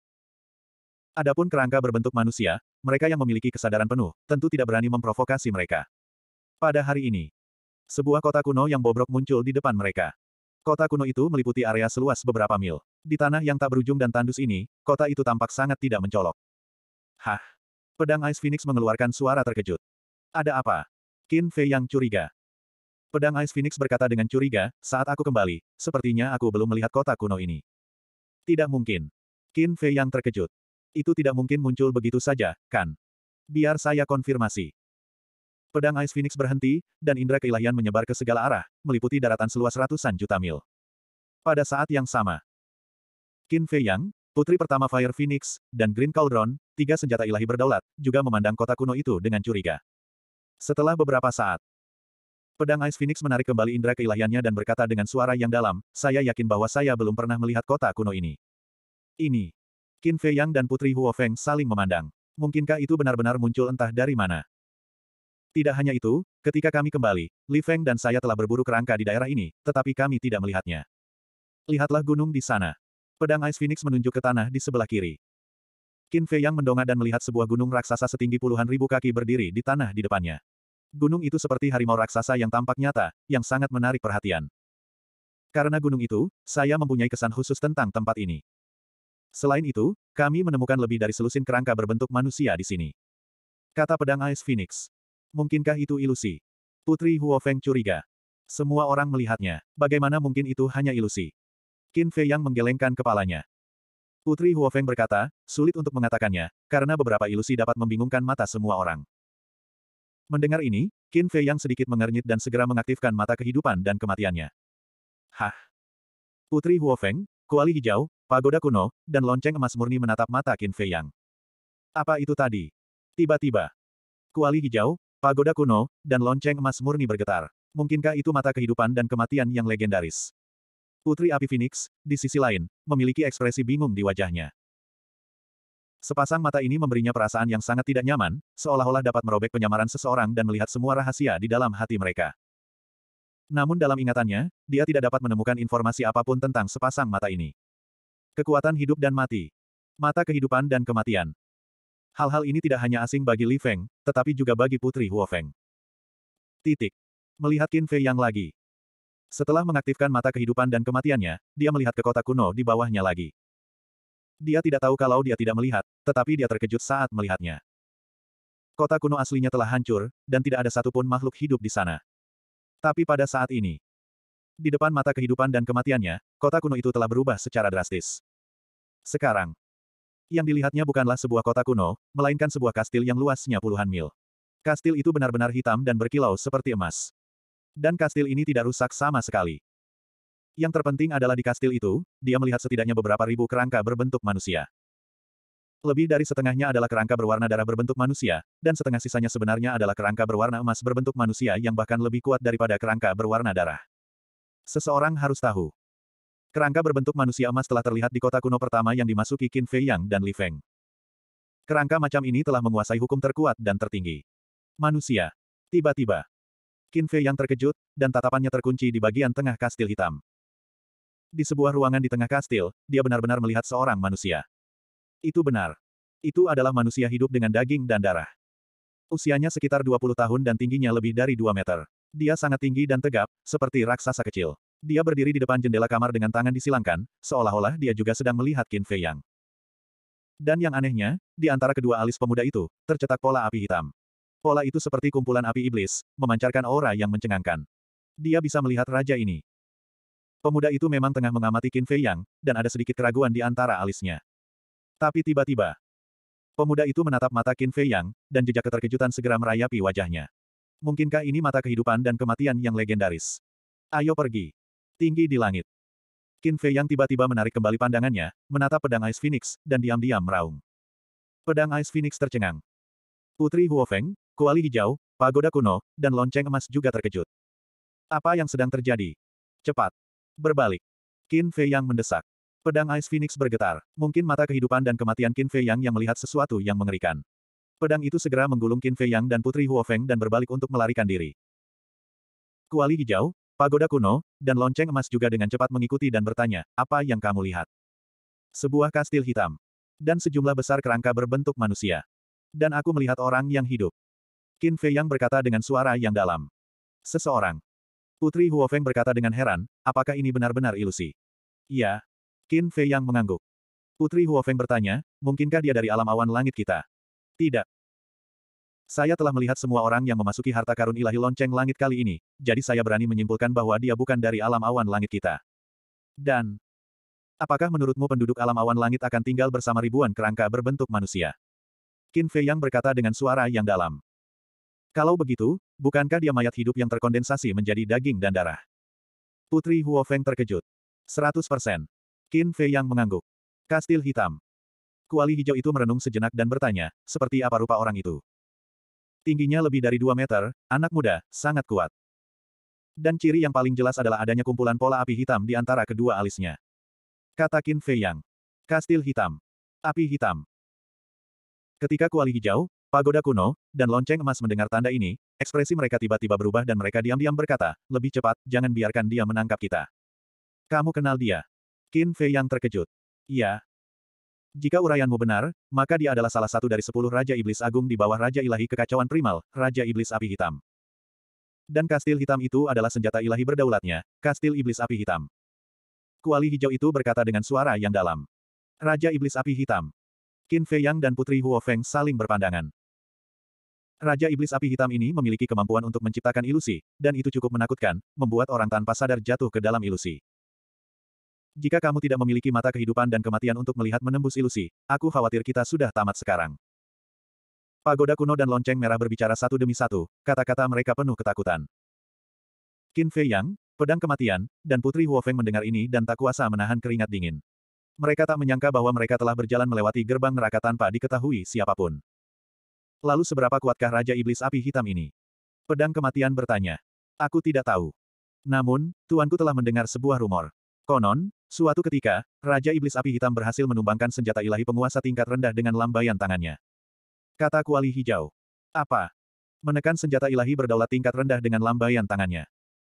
A: Adapun kerangka berbentuk manusia, mereka yang memiliki kesadaran penuh, tentu tidak berani memprovokasi mereka. Pada hari ini, sebuah kota kuno yang bobrok muncul di depan mereka. Kota kuno itu meliputi area seluas beberapa mil. Di tanah yang tak berujung dan tandus ini, kota itu tampak sangat tidak mencolok. Hah! Pedang Ice Phoenix mengeluarkan suara terkejut. Ada apa? Qin Fei yang curiga. Pedang Ice Phoenix berkata dengan curiga, saat aku kembali, sepertinya aku belum melihat kota kuno ini. Tidak mungkin. Qin Fei yang terkejut. Itu tidak mungkin muncul begitu saja, kan? Biar saya konfirmasi. Pedang Ice Phoenix berhenti, dan indra keilahian menyebar ke segala arah, meliputi daratan seluas ratusan juta mil. Pada saat yang sama, Qin Fei Yang, putri pertama Fire Phoenix, dan Green Cauldron, tiga senjata ilahi berdaulat, juga memandang kota kuno itu dengan curiga. Setelah beberapa saat, pedang Ice Phoenix menarik kembali indera keilahiannya dan berkata dengan suara yang dalam, saya yakin bahwa saya belum pernah melihat kota kuno ini. Ini. Qin Fei Yang dan Putri Huo Feng saling memandang. Mungkinkah itu benar-benar muncul entah dari mana? Tidak hanya itu, ketika kami kembali, Li Feng dan saya telah berburu kerangka di daerah ini, tetapi kami tidak melihatnya. Lihatlah gunung di sana. Pedang Ice Phoenix menunjuk ke tanah di sebelah kiri. Qin Fei Yang mendongak dan melihat sebuah gunung raksasa setinggi puluhan ribu kaki berdiri di tanah di depannya. Gunung itu seperti harimau raksasa yang tampak nyata, yang sangat menarik perhatian. Karena gunung itu, saya mempunyai kesan khusus tentang tempat ini. Selain itu, kami menemukan lebih dari selusin kerangka berbentuk manusia di sini. Kata pedang Ice Phoenix. Mungkinkah itu ilusi? Putri Huofeng curiga. Semua orang melihatnya. Bagaimana mungkin itu hanya ilusi? Qin Fei yang menggelengkan kepalanya. Putri Huofeng berkata, sulit untuk mengatakannya, karena beberapa ilusi dapat membingungkan mata semua orang. Mendengar ini, Qin Fei yang sedikit mengernyit dan segera mengaktifkan mata kehidupan dan kematiannya. Hah! Putri Huofeng, kuali hijau, pagoda kuno, dan lonceng emas murni menatap mata Qin Fei yang. Apa itu tadi? Tiba-tiba. Kuali hijau, pagoda kuno, dan lonceng emas murni bergetar. Mungkinkah itu mata kehidupan dan kematian yang legendaris? Putri Api Phoenix, di sisi lain, memiliki ekspresi bingung di wajahnya. Sepasang mata ini memberinya perasaan yang sangat tidak nyaman, seolah-olah dapat merobek penyamaran seseorang dan melihat semua rahasia di dalam hati mereka. Namun dalam ingatannya, dia tidak dapat menemukan informasi apapun tentang sepasang mata ini. Kekuatan hidup dan mati. Mata kehidupan dan kematian. Hal-hal ini tidak hanya asing bagi Li Feng, tetapi juga bagi Putri Huo Feng. Titik. Melihat Qin Fei Yang lagi. Setelah mengaktifkan mata kehidupan dan kematiannya, dia melihat ke kota kuno di bawahnya lagi. Dia tidak tahu kalau dia tidak melihat, tetapi dia terkejut saat melihatnya. Kota kuno aslinya telah hancur, dan tidak ada satupun makhluk hidup di sana. Tapi pada saat ini, di depan mata kehidupan dan kematiannya, kota kuno itu telah berubah secara drastis. Sekarang, yang dilihatnya bukanlah sebuah kota kuno, melainkan sebuah kastil yang luasnya puluhan mil. Kastil itu benar-benar hitam dan berkilau seperti emas. Dan kastil ini tidak rusak sama sekali. Yang terpenting adalah di kastil itu, dia melihat setidaknya beberapa ribu kerangka berbentuk manusia. Lebih dari setengahnya adalah kerangka berwarna darah berbentuk manusia, dan setengah sisanya sebenarnya adalah kerangka berwarna emas berbentuk manusia yang bahkan lebih kuat daripada kerangka berwarna darah. Seseorang harus tahu. Kerangka berbentuk manusia emas telah terlihat di kota kuno pertama yang dimasuki Qin Fei Yang dan Li Feng. Kerangka macam ini telah menguasai hukum terkuat dan tertinggi. Manusia. Tiba-tiba. Qin Fei Yang terkejut, dan tatapannya terkunci di bagian tengah kastil hitam. Di sebuah ruangan di tengah kastil, dia benar-benar melihat seorang manusia. Itu benar. Itu adalah manusia hidup dengan daging dan darah. Usianya sekitar 20 tahun dan tingginya lebih dari 2 meter. Dia sangat tinggi dan tegap, seperti raksasa kecil. Dia berdiri di depan jendela kamar dengan tangan disilangkan, seolah-olah dia juga sedang melihat Qin Fei Yang. Dan yang anehnya, di antara kedua alis pemuda itu, tercetak pola api hitam. Pola itu seperti kumpulan api iblis, memancarkan aura yang mencengangkan. Dia bisa melihat raja ini. Pemuda itu memang tengah mengamati Qin Fei Yang, dan ada sedikit keraguan di antara alisnya. Tapi tiba-tiba, pemuda itu menatap mata Qin Fei Yang, dan jejak keterkejutan segera merayapi wajahnya. Mungkinkah ini mata kehidupan dan kematian yang legendaris? Ayo pergi. Tinggi di langit. Qin Fei Yang tiba-tiba menarik kembali pandangannya, menatap pedang Ice Phoenix, dan diam-diam meraung. Pedang Ice Phoenix tercengang. Putri Huofeng, kuali hijau, pagoda kuno, dan lonceng emas juga terkejut. Apa yang sedang terjadi? Cepat, Berbalik. Qin Fei Yang mendesak. Pedang Ice Phoenix bergetar. Mungkin mata kehidupan dan kematian Qin Fei Yang yang melihat sesuatu yang mengerikan. Pedang itu segera menggulung Qin Fei Yang dan Putri Huofeng dan berbalik untuk melarikan diri. Kuali hijau, pagoda kuno, dan lonceng emas juga dengan cepat mengikuti dan bertanya, apa yang kamu lihat? Sebuah kastil hitam. Dan sejumlah besar kerangka berbentuk manusia. Dan aku melihat orang yang hidup. Qin Fei Yang berkata dengan suara yang dalam. Seseorang. Putri Huofeng berkata dengan heran, apakah ini benar-benar ilusi? Iya. Qin Fei yang mengangguk. Putri Huofeng bertanya, mungkinkah dia dari alam awan langit kita? Tidak. Saya telah melihat semua orang yang memasuki harta karun ilahi lonceng langit kali ini, jadi saya berani menyimpulkan bahwa dia bukan dari alam awan langit kita. Dan, Apakah menurutmu penduduk alam awan langit akan tinggal bersama ribuan kerangka berbentuk manusia? Qin Fei Yang berkata dengan suara yang dalam. Kalau begitu, bukankah dia mayat hidup yang terkondensasi menjadi daging dan darah? Putri Huofeng terkejut. 100%. Qin Fei yang mengangguk. Kastil hitam. Kuali hijau itu merenung sejenak dan bertanya, seperti apa rupa orang itu? Tingginya lebih dari 2 meter, anak muda, sangat kuat. Dan ciri yang paling jelas adalah adanya kumpulan pola api hitam di antara kedua alisnya. Kata Qin Fei Yang. Kastil hitam. Api hitam. Ketika kuali hijau, Pagoda kuno, dan lonceng emas mendengar tanda ini, ekspresi mereka tiba-tiba berubah dan mereka diam-diam berkata, lebih cepat, jangan biarkan dia menangkap kita. Kamu kenal dia. Qin Fei yang terkejut. Iya. Jika uraianmu benar, maka dia adalah salah satu dari sepuluh Raja Iblis Agung di bawah Raja Ilahi Kekacauan Primal, Raja Iblis Api Hitam. Dan kastil hitam itu adalah senjata ilahi berdaulatnya, kastil Iblis Api Hitam. Kuali hijau itu berkata dengan suara yang dalam. Raja Iblis Api Hitam. Qin Fei Yang dan Putri Huo Feng saling berpandangan. Raja Iblis Api Hitam ini memiliki kemampuan untuk menciptakan ilusi, dan itu cukup menakutkan, membuat orang tanpa sadar jatuh ke dalam ilusi. Jika kamu tidak memiliki mata kehidupan dan kematian untuk melihat menembus ilusi, aku khawatir kita sudah tamat sekarang. Pagoda kuno dan lonceng merah berbicara satu demi satu, kata-kata mereka penuh ketakutan. Qin Fei Yang, pedang kematian, dan Putri Huofeng mendengar ini dan tak kuasa menahan keringat dingin. Mereka tak menyangka bahwa mereka telah berjalan melewati gerbang neraka tanpa diketahui siapapun. Lalu seberapa kuatkah Raja Iblis Api Hitam ini? Pedang kematian bertanya. Aku tidak tahu. Namun, tuanku telah mendengar sebuah rumor. Konon, suatu ketika, Raja Iblis Api Hitam berhasil menumbangkan senjata ilahi penguasa tingkat rendah dengan lambaian tangannya. Kata kuali hijau. Apa? Menekan senjata ilahi berdaulat tingkat rendah dengan lambaian tangannya.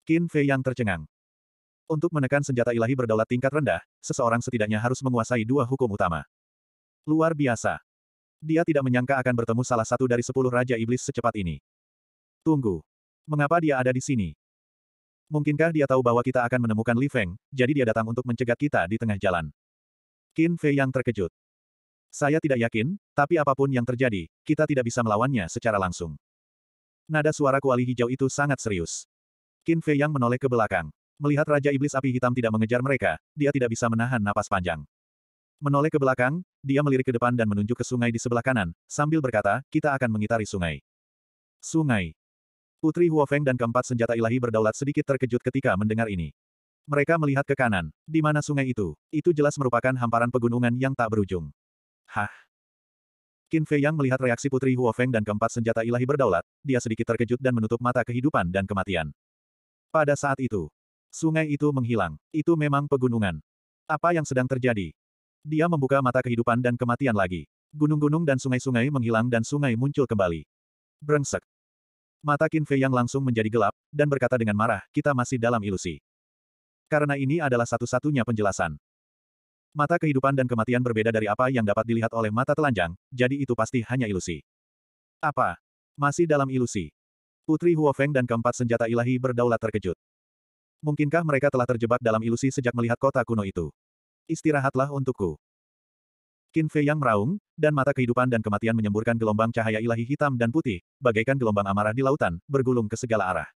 A: Qin Fei yang tercengang. Untuk menekan senjata ilahi berdaulat tingkat rendah, seseorang setidaknya harus menguasai dua hukum utama. Luar biasa. Dia tidak menyangka akan bertemu salah satu dari sepuluh Raja Iblis secepat ini. Tunggu. Mengapa dia ada di sini? Mungkinkah dia tahu bahwa kita akan menemukan Li Feng, jadi dia datang untuk mencegat kita di tengah jalan. Qin Fei yang terkejut. Saya tidak yakin, tapi apapun yang terjadi, kita tidak bisa melawannya secara langsung. Nada suara kuali hijau itu sangat serius. Qin Fei yang menoleh ke belakang. Melihat Raja Iblis Api Hitam tidak mengejar mereka, dia tidak bisa menahan napas panjang. Menoleh ke belakang, dia melirik ke depan dan menunjuk ke sungai di sebelah kanan, sambil berkata, kita akan mengitari sungai. Sungai. Putri Huofeng dan keempat senjata ilahi berdaulat sedikit terkejut ketika mendengar ini. Mereka melihat ke kanan. Di mana sungai itu? Itu jelas merupakan hamparan pegunungan yang tak berujung. Hah? Qin Fei Yang melihat reaksi Putri Huofeng dan keempat senjata ilahi berdaulat, dia sedikit terkejut dan menutup mata kehidupan dan kematian. Pada saat itu, sungai itu menghilang. Itu memang pegunungan. Apa yang sedang terjadi? Dia membuka mata kehidupan dan kematian lagi. Gunung-gunung dan sungai-sungai menghilang dan sungai muncul kembali. Brengsek. Mata Qin Fei yang langsung menjadi gelap, dan berkata dengan marah, kita masih dalam ilusi. Karena ini adalah satu-satunya penjelasan. Mata kehidupan dan kematian berbeda dari apa yang dapat dilihat oleh mata telanjang, jadi itu pasti hanya ilusi. Apa? Masih dalam ilusi. Putri Huofeng dan keempat senjata ilahi berdaulat terkejut. Mungkinkah mereka telah terjebak dalam ilusi sejak melihat kota kuno itu? Istirahatlah untukku. Qin Fei yang meraung, dan mata kehidupan dan kematian menyemburkan gelombang cahaya ilahi hitam dan putih, bagaikan gelombang amarah di lautan, bergulung ke segala arah.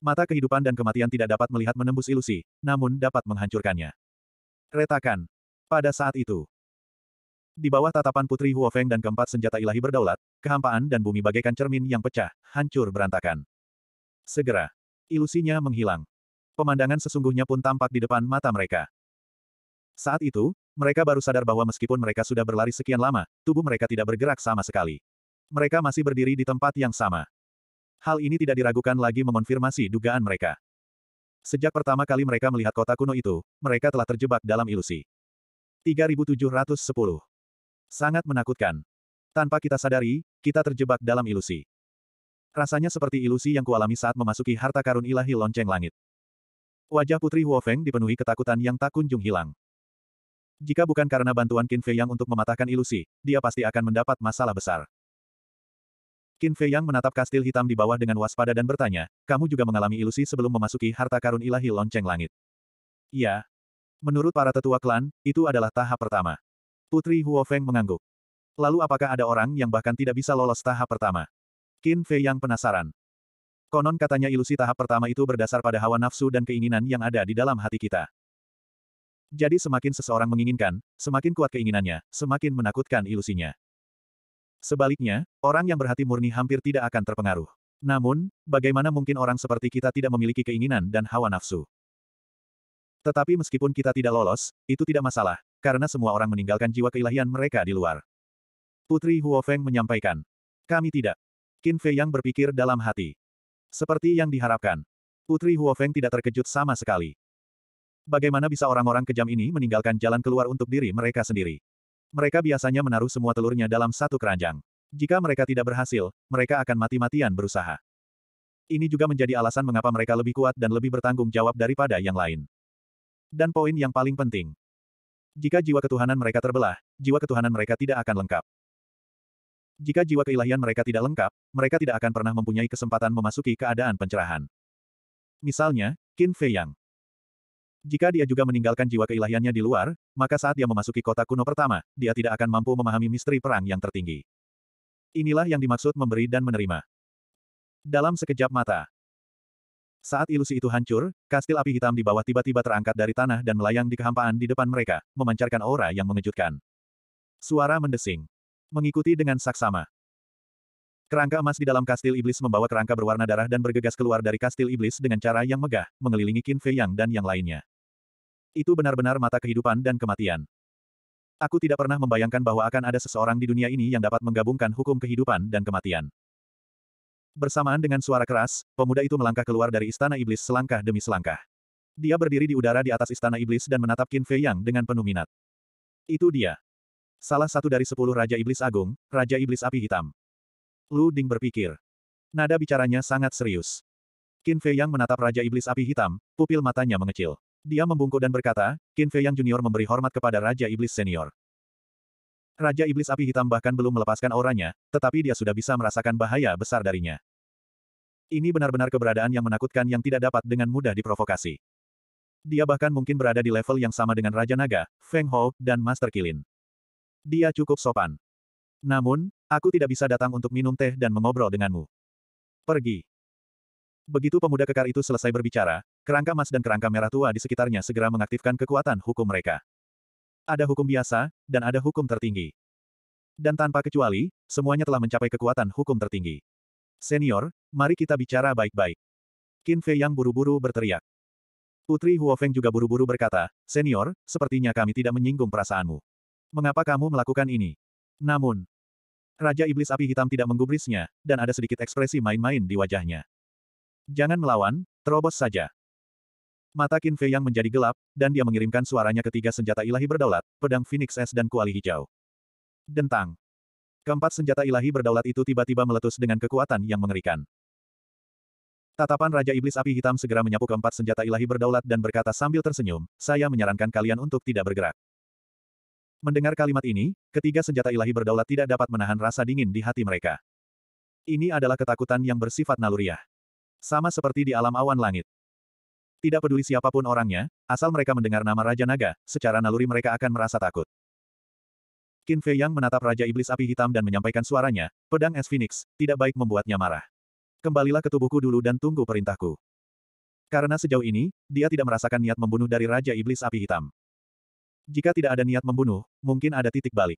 A: Mata kehidupan dan kematian tidak dapat melihat menembus ilusi, namun dapat menghancurkannya. Retakan. Pada saat itu. Di bawah tatapan Putri Huofeng dan keempat senjata ilahi berdaulat, kehampaan dan bumi bagaikan cermin yang pecah, hancur berantakan. Segera. Ilusinya menghilang. Pemandangan sesungguhnya pun tampak di depan mata mereka. Saat itu, mereka baru sadar bahwa meskipun mereka sudah berlari sekian lama, tubuh mereka tidak bergerak sama sekali. Mereka masih berdiri di tempat yang sama. Hal ini tidak diragukan lagi mengonfirmasi dugaan mereka. Sejak pertama kali mereka melihat kota kuno itu, mereka telah terjebak dalam ilusi. 3710. Sangat menakutkan. Tanpa kita sadari, kita terjebak dalam ilusi. Rasanya seperti ilusi yang kualami saat memasuki harta karun ilahi lonceng langit. Wajah Putri Huofeng dipenuhi ketakutan yang tak kunjung hilang. Jika bukan karena bantuan Qin Fei Yang untuk mematahkan ilusi, dia pasti akan mendapat masalah besar. Qin Fei Yang menatap kastil hitam di bawah dengan waspada dan bertanya, kamu juga mengalami ilusi sebelum memasuki harta karun ilahi lonceng langit. Ya. Menurut para tetua klan, itu adalah tahap pertama. Putri Huo Feng mengangguk. Lalu apakah ada orang yang bahkan tidak bisa lolos tahap pertama? Qin Fei Yang penasaran. Konon katanya ilusi tahap pertama itu berdasar pada hawa nafsu dan keinginan yang ada di dalam hati kita. Jadi semakin seseorang menginginkan, semakin kuat keinginannya, semakin menakutkan ilusinya. Sebaliknya, orang yang berhati murni hampir tidak akan terpengaruh. Namun, bagaimana mungkin orang seperti kita tidak memiliki keinginan dan hawa nafsu? Tetapi meskipun kita tidak lolos, itu tidak masalah, karena semua orang meninggalkan jiwa keilahian mereka di luar. Putri Huofeng menyampaikan. Kami tidak. Qin Fei yang berpikir dalam hati. Seperti yang diharapkan. Putri Huofeng tidak terkejut sama sekali. Bagaimana bisa orang-orang kejam ini meninggalkan jalan keluar untuk diri mereka sendiri? Mereka biasanya menaruh semua telurnya dalam satu keranjang. Jika mereka tidak berhasil, mereka akan mati-matian berusaha. Ini juga menjadi alasan mengapa mereka lebih kuat dan lebih bertanggung jawab daripada yang lain. Dan poin yang paling penting. Jika jiwa ketuhanan mereka terbelah, jiwa ketuhanan mereka tidak akan lengkap. Jika jiwa keilahian mereka tidak lengkap, mereka tidak akan pernah mempunyai kesempatan memasuki keadaan pencerahan. Misalnya, Qin Fei Yang. Jika dia juga meninggalkan jiwa keilahiannya di luar, maka saat dia memasuki kota kuno pertama, dia tidak akan mampu memahami misteri perang yang tertinggi. Inilah yang dimaksud memberi dan menerima. Dalam sekejap mata. Saat ilusi itu hancur, kastil api hitam di bawah tiba-tiba terangkat dari tanah dan melayang di kehampaan di depan mereka, memancarkan aura yang mengejutkan. Suara mendesing. Mengikuti dengan saksama. Kerangka emas di dalam kastil iblis membawa kerangka berwarna darah dan bergegas keluar dari kastil iblis dengan cara yang megah, mengelilingi Qin Fei Yang dan yang lainnya. Itu benar-benar mata kehidupan dan kematian. Aku tidak pernah membayangkan bahwa akan ada seseorang di dunia ini yang dapat menggabungkan hukum kehidupan dan kematian. Bersamaan dengan suara keras, pemuda itu melangkah keluar dari istana iblis selangkah demi selangkah. Dia berdiri di udara di atas istana iblis dan menatap Qin Fei Yang dengan penuh minat. Itu dia. Salah satu dari sepuluh Raja Iblis Agung, Raja Iblis Api Hitam. Lu Ding berpikir. Nada bicaranya sangat serius. Qin Fei Yang menatap Raja Iblis Api Hitam, pupil matanya mengecil. Dia membungkuk dan berkata, Qin Fei Yang Junior memberi hormat kepada Raja Iblis Senior. Raja Iblis Api Hitam bahkan belum melepaskan auranya, tetapi dia sudah bisa merasakan bahaya besar darinya. Ini benar-benar keberadaan yang menakutkan yang tidak dapat dengan mudah diprovokasi. Dia bahkan mungkin berada di level yang sama dengan Raja Naga, Feng Hou, dan Master Kilin. Dia cukup sopan. Namun, aku tidak bisa datang untuk minum teh dan mengobrol denganmu. Pergi. Begitu pemuda kekar itu selesai berbicara, kerangka emas dan kerangka merah tua di sekitarnya segera mengaktifkan kekuatan hukum mereka. Ada hukum biasa, dan ada hukum tertinggi. Dan tanpa kecuali, semuanya telah mencapai kekuatan hukum tertinggi. Senior, mari kita bicara baik-baik. Qin Fei yang buru-buru berteriak. Putri Huofeng juga buru-buru berkata, Senior, sepertinya kami tidak menyinggung perasaanmu. Mengapa kamu melakukan ini? Namun, Raja Iblis Api Hitam tidak menggubrisnya, dan ada sedikit ekspresi main-main di wajahnya. Jangan melawan, terobos saja. Mata Qin Fei yang menjadi gelap, dan dia mengirimkan suaranya ketiga senjata ilahi berdaulat, pedang Phoenix S dan kuali hijau. Dentang. Keempat senjata ilahi berdaulat itu tiba-tiba meletus dengan kekuatan yang mengerikan. Tatapan Raja Iblis Api Hitam segera menyapu keempat senjata ilahi berdaulat dan berkata sambil tersenyum, saya menyarankan kalian untuk tidak bergerak. Mendengar kalimat ini, ketiga senjata ilahi berdaulat tidak dapat menahan rasa dingin di hati mereka. Ini adalah ketakutan yang bersifat naluriah. Sama seperti di alam awan langit. Tidak peduli siapapun orangnya, asal mereka mendengar nama Raja Naga, secara naluri mereka akan merasa takut. Qin Fei Yang menatap Raja Iblis Api Hitam dan menyampaikan suaranya, pedang es Phoenix, tidak baik membuatnya marah. Kembalilah ke tubuhku dulu dan tunggu perintahku. Karena sejauh ini, dia tidak merasakan niat membunuh dari Raja Iblis Api Hitam. Jika tidak ada niat membunuh, mungkin ada titik balik.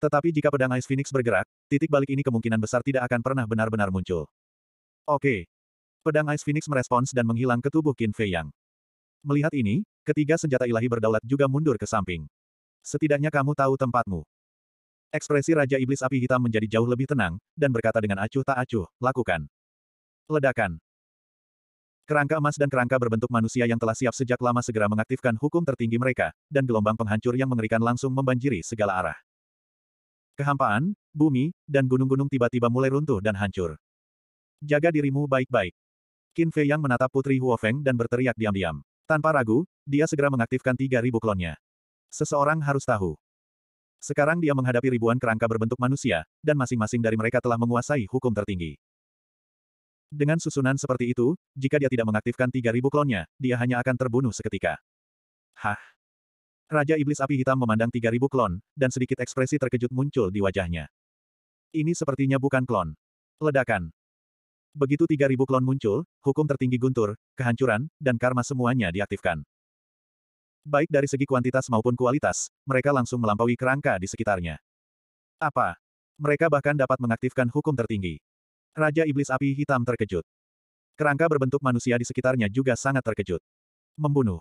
A: Tetapi jika pedang Ice Phoenix bergerak, titik balik ini kemungkinan besar tidak akan pernah benar-benar muncul. Oke. Pedang Ice Phoenix merespons dan menghilang ke tubuh Qin Fei Yang. Melihat ini, ketiga senjata ilahi berdaulat juga mundur ke samping. Setidaknya kamu tahu tempatmu. Ekspresi Raja Iblis Api Hitam menjadi jauh lebih tenang, dan berkata dengan acuh tak acuh, lakukan. Ledakan. Kerangka emas dan kerangka berbentuk manusia yang telah siap sejak lama segera mengaktifkan hukum tertinggi mereka, dan gelombang penghancur yang mengerikan langsung membanjiri segala arah. Kehampaan, bumi, dan gunung-gunung tiba-tiba mulai runtuh dan hancur. Jaga dirimu baik-baik. Qin Fei Yang menatap Putri Huofeng dan berteriak diam-diam. Tanpa ragu, dia segera mengaktifkan 3.000 klonnya. Seseorang harus tahu. Sekarang dia menghadapi ribuan kerangka berbentuk manusia, dan masing-masing dari mereka telah menguasai hukum tertinggi. Dengan susunan seperti itu, jika dia tidak mengaktifkan 3.000 klonnya, dia hanya akan terbunuh seketika. Hah? Raja Iblis Api Hitam memandang 3.000 klon, dan sedikit ekspresi terkejut muncul di wajahnya. Ini sepertinya bukan klon. Ledakan. Begitu 3000 klon muncul, hukum tertinggi guntur, kehancuran, dan karma semuanya diaktifkan. Baik dari segi kuantitas maupun kualitas, mereka langsung melampaui kerangka di sekitarnya. Apa? Mereka bahkan dapat mengaktifkan hukum tertinggi. Raja Iblis Api Hitam terkejut. Kerangka berbentuk manusia di sekitarnya juga sangat terkejut. Membunuh.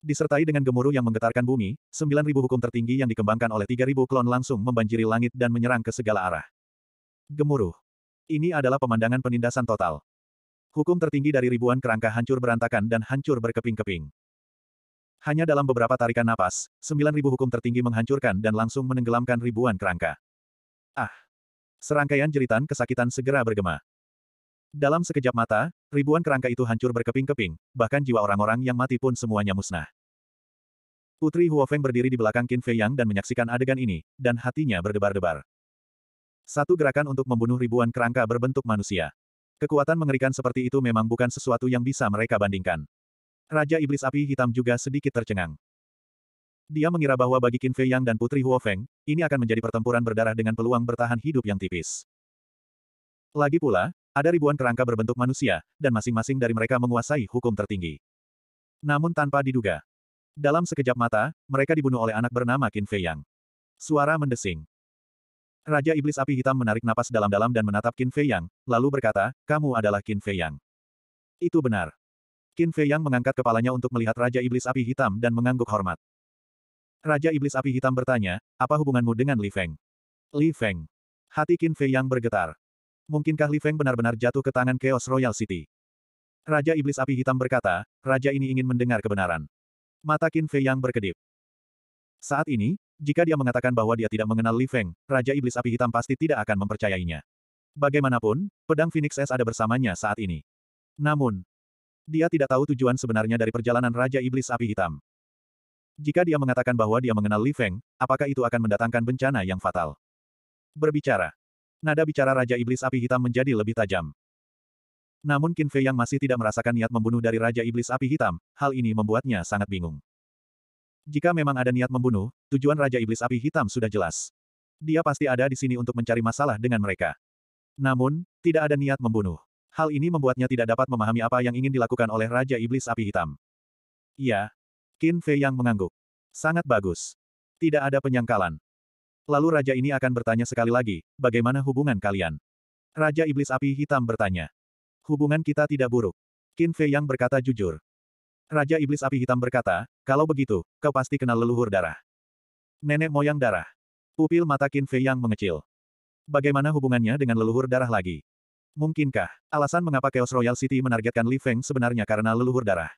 A: Disertai dengan gemuruh yang menggetarkan bumi, 9.000 hukum tertinggi yang dikembangkan oleh 3.000 klon langsung membanjiri langit dan menyerang ke segala arah. Gemuruh. Ini adalah pemandangan penindasan total. Hukum tertinggi dari ribuan kerangka hancur berantakan dan hancur berkeping-keping. Hanya dalam beberapa tarikan napas, 9.000 hukum tertinggi menghancurkan dan langsung menenggelamkan ribuan kerangka. Ah! Serangkaian jeritan kesakitan segera bergema. Dalam sekejap mata, ribuan kerangka itu hancur berkeping-keping, bahkan jiwa orang-orang yang mati pun semuanya musnah. Putri Huofeng berdiri di belakang Qin Fei Yang dan menyaksikan adegan ini, dan hatinya berdebar-debar. Satu gerakan untuk membunuh ribuan kerangka berbentuk manusia. Kekuatan mengerikan seperti itu memang bukan sesuatu yang bisa mereka bandingkan. Raja Iblis Api Hitam juga sedikit tercengang. Dia mengira bahwa bagi Qin Fei Yang dan Putri Huo Feng, ini akan menjadi pertempuran berdarah dengan peluang bertahan hidup yang tipis. Lagi pula, ada ribuan kerangka berbentuk manusia, dan masing-masing dari mereka menguasai hukum tertinggi. Namun tanpa diduga. Dalam sekejap mata, mereka dibunuh oleh anak bernama Qin Fei Yang. Suara mendesing. Raja Iblis Api Hitam menarik napas dalam-dalam dan menatap Qin Fei Yang, lalu berkata, kamu adalah Qin Fei Yang. Itu benar. Qin Fei Yang mengangkat kepalanya untuk melihat Raja Iblis Api Hitam dan mengangguk hormat. Raja Iblis Api Hitam bertanya, apa hubunganmu dengan Li Feng? Li Feng. Hati Qin Fei Yang bergetar. Mungkinkah Li Feng benar-benar jatuh ke tangan Chaos Royal City? Raja Iblis Api Hitam berkata, Raja ini ingin mendengar kebenaran. Mata Qin Fei Yang berkedip. Saat ini, jika dia mengatakan bahwa dia tidak mengenal Li Feng, Raja Iblis Api Hitam pasti tidak akan mempercayainya. Bagaimanapun, pedang Phoenix S ada bersamanya saat ini. Namun, dia tidak tahu tujuan sebenarnya dari perjalanan Raja Iblis Api Hitam. Jika dia mengatakan bahwa dia mengenal Li Feng, apakah itu akan mendatangkan bencana yang fatal? Berbicara. Nada bicara Raja Iblis Api Hitam menjadi lebih tajam. Namun Qin Fei yang masih tidak merasakan niat membunuh dari Raja Iblis Api Hitam, hal ini membuatnya sangat bingung. Jika memang ada niat membunuh, tujuan Raja Iblis Api Hitam sudah jelas. Dia pasti ada di sini untuk mencari masalah dengan mereka. Namun, tidak ada niat membunuh. Hal ini membuatnya tidak dapat memahami apa yang ingin dilakukan oleh Raja Iblis Api Hitam. Iya. Qin Fei yang mengangguk. Sangat bagus. Tidak ada penyangkalan. Lalu raja ini akan bertanya sekali lagi, bagaimana hubungan kalian? Raja Iblis Api Hitam bertanya. Hubungan kita tidak buruk. Qin Fei yang berkata jujur. Raja Iblis Api Hitam berkata, kalau begitu, kau pasti kenal leluhur darah. Nenek moyang darah. Pupil mata Qin Fei yang mengecil. Bagaimana hubungannya dengan leluhur darah lagi? Mungkinkah, alasan mengapa Chaos Royal City menargetkan Li Feng sebenarnya karena leluhur darah?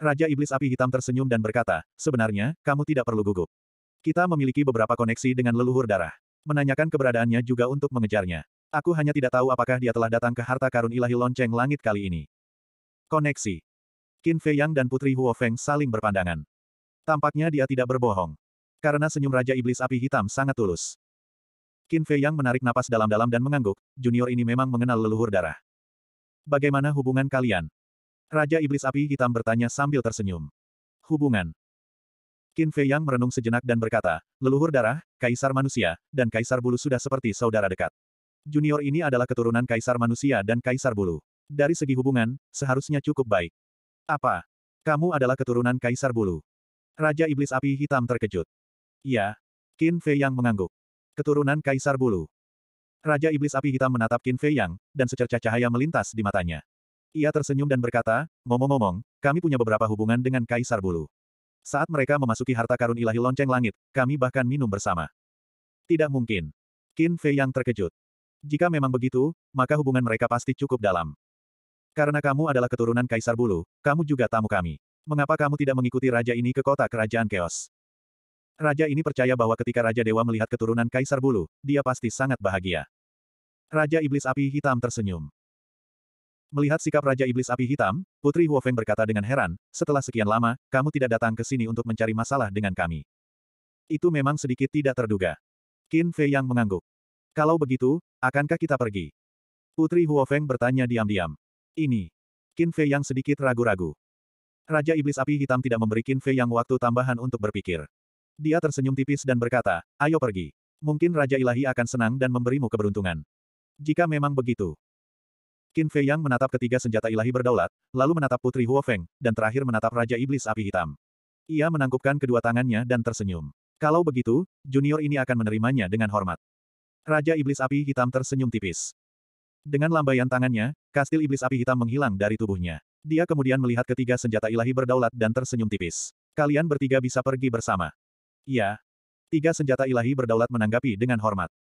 A: Raja Iblis Api Hitam tersenyum dan berkata, sebenarnya, kamu tidak perlu gugup. Kita memiliki beberapa koneksi dengan leluhur darah. Menanyakan keberadaannya juga untuk mengejarnya. Aku hanya tidak tahu apakah dia telah datang ke harta karun ilahi lonceng langit kali ini. Koneksi. Qin Fei Yang dan Putri Huo Feng saling berpandangan. Tampaknya dia tidak berbohong. Karena senyum Raja Iblis Api Hitam sangat tulus. Qin Fei Yang menarik napas dalam-dalam dan mengangguk, junior ini memang mengenal leluhur darah. Bagaimana hubungan kalian? Raja Iblis Api Hitam bertanya sambil tersenyum. Hubungan. Qin Fei Yang merenung sejenak dan berkata, leluhur darah, kaisar manusia, dan kaisar bulu sudah seperti saudara dekat. Junior ini adalah keturunan kaisar manusia dan kaisar bulu. Dari segi hubungan, seharusnya cukup baik. Apa? Kamu adalah keturunan Kaisar Bulu. Raja Iblis Api Hitam terkejut. Ya. Qin Fei Yang mengangguk. Keturunan Kaisar Bulu. Raja Iblis Api Hitam menatap Qin Fei Yang, dan secercah cahaya melintas di matanya. Ia tersenyum dan berkata, "Momo ngomong kami punya beberapa hubungan dengan Kaisar Bulu. Saat mereka memasuki harta karun ilahi lonceng langit, kami bahkan minum bersama. Tidak mungkin. Qin Fei Yang terkejut. Jika memang begitu, maka hubungan mereka pasti cukup dalam. Karena kamu adalah keturunan Kaisar Bulu, kamu juga tamu kami. Mengapa kamu tidak mengikuti raja ini ke kota kerajaan Chaos? Raja ini percaya bahwa ketika Raja Dewa melihat keturunan Kaisar Bulu, dia pasti sangat bahagia. Raja Iblis Api Hitam tersenyum. Melihat sikap Raja Iblis Api Hitam, Putri Huofeng berkata dengan heran, setelah sekian lama, kamu tidak datang ke sini untuk mencari masalah dengan kami. Itu memang sedikit tidak terduga. Qin Fei yang mengangguk. Kalau begitu, akankah kita pergi? Putri Huofeng bertanya diam-diam ini. Qin Fei yang sedikit ragu-ragu. Raja Iblis Api Hitam tidak memberi Qin Fei yang waktu tambahan untuk berpikir. Dia tersenyum tipis dan berkata, ayo pergi. Mungkin Raja Ilahi akan senang dan memberimu keberuntungan. Jika memang begitu. Qin Fei yang menatap ketiga senjata ilahi berdaulat, lalu menatap Putri Huo Feng, dan terakhir menatap Raja Iblis Api Hitam. Ia menangkupkan kedua tangannya dan tersenyum. Kalau begitu, junior ini akan menerimanya dengan hormat. Raja Iblis Api Hitam tersenyum tipis. Dengan lambaian tangannya, kastil iblis api hitam menghilang dari tubuhnya. Dia kemudian melihat ketiga senjata ilahi berdaulat dan tersenyum tipis. Kalian bertiga bisa pergi bersama.
B: Ya, Tiga senjata ilahi berdaulat menanggapi dengan hormat.